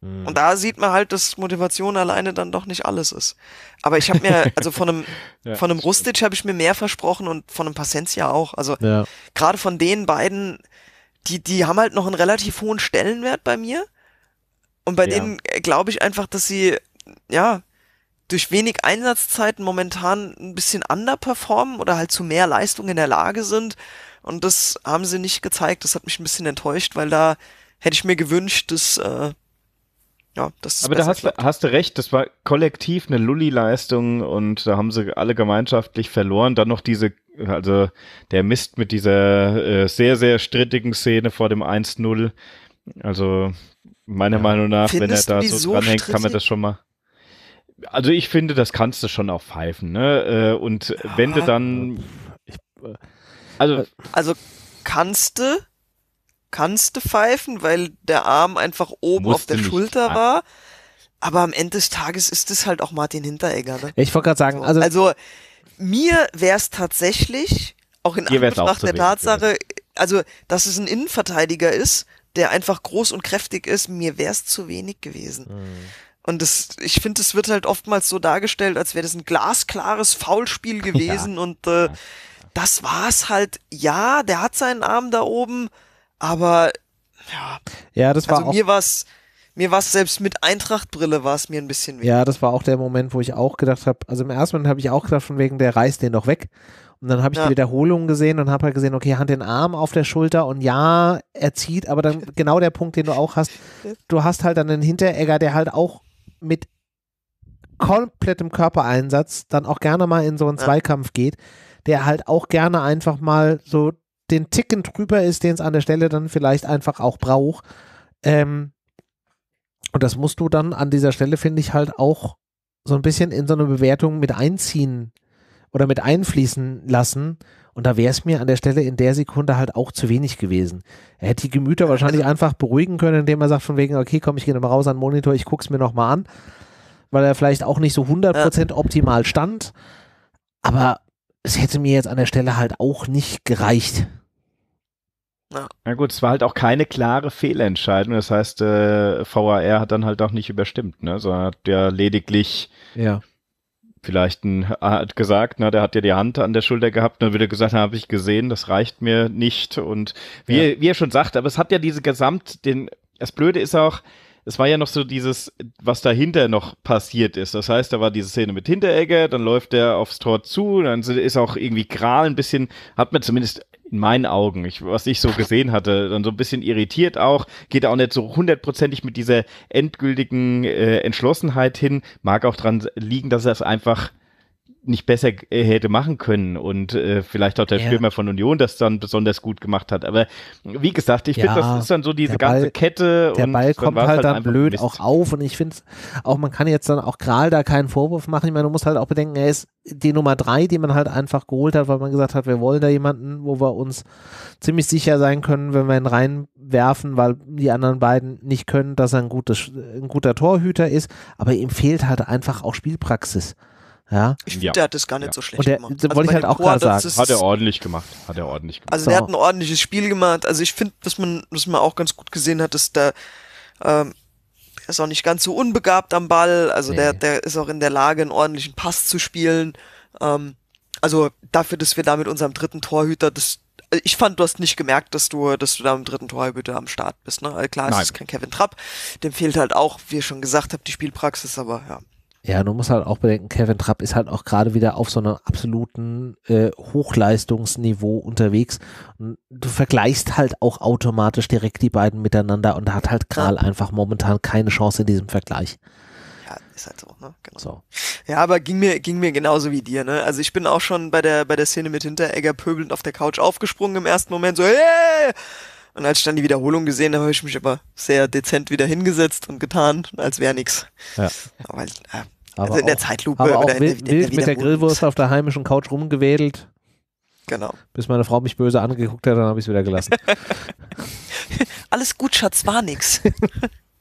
S2: Mhm. Und da sieht man halt, dass Motivation alleine dann doch nicht alles ist. Aber ich habe mir, also von einem, ja, von einem Rustic habe ich mir mehr versprochen und von einem Pacencia auch. Also ja. gerade von den beiden, die, die haben halt noch einen relativ hohen Stellenwert bei mir. Und bei ja. denen äh, glaube ich einfach, dass sie, ja, durch wenig Einsatzzeiten momentan ein bisschen underperformen oder halt zu mehr Leistung in der Lage sind. Und das haben sie nicht gezeigt. Das hat mich ein bisschen enttäuscht, weil da hätte ich mir gewünscht, dass äh, ja, das ist Aber da hast, klappt.
S3: hast du recht, das war kollektiv eine Lulli-Leistung und da haben sie alle gemeinschaftlich verloren. Dann noch diese, also der Mist mit dieser äh, sehr, sehr strittigen Szene vor dem 1-0. Also meiner ja. Meinung nach, wenn er da so dranhängt, strittig? kann man das schon mal also ich finde, das kannst du schon auch pfeifen, ne? Äh, und wenn du dann.
S2: Ich, äh, also, äh, also kannst du, kannst du pfeifen, weil der Arm einfach oben auf der Schulter pfeifen. war. Aber am Ende des Tages ist es halt auch Martin Hinteregger. Ne? Ich wollte gerade sagen, also, also mir wäre es tatsächlich, auch in Anbetracht der Tatsache, also dass es ein Innenverteidiger ist, der einfach groß und kräftig ist, mir wäre es zu wenig gewesen. Mhm. Und das, ich finde, es wird halt oftmals so dargestellt, als wäre das ein glasklares Foulspiel gewesen. Ja. Und äh, das war's halt. Ja, der hat seinen Arm da oben, aber
S1: ja. Ja, das war also auch mir
S2: war's. Mir war es selbst mit Eintrachtbrille war es mir ein bisschen weh. Ja,
S1: das war auch der Moment, wo ich auch gedacht habe, also im ersten Moment habe ich auch gedacht, von wegen der reißt den doch weg. Und dann habe ich ja. die Wiederholung gesehen und habe halt gesehen, okay, Hand den Arm auf der Schulter und ja, er zieht, aber dann genau der Punkt, den du auch hast, du hast halt dann einen Hinteregger, der halt auch mit komplettem Körpereinsatz dann auch gerne mal in so einen ja. Zweikampf geht, der halt auch gerne einfach mal so den Ticken drüber ist, den es an der Stelle dann vielleicht einfach auch braucht. Ähm, und das musst du dann an dieser Stelle, finde ich, halt auch so ein bisschen in so eine Bewertung mit einziehen oder mit einfließen lassen, und da wäre es mir an der Stelle in der Sekunde halt auch zu wenig gewesen. Er hätte die Gemüter wahrscheinlich einfach beruhigen können, indem er sagt von wegen, okay, komm, ich gehe nochmal raus an den Monitor, ich gucke es mir nochmal an. Weil er vielleicht auch nicht so 100% optimal stand. Aber es hätte mir jetzt an der Stelle halt auch nicht gereicht. Na gut, es war halt auch keine klare
S3: Fehlentscheidung. Das heißt, äh, VAR hat dann halt auch nicht überstimmt, ne? sondern hat ja lediglich ja vielleicht ein, hat gesagt, na, ne, der hat ja die Hand an der Schulter gehabt, dann wieder er gesagt, habe ich gesehen, das reicht mir nicht. Und wie, ja. wie er schon sagt, aber es hat ja diese Gesamt, den, das Blöde ist auch, es war ja noch so dieses, was dahinter noch passiert ist. Das heißt, da war diese Szene mit Hinteregger, dann läuft er aufs Tor zu, dann ist auch irgendwie Kral ein bisschen, hat man zumindest in meinen Augen, ich, was ich so gesehen hatte, dann so ein bisschen irritiert auch, geht auch nicht so hundertprozentig mit dieser endgültigen äh, Entschlossenheit hin, mag auch dran liegen, dass er es einfach nicht besser äh, hätte machen können und äh, vielleicht auch der ja. Stürmer von Union das dann besonders gut gemacht hat. Aber wie gesagt, ich ja, finde, das ist dann so diese Ball, ganze Kette. Der Ball kommt halt, halt dann blöd Mist. auch
S1: auf und ich finde auch, man kann jetzt dann auch Kral da keinen Vorwurf machen. Ich meine, du musst halt auch bedenken, er ist die Nummer drei, die man halt einfach geholt hat, weil man gesagt hat, wir wollen da jemanden, wo wir uns ziemlich sicher sein können, wenn wir ihn reinwerfen, weil die anderen beiden nicht können, dass er ein, gutes, ein guter Torhüter ist. Aber ihm fehlt halt einfach auch Spielpraxis. Ja. Ich finde, ja. der hat das gar nicht ja. so schlecht der, gemacht. Also wollte ich also halt auch Chor, gerade sagen. Ist, hat er ordentlich gemacht. Hat er ordentlich gemacht. Also so. der hat ein
S2: ordentliches Spiel gemacht. Also ich finde, dass man, dass man auch ganz gut gesehen hat, dass der, ähm, er ist auch nicht ganz so unbegabt am Ball. Also nee. der, der ist auch in der Lage, einen ordentlichen Pass zu spielen. Ähm, also dafür, dass wir da mit unserem dritten Torhüter das also ich fand, du hast nicht gemerkt, dass du, dass du da im dritten Torhüter am Start bist. Ne? Also klar, es ist kein Kevin Trapp, dem fehlt halt auch, wie ihr schon gesagt habt, die Spielpraxis, aber ja.
S1: Ja, du musst halt auch bedenken, Kevin Trapp ist halt auch gerade wieder auf so einem absoluten äh, Hochleistungsniveau unterwegs. Und du vergleichst halt auch automatisch direkt die beiden miteinander und hat halt Kral ja. einfach momentan keine Chance in diesem Vergleich. Ja, ist halt so, ne? Genau. So.
S2: Ja, aber ging mir, ging mir genauso wie dir, ne? Also ich bin auch schon bei der, bei der Szene mit Hinteregger pöbelnd auf der Couch aufgesprungen im ersten Moment, so, hey! Und als ich dann die Wiederholung gesehen habe, habe ich mich aber sehr dezent wieder hingesetzt und getarnt, als wäre nichts. Ja. Aber, halt, äh,
S1: also in der auch, Zeitlupe. Aber auch wild, in der, in der mit der Grillwurst auf der heimischen Couch rumgewedelt. Genau. Bis meine Frau mich böse angeguckt hat, dann habe ich es wieder gelassen. Alles
S2: gut, Schatz, war nix.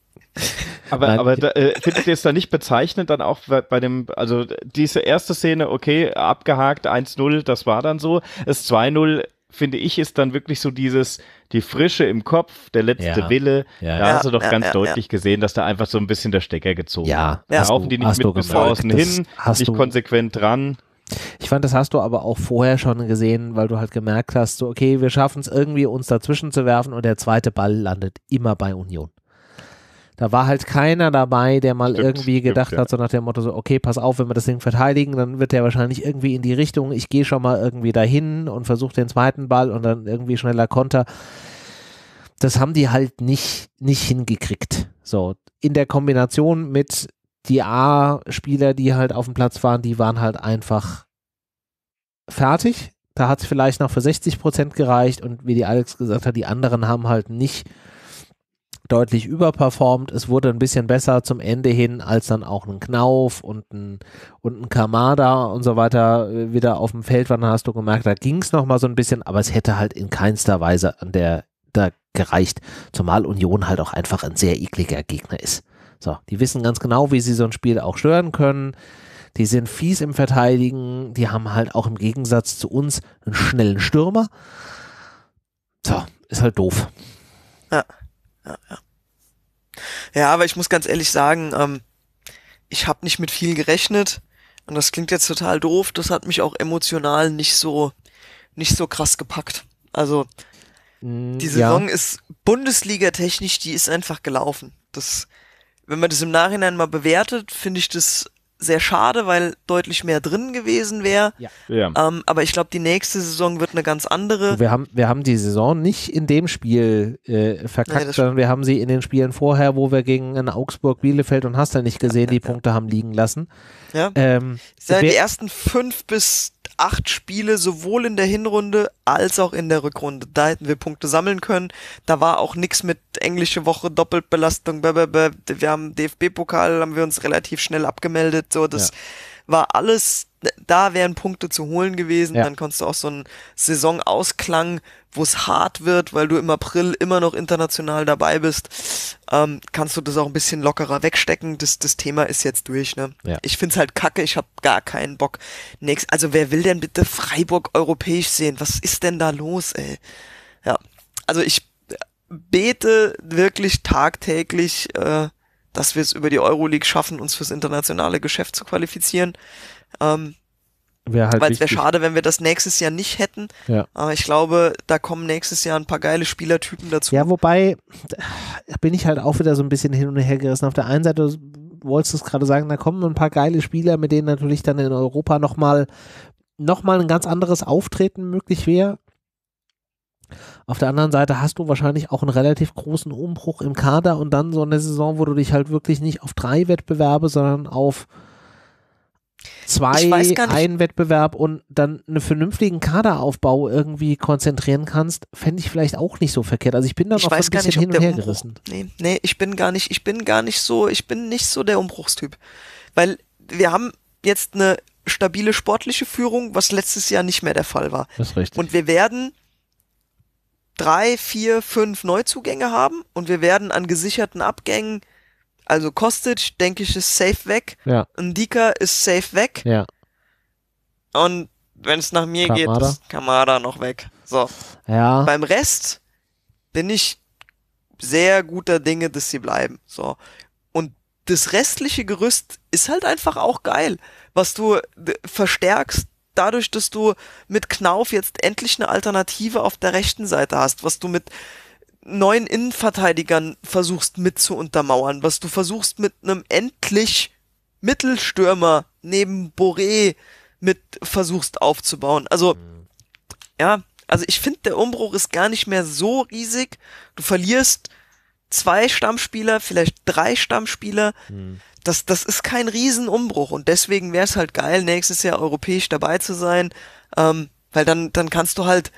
S1: aber, Nein, aber da, äh, findet ihr es da nicht bezeichnend dann
S3: auch bei, bei, dem, also diese erste Szene, okay, abgehakt, 1-0, das war dann so. Das 2-0, finde ich, ist dann wirklich so dieses, die Frische im Kopf, der letzte ja. Wille, ja, da ja, hast du doch ganz deutlich gesehen, dass da einfach so ein bisschen der Stecker gezogen ja, Da laufen die nicht mit bis außen hin, nicht du. konsequent dran.
S1: Ich fand, das hast du aber auch vorher schon gesehen, weil du halt gemerkt hast, so, okay, wir schaffen es irgendwie, uns dazwischen zu werfen und der zweite Ball landet immer bei Union. Da war halt keiner dabei, der mal stimmt, irgendwie gedacht stimmt, ja. hat, so nach dem Motto, so, okay, pass auf, wenn wir das Ding verteidigen, dann wird der wahrscheinlich irgendwie in die Richtung, ich gehe schon mal irgendwie dahin und versuche den zweiten Ball und dann irgendwie schneller Konter. Das haben die halt nicht, nicht hingekriegt. So, in der Kombination mit die A-Spieler, die halt auf dem Platz waren, die waren halt einfach fertig. Da hat es vielleicht noch für 60 Prozent gereicht und wie die Alex gesagt hat, die anderen haben halt nicht deutlich überperformt. Es wurde ein bisschen besser zum Ende hin, als dann auch ein Knauf und ein, und ein Kamada und so weiter äh, wieder auf dem Feld waren. hast du gemerkt, da ging es nochmal so ein bisschen, aber es hätte halt in keinster Weise an der da gereicht. Zumal Union halt auch einfach ein sehr ekliger Gegner ist. So, die wissen ganz genau, wie sie so ein Spiel auch stören können. Die sind fies im Verteidigen. Die haben halt auch im Gegensatz zu uns einen schnellen Stürmer. So, ist halt doof. Ja
S2: ja, ja. Ja, aber ich muss ganz ehrlich sagen, ähm, ich habe nicht mit viel gerechnet. Und das klingt jetzt total doof. Das hat mich auch emotional nicht so, nicht so krass gepackt. Also, mm, die Saison ja. ist Bundesliga-technisch, die ist einfach gelaufen. Das, wenn man das im Nachhinein mal bewertet, finde ich das sehr schade, weil deutlich mehr drin gewesen wäre. Ja. ja. Ähm, aber ich glaube, die nächste Saison wird eine ganz andere.
S1: Wir haben, wir haben die Saison nicht in dem Spiel äh, verkackt, nee, sondern wir haben sie in den Spielen vorher, wo wir gegen äh, Augsburg, Bielefeld und Hast nicht gesehen, ja, die ja. Punkte haben liegen lassen. Ja. Ähm, die
S2: ersten fünf bis acht Spiele sowohl in der Hinrunde als auch in der Rückrunde. Da hätten wir Punkte sammeln können. Da war auch nichts mit englische Woche, Doppelbelastung. Blablabla. Wir haben DFB-Pokal, haben wir uns relativ schnell abgemeldet. So, das ja. war alles da wären Punkte zu holen gewesen. Ja. Dann konntest du auch so einen Saisonausklang, wo es hart wird, weil du im April immer noch international dabei bist, ähm, kannst du das auch ein bisschen lockerer wegstecken. Das, das Thema ist jetzt durch. Ne? Ja. Ich find's halt kacke, ich habe gar keinen Bock. Nix, also wer will denn bitte Freiburg europäisch sehen? Was ist denn da los, ey? Ja, also ich bete wirklich tagtäglich, äh, dass wir es über die Euroleague schaffen, uns fürs internationale Geschäft zu qualifizieren. Ähm, halt Weil es wäre schade, wenn wir das nächstes Jahr nicht hätten. Ja. Aber ich glaube, da kommen nächstes Jahr ein paar geile Spielertypen dazu.
S1: Ja, wobei bin ich halt auch wieder so ein bisschen hin und her gerissen. Auf der einen Seite wolltest du es gerade sagen, da kommen ein paar geile Spieler, mit denen natürlich dann in Europa nochmal noch mal ein ganz anderes Auftreten möglich wäre. Auf der anderen Seite hast du wahrscheinlich auch einen relativ großen Umbruch im Kader und dann so eine Saison, wo du dich halt wirklich nicht auf drei Wettbewerbe, sondern auf zwei einen Wettbewerb und dann einen vernünftigen Kaderaufbau irgendwie konzentrieren kannst, fände ich vielleicht auch nicht so verkehrt. Also ich bin da noch ein bisschen nicht, hin und her gerissen.
S2: Nee, nee, ich bin gar nicht, ich bin gar nicht so, ich bin nicht so der Umbruchstyp. Weil wir haben jetzt eine stabile sportliche Führung, was letztes Jahr nicht mehr der Fall war. Das ist richtig. Und wir werden drei, vier, fünf Neuzugänge haben und wir werden an gesicherten Abgängen also Kostic, denke ich, ist safe weg. Ja. Und Dika ist safe weg. Ja. Und wenn es nach mir Kamada. geht, ist Kamada noch weg. So. Ja. Beim Rest bin ich sehr guter Dinge, dass sie bleiben. So. Und das restliche Gerüst ist halt einfach auch geil, was du verstärkst dadurch, dass du mit Knauf jetzt endlich eine Alternative auf der rechten Seite hast, was du mit neuen Innenverteidigern versuchst mit zu untermauern, was du versuchst mit einem endlich Mittelstürmer neben Boré mit versuchst aufzubauen. Also, ja, also ich finde, der Umbruch ist gar nicht mehr so riesig. Du verlierst zwei Stammspieler, vielleicht drei Stammspieler. Mhm. Das, das ist kein Riesenumbruch und deswegen wäre es halt geil, nächstes Jahr europäisch dabei zu sein, ähm, weil dann, dann kannst du halt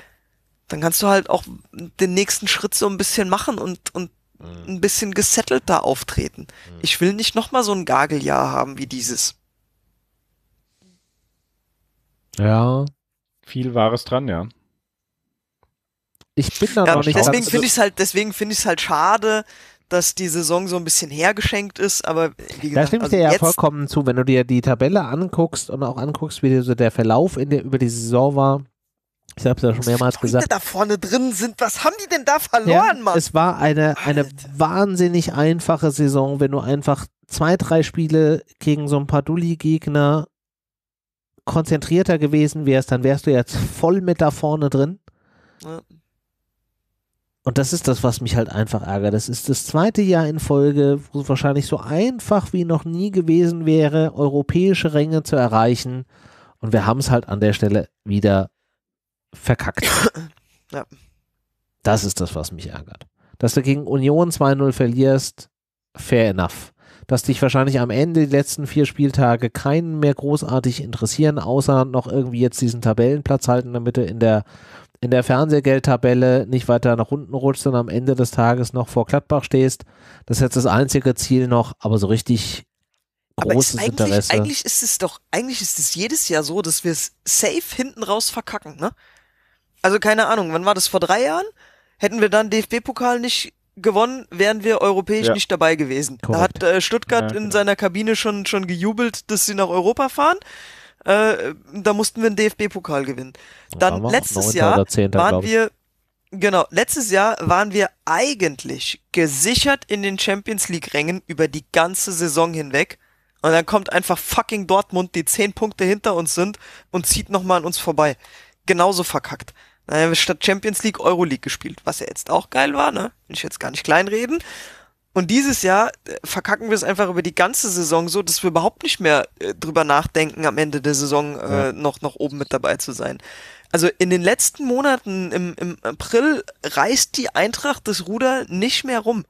S2: dann kannst du halt auch den nächsten Schritt so ein bisschen machen und, und mhm. ein bisschen gesettelter auftreten. Mhm. Ich will nicht nochmal so ein Gageljahr haben wie dieses.
S3: Ja, viel Wahres dran,
S1: ja. Ich bin da ja, noch nicht Deswegen finde ich
S2: es halt, deswegen finde ich es halt schade, dass die Saison so ein bisschen hergeschenkt ist, aber wie gesagt, da stimme ich also dir ja vollkommen
S1: zu, wenn du dir die Tabelle anguckst und auch anguckst, wie so der Verlauf in der, über die Saison war. Ich habe es ja schon mehrmals Freunde gesagt. da
S2: vorne drin sind, was haben die denn da verloren, ja, Mann?
S1: Es war eine, eine wahnsinnig einfache Saison, wenn du einfach zwei, drei Spiele gegen so ein paar Paduli-Gegner konzentrierter gewesen wärst, dann wärst du jetzt voll mit da vorne drin. Ja. Und das ist das, was mich halt einfach ärgert. Das ist das zweite Jahr in Folge, wo es wahrscheinlich so einfach wie noch nie gewesen wäre, europäische Ränge zu erreichen. Und wir haben es halt an der Stelle wieder verkackt. ja. Das ist das, was mich ärgert. Dass du gegen Union 2-0 verlierst, fair enough. Dass dich wahrscheinlich am Ende die letzten vier Spieltage keinen mehr großartig interessieren, außer noch irgendwie jetzt diesen Tabellenplatz halten, damit du in der, in der Fernsehgeldtabelle nicht weiter nach unten rutscht, und am Ende des Tages noch vor Gladbach stehst. Das ist jetzt das einzige Ziel noch, aber so richtig großes aber eigentlich, Interesse. Eigentlich
S2: ist es doch, eigentlich ist es jedes Jahr so, dass wir es safe hinten raus verkacken, ne? also keine Ahnung, wann war das vor drei Jahren? Hätten wir dann DFB-Pokal nicht gewonnen, wären wir europäisch ja. nicht dabei gewesen. Korrekt. Da hat äh, Stuttgart ja, genau. in seiner Kabine schon, schon gejubelt, dass sie nach Europa fahren. Äh, da mussten wir einen DFB-Pokal gewinnen. Dann ja, letztes Jahr 10, waren wir, genau, letztes Jahr waren wir eigentlich gesichert in den Champions League-Rängen über die ganze Saison hinweg. Und dann kommt einfach fucking Dortmund, die zehn Punkte hinter uns sind und zieht nochmal an uns vorbei. Genauso verkackt. Naja, statt Champions League Euro League gespielt, was ja jetzt auch geil war, ne? Will ich jetzt gar nicht kleinreden. Und dieses Jahr äh, verkacken wir es einfach über die ganze Saison so, dass wir überhaupt nicht mehr äh, drüber nachdenken, am Ende der Saison äh, ja. noch, noch oben mit dabei zu sein. Also in den letzten Monaten im, im April reißt die Eintracht das Ruder nicht mehr rum.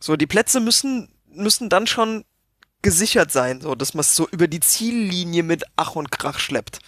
S2: So, die Plätze müssen, müssen dann schon gesichert sein, so dass man es so über die Ziellinie mit Ach und Krach schleppt.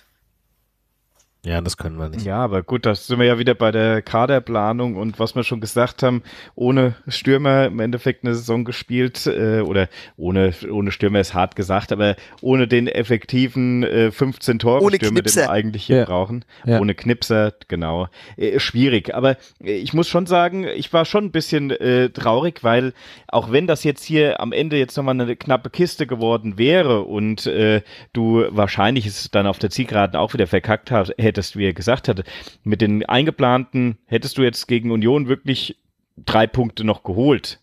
S1: Ja, das können wir nicht.
S3: Ja, aber gut, da sind wir ja wieder bei der Kaderplanung und was wir schon gesagt haben, ohne Stürmer im Endeffekt eine Saison gespielt äh, oder ohne, ohne Stürmer ist hart gesagt, aber ohne den effektiven äh, 15 Tore ohne Stürmer, Knipser. den wir eigentlich hier ja. brauchen. Ja. Ohne Knipser, genau. Äh, schwierig, aber äh, ich muss schon sagen, ich war schon ein bisschen äh, traurig, weil auch wenn das jetzt hier am Ende jetzt nochmal eine knappe Kiste geworden wäre und äh, du wahrscheinlich es dann auf der Zielgeraden auch wieder verkackt hast, hättest, hättest, wie er gesagt hatte. Mit den eingeplanten hättest du jetzt gegen Union wirklich drei Punkte noch geholt.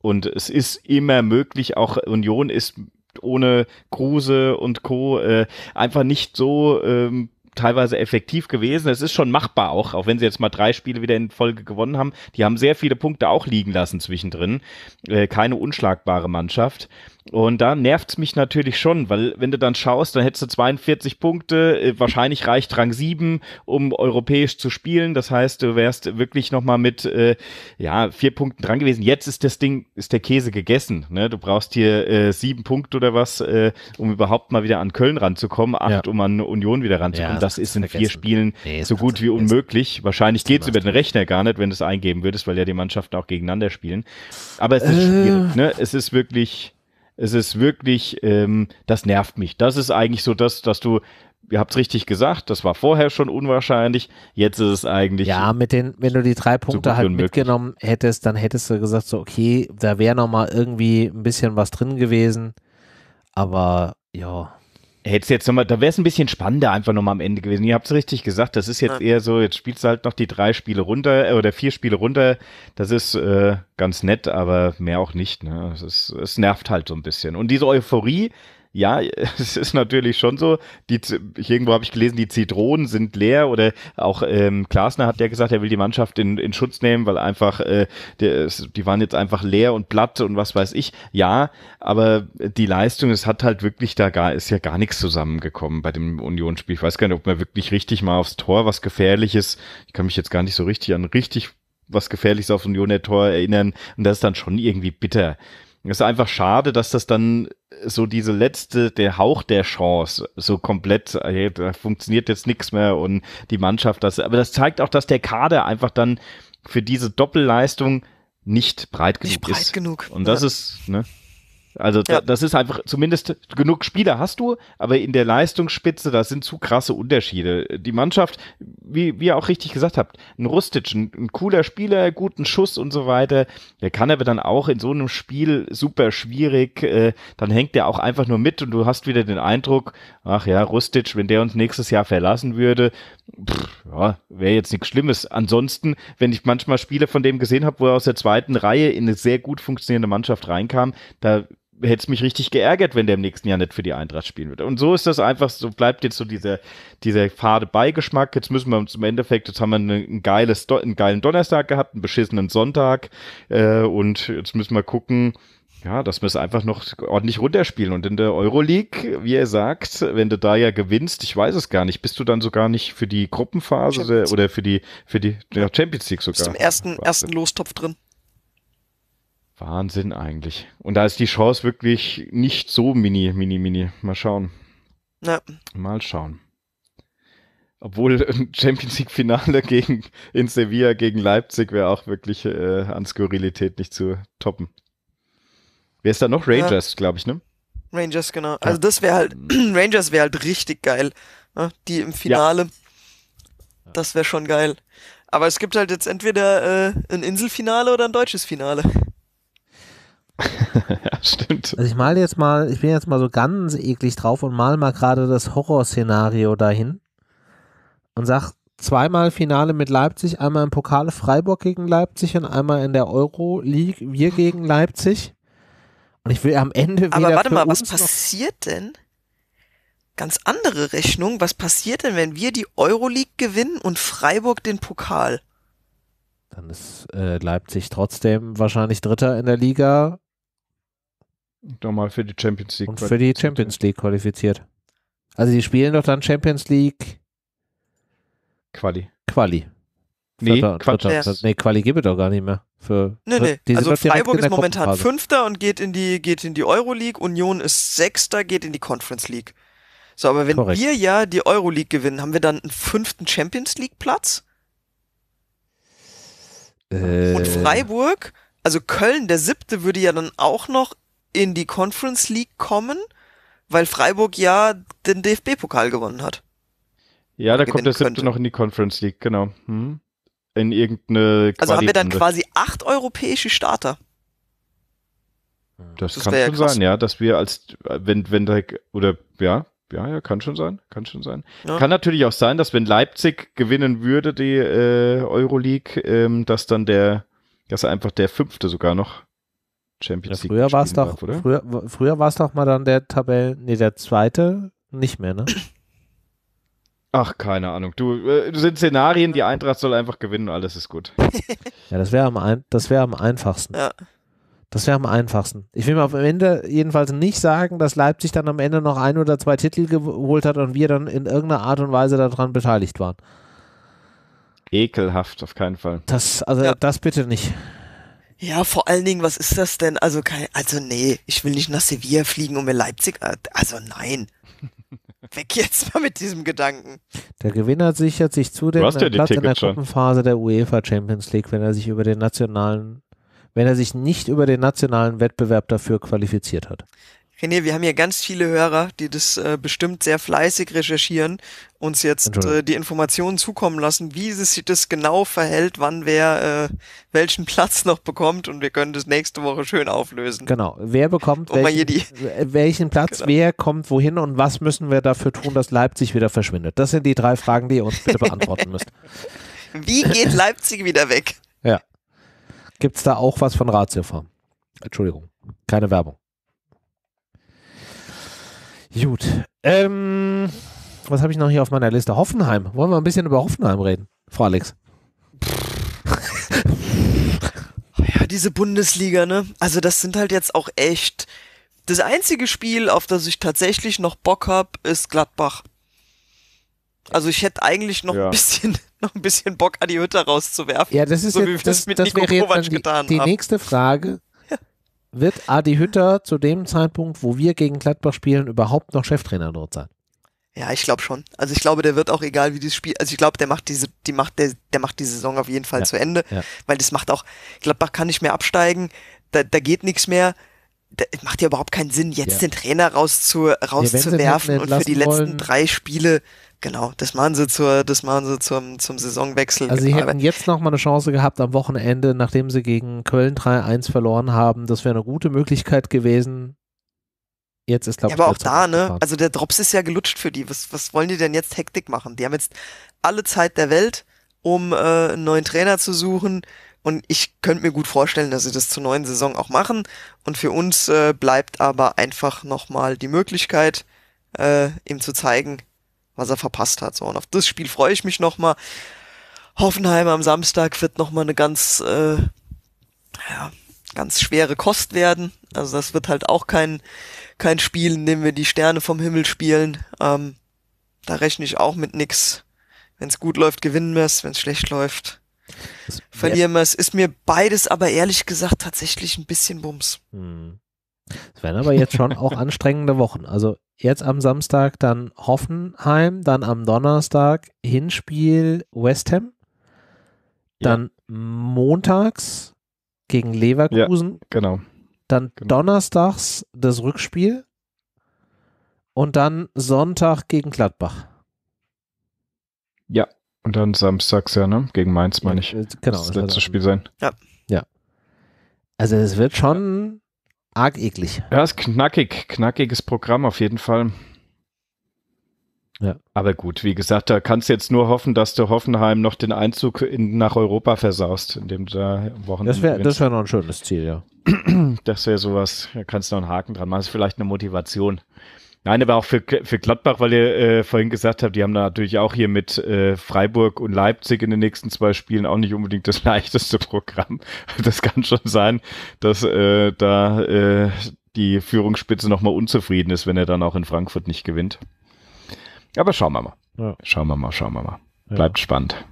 S3: Und es ist immer möglich, auch Union ist ohne Kruse und Co. Äh, einfach nicht so ähm, teilweise effektiv gewesen. Es ist schon machbar auch, auch wenn sie jetzt mal drei Spiele wieder in Folge gewonnen haben. Die haben sehr viele Punkte auch liegen lassen zwischendrin. Äh, keine unschlagbare Mannschaft. Und da nervt's mich natürlich schon, weil wenn du dann schaust, dann hättest du 42 Punkte, äh, wahrscheinlich reicht Rang 7, um europäisch zu spielen. Das heißt, du wärst wirklich nochmal mit äh, ja, vier Punkten dran gewesen. Jetzt ist das Ding, ist der Käse gegessen. Ne? Du brauchst hier äh, sieben Punkte oder was, äh, um überhaupt mal wieder an Köln ranzukommen, acht, ja. um an Union wieder ranzukommen. Ja, das, das ist in vier Spielen nee, so gut wie unmöglich. Wahrscheinlich geht's über den Rechner gar nicht, wenn du es eingeben würdest, weil ja die Mannschaften auch gegeneinander spielen. Aber es ist äh. schwierig, ne? Es ist wirklich es ist wirklich, ähm, das nervt mich. Das ist eigentlich so das, dass du, ihr habt es richtig gesagt, das war vorher schon unwahrscheinlich,
S1: jetzt ist es eigentlich. Ja, mit den, wenn du die drei Punkte halt mitgenommen hättest, dann hättest du gesagt, so, okay, da wäre nochmal irgendwie ein bisschen was drin gewesen. Aber ja, Hättest jetzt nochmal, da wäre es ein bisschen spannender einfach nochmal am Ende gewesen. Ihr habt es richtig gesagt, das ist
S3: jetzt ja. eher so, jetzt spielst du halt noch die drei Spiele runter äh, oder vier Spiele runter. Das ist äh, ganz nett, aber mehr auch nicht. Ne? Es, ist, es nervt halt so ein bisschen. Und diese Euphorie, ja, es ist natürlich schon so, die, irgendwo habe ich gelesen, die Zitronen sind leer oder auch ähm, Klasner hat ja gesagt, er will die Mannschaft in, in Schutz nehmen, weil einfach, äh, die, die waren jetzt einfach leer und platt und was weiß ich. Ja, aber die Leistung, es hat halt wirklich da gar, ist ja gar nichts zusammengekommen bei dem Unionsspiel. Ich weiß gar nicht, ob man wirklich richtig mal aufs Tor was Gefährliches, ich kann mich jetzt gar nicht so richtig an richtig was Gefährliches aufs Unioner Tor erinnern und das ist dann schon irgendwie bitter. Es ist einfach schade, dass das dann so diese letzte, der Hauch der Chance so komplett, hey, da funktioniert jetzt nichts mehr und die Mannschaft das. Aber das zeigt auch, dass der Kader einfach dann für diese Doppelleistung nicht breit genug nicht breit ist. Genug. Und das ja. ist, ne? Also ja. das ist einfach, zumindest genug Spieler hast du, aber in der Leistungsspitze, das sind zu krasse Unterschiede. Die Mannschaft, wie, wie ihr auch richtig gesagt habt, ein Rustic, ein, ein cooler Spieler, guten Schuss und so weiter, der kann aber dann auch in so einem Spiel super schwierig, äh, dann hängt der auch einfach nur mit und du hast wieder den Eindruck, ach ja, Rustic, wenn der uns nächstes Jahr verlassen würde, ja, wäre jetzt nichts Schlimmes. Ansonsten, wenn ich manchmal Spiele von dem gesehen habe, wo er aus der zweiten Reihe in eine sehr gut funktionierende Mannschaft reinkam, da hätte es mich richtig geärgert, wenn der im nächsten Jahr nicht für die Eintracht spielen würde. Und so ist das einfach, so bleibt jetzt so dieser, dieser fade Beigeschmack. Jetzt müssen wir uns im Endeffekt, jetzt haben wir ein geiles, einen geilen Donnerstag gehabt, einen beschissenen Sonntag äh, und jetzt müssen wir gucken, ja, dass wir es einfach noch ordentlich runterspielen. Und in der Euroleague, wie er sagt, wenn du da ja gewinnst, ich weiß es gar nicht, bist du dann sogar nicht für die Gruppenphase oder für die, für die ja, Champions League sogar. Bist im
S2: ersten, ersten Lostopf drin.
S3: Wahnsinn eigentlich. Und da ist die Chance wirklich nicht so mini, mini, mini. Mal schauen. Ja. Mal schauen. Obwohl ein äh, Champions League-Finale gegen in Sevilla gegen Leipzig wäre auch wirklich äh, an Skurrilität nicht zu toppen. Wer ist da noch? Rangers, ja. glaube ich, ne?
S2: Rangers, genau. Ja. Also das wäre halt, Rangers wäre halt richtig geil. Ne? Die im Finale. Ja. Das wäre schon geil. Aber es gibt halt jetzt entweder äh, ein Inselfinale oder ein deutsches Finale.
S1: ja, stimmt. Also ich male jetzt mal, ich bin jetzt mal so ganz eklig drauf und male mal gerade das Horrorszenario dahin und sag zweimal Finale mit Leipzig, einmal im Pokal Freiburg gegen Leipzig und einmal in der Euro League wir gegen Leipzig. Und ich will am Ende wieder Aber warte mal, was passiert
S2: denn? Ganz andere Rechnung, was passiert denn, wenn wir die Euro League gewinnen und Freiburg den Pokal?
S1: Dann ist äh, Leipzig trotzdem wahrscheinlich Dritter in der Liga nochmal für die Champions League. Und für die Champions League qualifiziert. Also die spielen doch dann Champions League Quali. Quali. Nee, Vierter, Quatsch. Dritter. Ja. Nee, Quali gibt es doch gar nicht mehr. Für, nee, nee. Die also Freiburg ist momentan
S2: Fünfter und geht in die, geht in die Euroleague. Union ist Sechster, geht in die Conference League. So, aber wenn Korrekt. wir ja die Euroleague gewinnen, haben wir dann einen fünften Champions League Platz? Äh. Und Freiburg, also Köln, der siebte, würde ja dann auch noch in die Conference League kommen, weil Freiburg ja den DFB-Pokal gewonnen hat.
S3: Ja, da kommt der siebte noch in die Conference League, genau. Hm. In irgendeine Quali Also haben wir dann quasi
S2: acht europäische Starter.
S3: Das, das kann schon ja sein, ja, dass wir als, wenn, wenn oder, ja, ja, ja, kann schon sein, kann schon sein. Ja. Kann natürlich auch sein, dass wenn Leipzig gewinnen würde, die äh, Euroleague, ähm, dass dann der, dass einfach der Fünfte sogar noch Champions League. Ja, früher war es doch, oder?
S1: früher, früher war es doch mal dann der Tabellen, nee, der zweite nicht mehr, ne?
S3: Ach, keine Ahnung. Du, äh, sind Szenarien, die Eintracht soll einfach gewinnen, alles ist gut.
S1: ja, das wäre am, ein, wär am einfachsten. Ja. Das wäre am einfachsten. Ich will mir am Ende jedenfalls nicht sagen, dass Leipzig dann am Ende noch ein oder zwei Titel geholt hat und wir dann in irgendeiner Art und Weise daran beteiligt waren.
S3: Ekelhaft, auf keinen Fall.
S1: Das, also ja. das bitte nicht.
S2: Ja, vor allen Dingen, was ist das denn? Also, kein, also nee, ich will nicht nach Sevilla fliegen, um in Leipzig. Äh, also nein. Weg jetzt mal mit diesem Gedanken.
S1: Der Gewinner sichert sich zudem einen ja Platz in der schon. Gruppenphase der UEFA Champions League, wenn er sich über den nationalen, wenn er sich nicht über den nationalen Wettbewerb dafür qualifiziert hat.
S2: René, wir haben hier ganz viele Hörer, die das äh, bestimmt sehr fleißig recherchieren, uns jetzt äh, die Informationen zukommen lassen, wie es sich das genau verhält, wann wer äh, welchen Platz noch bekommt und wir können das nächste Woche schön auflösen.
S1: Genau, wer bekommt um welchen, die, äh, welchen Platz, genau. wer kommt wohin und was müssen wir dafür tun, dass Leipzig wieder verschwindet? Das sind die drei Fragen, die ihr uns bitte beantworten müsst.
S2: Wie geht Leipzig wieder weg?
S1: Ja. Gibt es da auch was von Ratioform? Entschuldigung, keine Werbung. Gut. Ähm, was habe ich noch hier auf meiner Liste? Hoffenheim. Wollen wir ein bisschen über Hoffenheim reden, Frau Alex? Oh ja, diese
S2: Bundesliga, ne? Also das sind halt jetzt auch echt. Das einzige Spiel, auf das ich tatsächlich noch Bock habe, ist Gladbach. Also ich hätte eigentlich noch ja. ein bisschen noch ein bisschen Bock an die Hütte rauszuwerfen. Ja, das ist so jetzt, wie wir das mit das Nico Kovac die, getan die Die nächste
S1: Frage, wird Adi Hütter zu dem Zeitpunkt, wo wir gegen Gladbach spielen, überhaupt noch Cheftrainer dort sein?
S2: Ja, ich glaube schon. Also ich glaube, der wird auch egal, wie dieses Spiel. Also ich glaube, der macht diese, die macht der, der macht die Saison auf jeden Fall ja, zu Ende, ja. weil das macht auch Gladbach kann nicht mehr absteigen. Da, da geht nichts mehr macht ja überhaupt keinen Sinn, jetzt ja. den Trainer rauszu, rauszuwerfen ja, und für die letzten wollen. drei Spiele, genau, das machen sie zur, das machen sie zum, zum Saisonwechsel. Also genau. sie
S1: hätten jetzt nochmal eine Chance gehabt am Wochenende, nachdem sie gegen Köln 3-1 verloren haben. Das wäre eine gute Möglichkeit gewesen. Jetzt ist, glaube ja, ich, aber auch
S2: da, ne? Gefahren. Also der Drops ist ja gelutscht für die. Was, was wollen die denn jetzt Hektik machen? Die haben jetzt alle Zeit der Welt, um äh, einen neuen Trainer zu suchen und ich könnte mir gut vorstellen, dass sie das zur neuen Saison auch machen. Und für uns äh, bleibt aber einfach nochmal die Möglichkeit, äh, ihm zu zeigen, was er verpasst hat. So, und auf das Spiel freue ich mich nochmal. Hoffenheim am Samstag wird nochmal eine ganz, äh, ja, ganz schwere Kost werden. Also das wird halt auch kein, kein Spiel, in dem wir die Sterne vom Himmel spielen. Ähm, da rechne ich auch mit nix. Wenn es gut läuft, gewinnen wir es. Wenn es schlecht läuft, verlieren wir es. Ist mir beides aber ehrlich gesagt tatsächlich ein bisschen Bums.
S1: Hm. Es werden aber jetzt schon auch anstrengende Wochen. Also jetzt am Samstag dann Hoffenheim, dann am Donnerstag Hinspiel West Ham, dann ja. montags gegen Leverkusen. Ja, genau. Dann genau. donnerstags das Rückspiel und dann Sonntag gegen Gladbach.
S3: Ja, und dann samstags ja, ne? Gegen Mainz meine ich. Äh, genau. Das, das letzte Spiel sein. Ja. Ja. Also es wird schon arg eklig. Ja, ist knackig. Knackiges Programm auf jeden Fall. Ja. Aber gut, wie gesagt, da kannst du jetzt nur hoffen, dass du Hoffenheim noch den Einzug in, nach Europa versaust, indem du da Wochenende. Das wäre
S1: wär noch ein schönes Ziel,
S3: ja. Das wäre sowas, da kannst du noch einen Haken dran machen. Das ist vielleicht eine Motivation. Nein, aber auch für, für Gladbach, weil ihr äh, vorhin gesagt habt, die haben da natürlich auch hier mit äh, Freiburg und Leipzig in den nächsten zwei Spielen auch nicht unbedingt das leichteste Programm. Das kann schon sein, dass äh, da äh, die Führungsspitze nochmal unzufrieden ist, wenn er dann auch in Frankfurt nicht gewinnt. Aber schauen wir mal. Ja. Schauen wir mal, schauen wir mal. Ja. Bleibt spannend.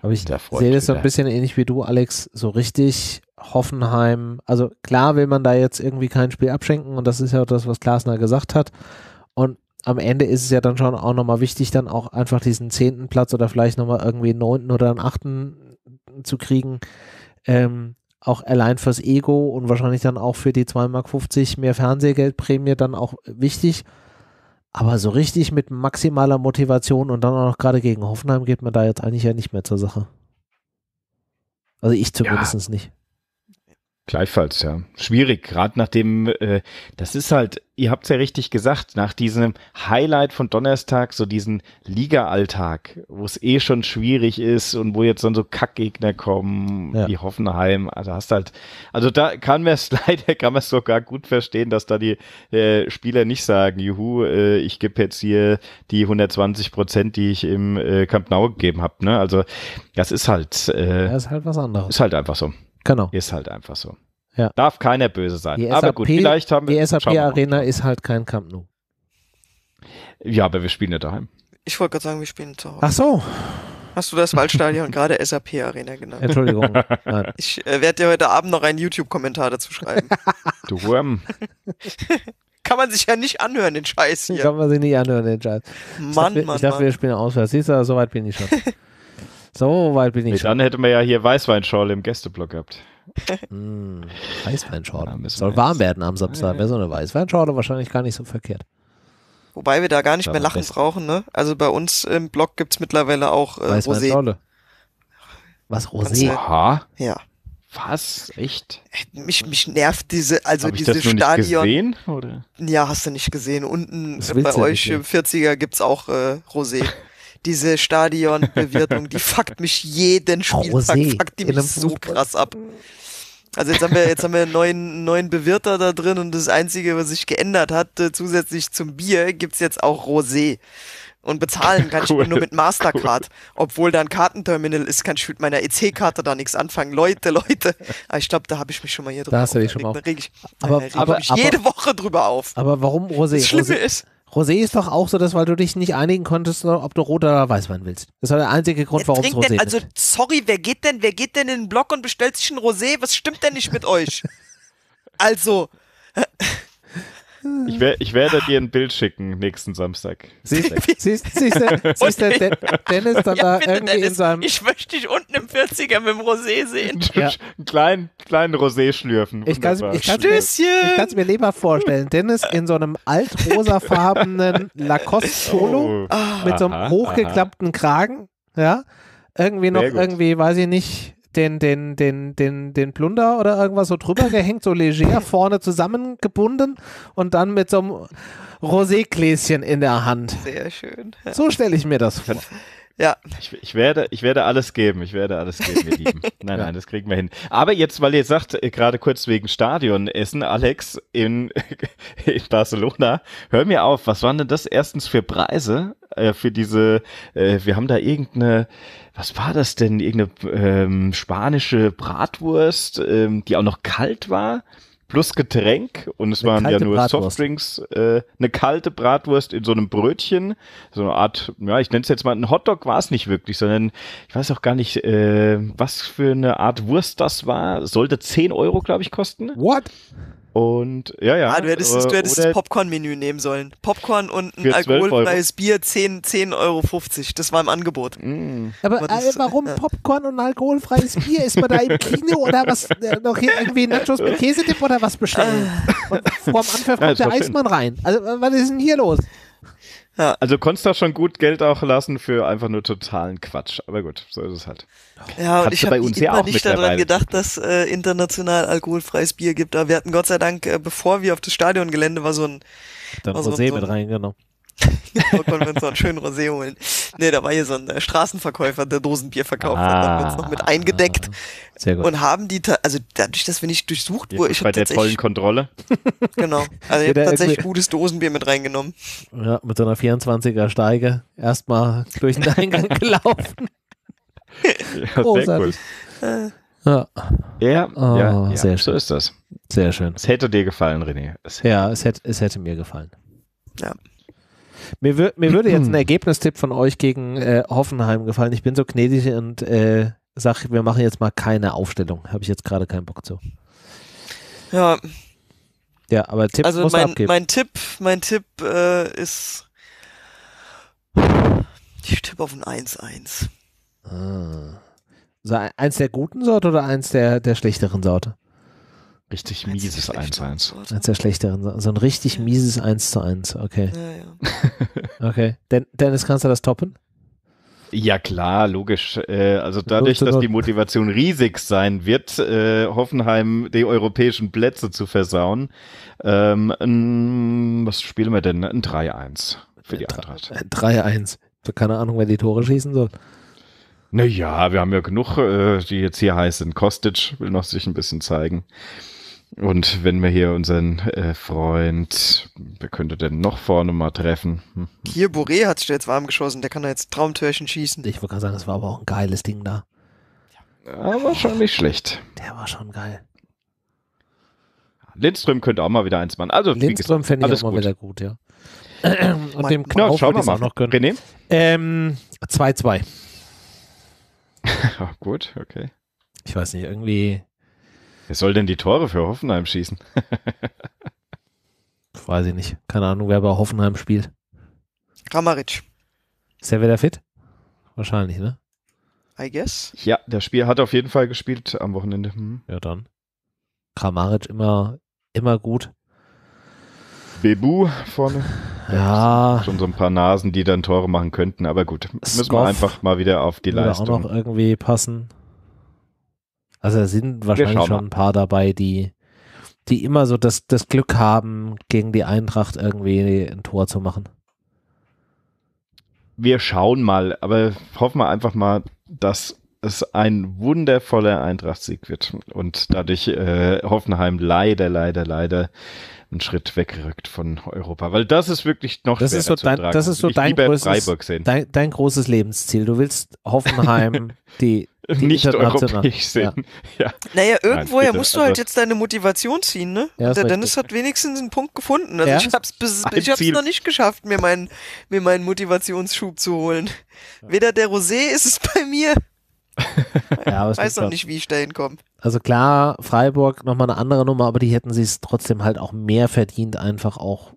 S1: Aber ich sehe das so ein bisschen ähnlich wie du, Alex. So richtig Hoffenheim, also klar will man da jetzt irgendwie kein Spiel abschenken und das ist ja das, was Glasner gesagt hat. Und am Ende ist es ja dann schon auch nochmal wichtig, dann auch einfach diesen zehnten Platz oder vielleicht nochmal irgendwie einen neunten oder einen achten zu kriegen. Ähm, auch allein fürs Ego und wahrscheinlich dann auch für die 2,50 Mark mehr Fernsehgeldprämie dann auch wichtig. Aber so richtig mit maximaler Motivation und dann auch noch gerade gegen Hoffenheim geht man da jetzt eigentlich ja nicht mehr zur Sache. Also ich zumindest ja. nicht. Gleichfalls, ja.
S3: Schwierig, gerade dem, äh, das ist halt, ihr habt es ja richtig gesagt, nach diesem Highlight von Donnerstag, so diesen Liga-Alltag, wo es eh schon schwierig ist und wo jetzt dann so Kackgegner kommen, ja. wie Hoffenheim, also hast halt, also da kann man es leider, kann man es sogar gut verstehen, dass da die äh, Spieler nicht sagen, juhu, äh, ich gebe jetzt hier die 120 Prozent, die ich im äh, Camp Nou gegeben habe, ne, also das ist halt, äh, ja, ist halt was anderes. Ist halt einfach so. Genau. Ist halt einfach so. Ja. Darf keiner böse sein. Die aber SAP, gut, vielleicht haben wir. Die SAP Arena
S1: ist halt kein Camp Nou.
S3: Ja, aber wir spielen ja daheim.
S2: Ich wollte gerade sagen, wir spielen zu Hause. Ach so. Hast du das Waldstadion gerade SAP Arena genannt? Entschuldigung.
S3: Nein. Ich
S2: äh, werde dir heute Abend noch einen YouTube-Kommentar dazu schreiben. du Wurm. Kann man sich ja nicht anhören,
S1: den Scheiß hier. Kann man sich nicht anhören, den Scheiß. Mann, ich dachte, Mann, ich dachte Mann. wir spielen auswärts. Siehst du, soweit bin ich schon. So weit bin ich nee, schon.
S3: Dann hätten wir ja hier Weißweinschorle im Gästeblock gehabt.
S1: mm, Weißweinschorle. Soll warm werden am Samstag. Wäre so eine Weißweinschorle wahrscheinlich gar nicht so verkehrt.
S2: Wobei wir da gar nicht mehr lachen besten. brauchen, ne? Also bei uns im Blog gibt es mittlerweile auch äh, Rosé.
S1: Was, Rosé? Aha.
S2: Ja. Was? Echt? Mich, mich nervt diese, also Hab diese ich das Stadion. Nicht gesehen, oder? Ja, hast du nicht gesehen. Unten bei euch im 40er gibt es auch äh, Rosé. diese Stadionbewertung, die fuckt mich jeden Spieltag, Rosé, fuckt die mich so Fußball. krass ab. Also jetzt haben wir, jetzt haben wir einen neuen, neuen Bewirter da drin und das Einzige, was sich geändert hat, äh, zusätzlich zum Bier, gibt es jetzt auch Rosé. Und bezahlen kann cool. ich nur mit Mastercard. Cool. Obwohl da ein Kartenterminal ist, kann ich mit meiner EC-Karte da nichts anfangen. Leute, Leute. Aber ah, ich glaube, da habe ich mich schon mal hier drüber Da hast du dich schon mal auf. Ich, aber, aber, aber, jede Woche drüber auf.
S1: Aber warum Rosé? Das Schlimme Rosé. ist, Rosé ist doch auch so, dass weil du dich nicht einigen konntest, ob du rot oder Weißwein willst. Das war der einzige Grund, warum es Rosé denn, Also,
S2: sorry, wer geht denn, wer geht denn in den Block und bestellt sich ein Rosé? Was stimmt denn nicht mit euch? Also. Ich,
S3: wer, ich werde dir ein Bild schicken nächsten Samstag. Siehst du, siehst, siehst, siehst der De Dennis dann ja, da bitte, irgendwie Dennis, in seinem.
S2: Ich möchte dich unten im 40er mit dem Rosé sehen.
S3: Ja. Einen kleinen, kleinen Rosé schlürfen. Ich kann es
S1: mir, mir, mir lieber vorstellen. Dennis in so einem altrosafarbenen lacoste solo oh. mit so einem hochgeklappten aha. Kragen. Ja. Irgendwie noch, irgendwie, weiß ich nicht, den, den, den, den, den Plunder oder irgendwas so drüber gehängt, so leger vorne zusammengebunden und dann mit so einem Roségläschen in der Hand. Sehr schön. Ja. So stelle ich mir das vor. Ja. Ich, ich,
S3: werde, ich werde alles geben. Ich werde alles geben, ihr Lieben. Nein, nein, das kriegen wir hin. Aber jetzt, weil ihr sagt, äh, gerade kurz wegen Stadion essen, Alex in, in Barcelona, hör mir auf, was waren denn das erstens für Preise? Äh, für diese, äh, wir haben da irgendeine, was war das denn? Irgendeine ähm, spanische Bratwurst, ähm, die auch noch kalt war plus Getränk und es eine waren ja nur Bratwurst. Softdrinks, äh, eine kalte Bratwurst in so einem Brötchen, so eine Art, ja, ich nenne es jetzt mal, ein Hotdog war es nicht wirklich, sondern ich weiß auch gar nicht, äh, was für eine Art Wurst das war. Sollte 10 Euro, glaube
S2: ich, kosten. What? Und
S3: ja, ja. Ah, du hättest, äh, du hättest das
S2: Popcorn-Menü nehmen sollen. Popcorn und ein alkoholfreies Bier 10,50 10 Euro. 50. Das war im Angebot. Mm.
S1: Aber, aber das, äh, warum äh, Popcorn und alkoholfreies Bier? Ist man da im Kino oder was? Äh, noch hier irgendwie Nachos mit Käsetipp oder was bestellen? Und ah. vorm Anpfiff kommt ja, der Eismann rein. Also, äh, was ist
S3: denn hier los? Ja. Also konntest du schon gut Geld auch lassen für einfach nur totalen Quatsch. Aber gut, so ist es halt. Ja, Kannst und ich habe auch nicht daran gedacht,
S2: dass äh, international alkoholfreies Bier gibt. Aber wir hatten Gott sei Dank, äh, bevor wir auf das Stadiongelände war so ein... Dann war so, Rosé so ein, mit rein, Irgendwann wir uns so einen schönen Rosé holen. Nee, da war hier so ein äh, Straßenverkäufer, der Dosenbier verkauft ah, hat, dann haben wir uns noch mit ah, eingedeckt. Sehr gut. Und haben die, also dadurch, dass wir nicht durchsucht wurden, ich habe Bei der vollen Kontrolle. Genau. Also ich habe tatsächlich gutes Dosenbier mit reingenommen.
S1: Ja, mit so einer 24er Steige erstmal durch den Eingang gelaufen. ja, sehr cool. Ja. Ja, oh, ja, sehr ja. so ist das. Sehr schön.
S3: Es hätte dir gefallen, René.
S1: Es ja, es hätte, es hätte mir gefallen. Ja. Mir, wür mir würde jetzt ein Ergebnistipp von euch gegen äh, Hoffenheim gefallen. Ich bin so gnädig und äh, sag, wir machen jetzt mal keine Aufstellung. Habe ich jetzt gerade keinen Bock zu. Ja. Ja, aber Tipp also muss mein, abgeben. mein
S2: Tipp, mein Tipp äh, ist. Ich tippe auf ein 1-1.
S1: Ah. Also eins der guten Sorte oder eins der, der schlechteren Sorte? Richtig mieses 1-1. Eins der schlechteren. So ein richtig ja. mieses 1 zu 1. Okay. Ja, ja. okay. Den, Dennis, kannst du das toppen?
S3: Ja klar, logisch. Äh, also dadurch, dass die Motivation riesig sein wird, äh, Hoffenheim die europäischen Plätze zu versauen. Ähm, was spielen wir denn? Ein 3-1 für die Eintracht. Ein
S1: 3-1. Keine Ahnung, wer die Tore schießen soll.
S3: Naja, wir haben ja genug, äh, die jetzt hier heiß sind. Kostic will noch sich ein bisschen zeigen. Und wenn wir hier unseren äh, Freund, wer könnte denn noch vorne mal treffen? Hm,
S2: hm. Hier, Boré hat sich jetzt warm geschossen, der kann da jetzt Traumtörchen schießen. Ich würde gerade sagen, das war aber auch ein geiles Ding da. Ja,
S1: schon nicht schlecht. Der war schon geil.
S3: Lindström könnte auch mal wieder eins machen. Also, Lindström fände ich auch mal gut. wieder gut, ja. Und mein, dem genau, schauen wir mal. Noch können. René?
S1: 2-2. Ähm,
S3: gut, okay. Ich weiß nicht, irgendwie Wer soll denn die
S1: Tore für Hoffenheim schießen? Weiß ich nicht. Keine Ahnung, wer bei Hoffenheim spielt. Kramaric. Ist der wieder fit? Wahrscheinlich, ne?
S2: I guess.
S3: Ja, der Spiel hat auf jeden Fall gespielt am Wochenende. Hm. Ja, dann.
S1: Kramaric immer, immer gut. Bebu vorne.
S3: Ja. Schon so ein paar Nasen, die dann Tore machen könnten, aber gut. Müssen Scoff wir einfach mal wieder auf die Leistung. auch
S1: noch irgendwie passen. Also da sind wahrscheinlich schon ein paar dabei, die, die immer so das, das Glück haben, gegen die Eintracht irgendwie ein Tor zu machen.
S3: Wir schauen mal, aber hoffen wir einfach mal, dass es ein wundervoller Eintracht-Sieg wird und dadurch äh, Hoffenheim leider, leider, leider einen Schritt weggerückt von Europa, weil das ist wirklich
S1: noch das ist so dein, Das ist so ich dein, größtes, dein, dein großes Lebensziel. Du willst Hoffenheim die nicht europäisch sind. Ja. Ja. Naja, irgendwoher Nein, musst du halt jetzt
S2: deine Motivation ziehen, ne? Ja, der Dennis hat wenigstens einen Punkt gefunden. Also ja? ich hab's bis, ich hab's noch nicht geschafft, mir meinen, mir meinen Motivationsschub zu holen. Weder der Rosé ist es bei mir.
S1: ja, ich weiß noch nicht, wie ich da hinkomme. Also klar, Freiburg nochmal eine andere Nummer, aber die hätten sie es trotzdem halt auch mehr verdient, einfach auch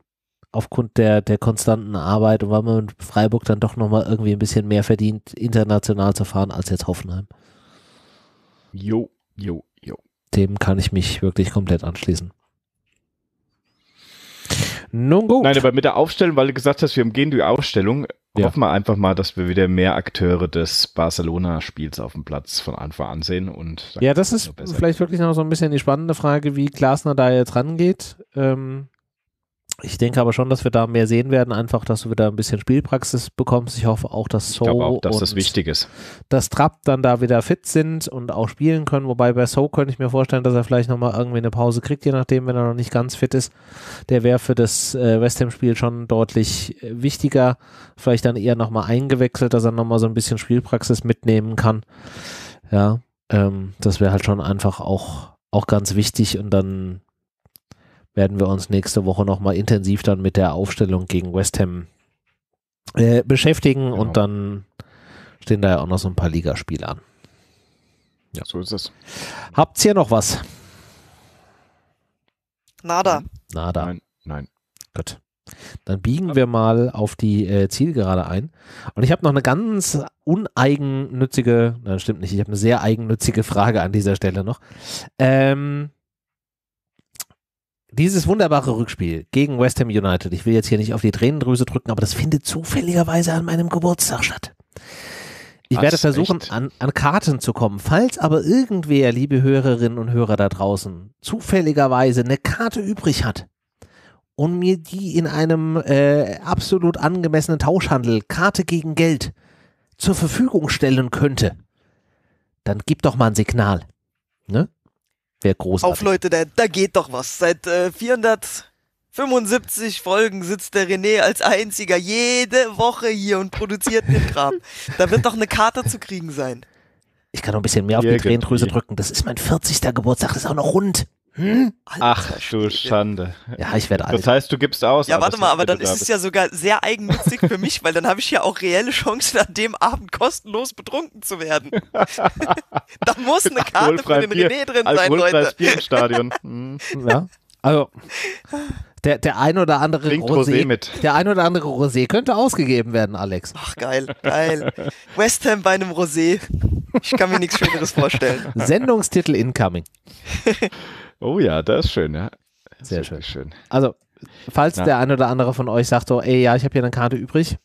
S1: aufgrund der, der konstanten Arbeit und weil man mit Freiburg dann doch nochmal irgendwie ein bisschen mehr verdient, international zu fahren als jetzt Hoffenheim. Jo, jo, jo. Dem kann ich mich wirklich komplett anschließen.
S3: Nun gut. Nein, aber mit der Aufstellung, weil du gesagt hast, wir umgehen die Aufstellung, ja. hoffen wir einfach mal, dass wir wieder mehr Akteure des Barcelona-Spiels auf dem Platz von Anfang an sehen. Und ja, das ist
S1: vielleicht wirklich noch so ein bisschen die spannende Frage, wie Glasner da jetzt rangeht. Ähm, ich denke aber schon, dass wir da mehr sehen werden, einfach, dass du wieder ein bisschen Spielpraxis bekommst. Ich hoffe auch, dass So auch, dass und das wichtig ist. Dass Trapp dann da wieder fit sind und auch spielen können. Wobei bei So könnte ich mir vorstellen, dass er vielleicht nochmal irgendwie eine Pause kriegt, je nachdem, wenn er noch nicht ganz fit ist. Der wäre für das äh, West Ham-Spiel schon deutlich äh, wichtiger. Vielleicht dann eher nochmal eingewechselt, dass er nochmal so ein bisschen Spielpraxis mitnehmen kann. Ja, ähm, das wäre halt schon einfach auch, auch ganz wichtig und dann werden wir uns nächste Woche nochmal intensiv dann mit der Aufstellung gegen West Ham äh, beschäftigen genau. und dann stehen da ja auch noch so ein paar Ligaspiele an. Ja. So ist es. Habt ihr noch was? Nada. Nada. Nein, nein. Gut. Dann biegen wir mal auf die äh, Zielgerade ein. Und ich habe noch eine ganz uneigennützige, nein, stimmt nicht, ich habe eine sehr eigennützige Frage an dieser Stelle noch. Ähm, dieses wunderbare Rückspiel gegen West Ham United, ich will jetzt hier nicht auf die Tränendrüse drücken, aber das findet zufälligerweise an meinem Geburtstag statt. Ich werde versuchen, an, an, Karten zu kommen. Falls aber irgendwer, liebe Hörerinnen und Hörer da draußen, zufälligerweise eine Karte übrig hat und mir die in einem äh, absolut angemessenen Tauschhandel Karte gegen Geld zur Verfügung stellen könnte, dann gib doch mal ein Signal. Ne? Wäre großartig. Auf Leute,
S2: da, da geht doch was. Seit äh, 475 Folgen sitzt der René als einziger jede Woche hier und produziert den Kram. da wird doch eine Karte zu kriegen sein.
S1: Ich kann noch ein bisschen mehr auf die Tränendrüse drücken. Das ist mein 40. Geburtstag, das ist auch noch rund.
S2: Hm?
S3: Ach du Schande. Ja, ich werde alt. Das heißt, du gibst aus. Ja, warte mal, aber dann ist es ja
S2: sogar sehr eigennützig für mich, weil dann habe ich ja auch reelle Chancen, an dem Abend kostenlos betrunken zu werden. da muss eine Karte für den Bier, René drin sein, Leute. Bier im
S1: Stadion. Hm. Ja. Also, der, der ein oder andere Klingt Rosé, Rosé Der ein oder andere Rosé könnte ausgegeben werden, Alex. Ach,
S2: geil, geil. West Ham bei einem Rosé.
S1: Ich kann mir nichts Schöneres vorstellen. Sendungstitel Incoming.
S3: Oh ja, das ist schön, ja. Sehr schön. schön.
S1: Also, falls Na. der ein oder andere von euch sagt, oh, ey, ja, ich habe hier eine Karte übrig,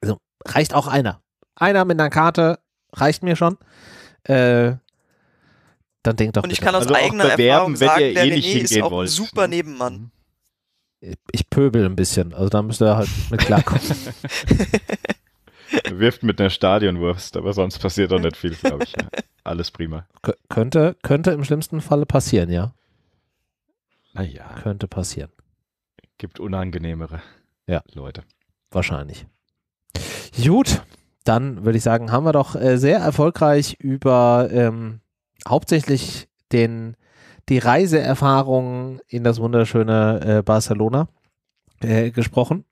S1: also reicht auch einer. Einer mit einer Karte reicht mir schon. Äh, dann denkt doch. Und ich kann aus also eigener Erfahrung sagen, der eh René ist
S2: auch wollt. super Nebenmann. Mhm.
S1: Ich pöbel ein bisschen, also da müsst ihr halt mit klarkommen.
S3: Wirft mit einer Stadionwurst, aber sonst passiert doch nicht viel, glaube ich. Ja. alles prima.
S1: K könnte, könnte im schlimmsten Falle passieren, ja. Naja. Könnte passieren.
S3: Gibt unangenehmere
S1: ja. Leute. Wahrscheinlich. Gut, dann würde ich sagen, haben wir doch äh, sehr erfolgreich über ähm, hauptsächlich den, die Reiseerfahrung in das wunderschöne äh, Barcelona äh, gesprochen.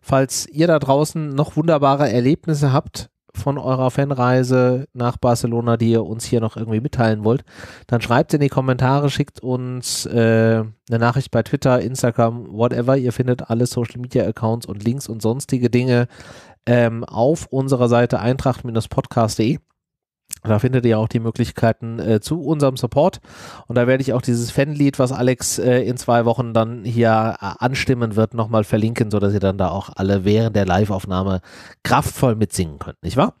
S1: Falls ihr da draußen noch wunderbare Erlebnisse habt, von eurer Fanreise nach Barcelona, die ihr uns hier noch irgendwie mitteilen wollt, dann schreibt in die Kommentare, schickt uns äh, eine Nachricht bei Twitter, Instagram, whatever. Ihr findet alle Social Media Accounts und Links und sonstige Dinge ähm, auf unserer Seite eintracht-podcast.de. Da findet ihr auch die Möglichkeiten äh, zu unserem Support. Und da werde ich auch dieses Fanlied, was Alex äh, in zwei Wochen dann hier äh, anstimmen wird, nochmal verlinken, sodass ihr dann da auch alle während der Live-Aufnahme kraftvoll mitsingen könnt, nicht wahr?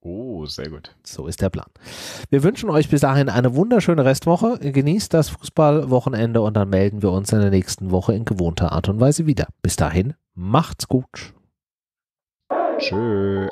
S1: Oh, sehr gut. So ist der Plan. Wir wünschen euch bis dahin eine wunderschöne Restwoche. Genießt das Fußballwochenende und dann melden wir uns in der nächsten Woche in gewohnter Art und Weise wieder. Bis dahin, macht's gut. Tschüss.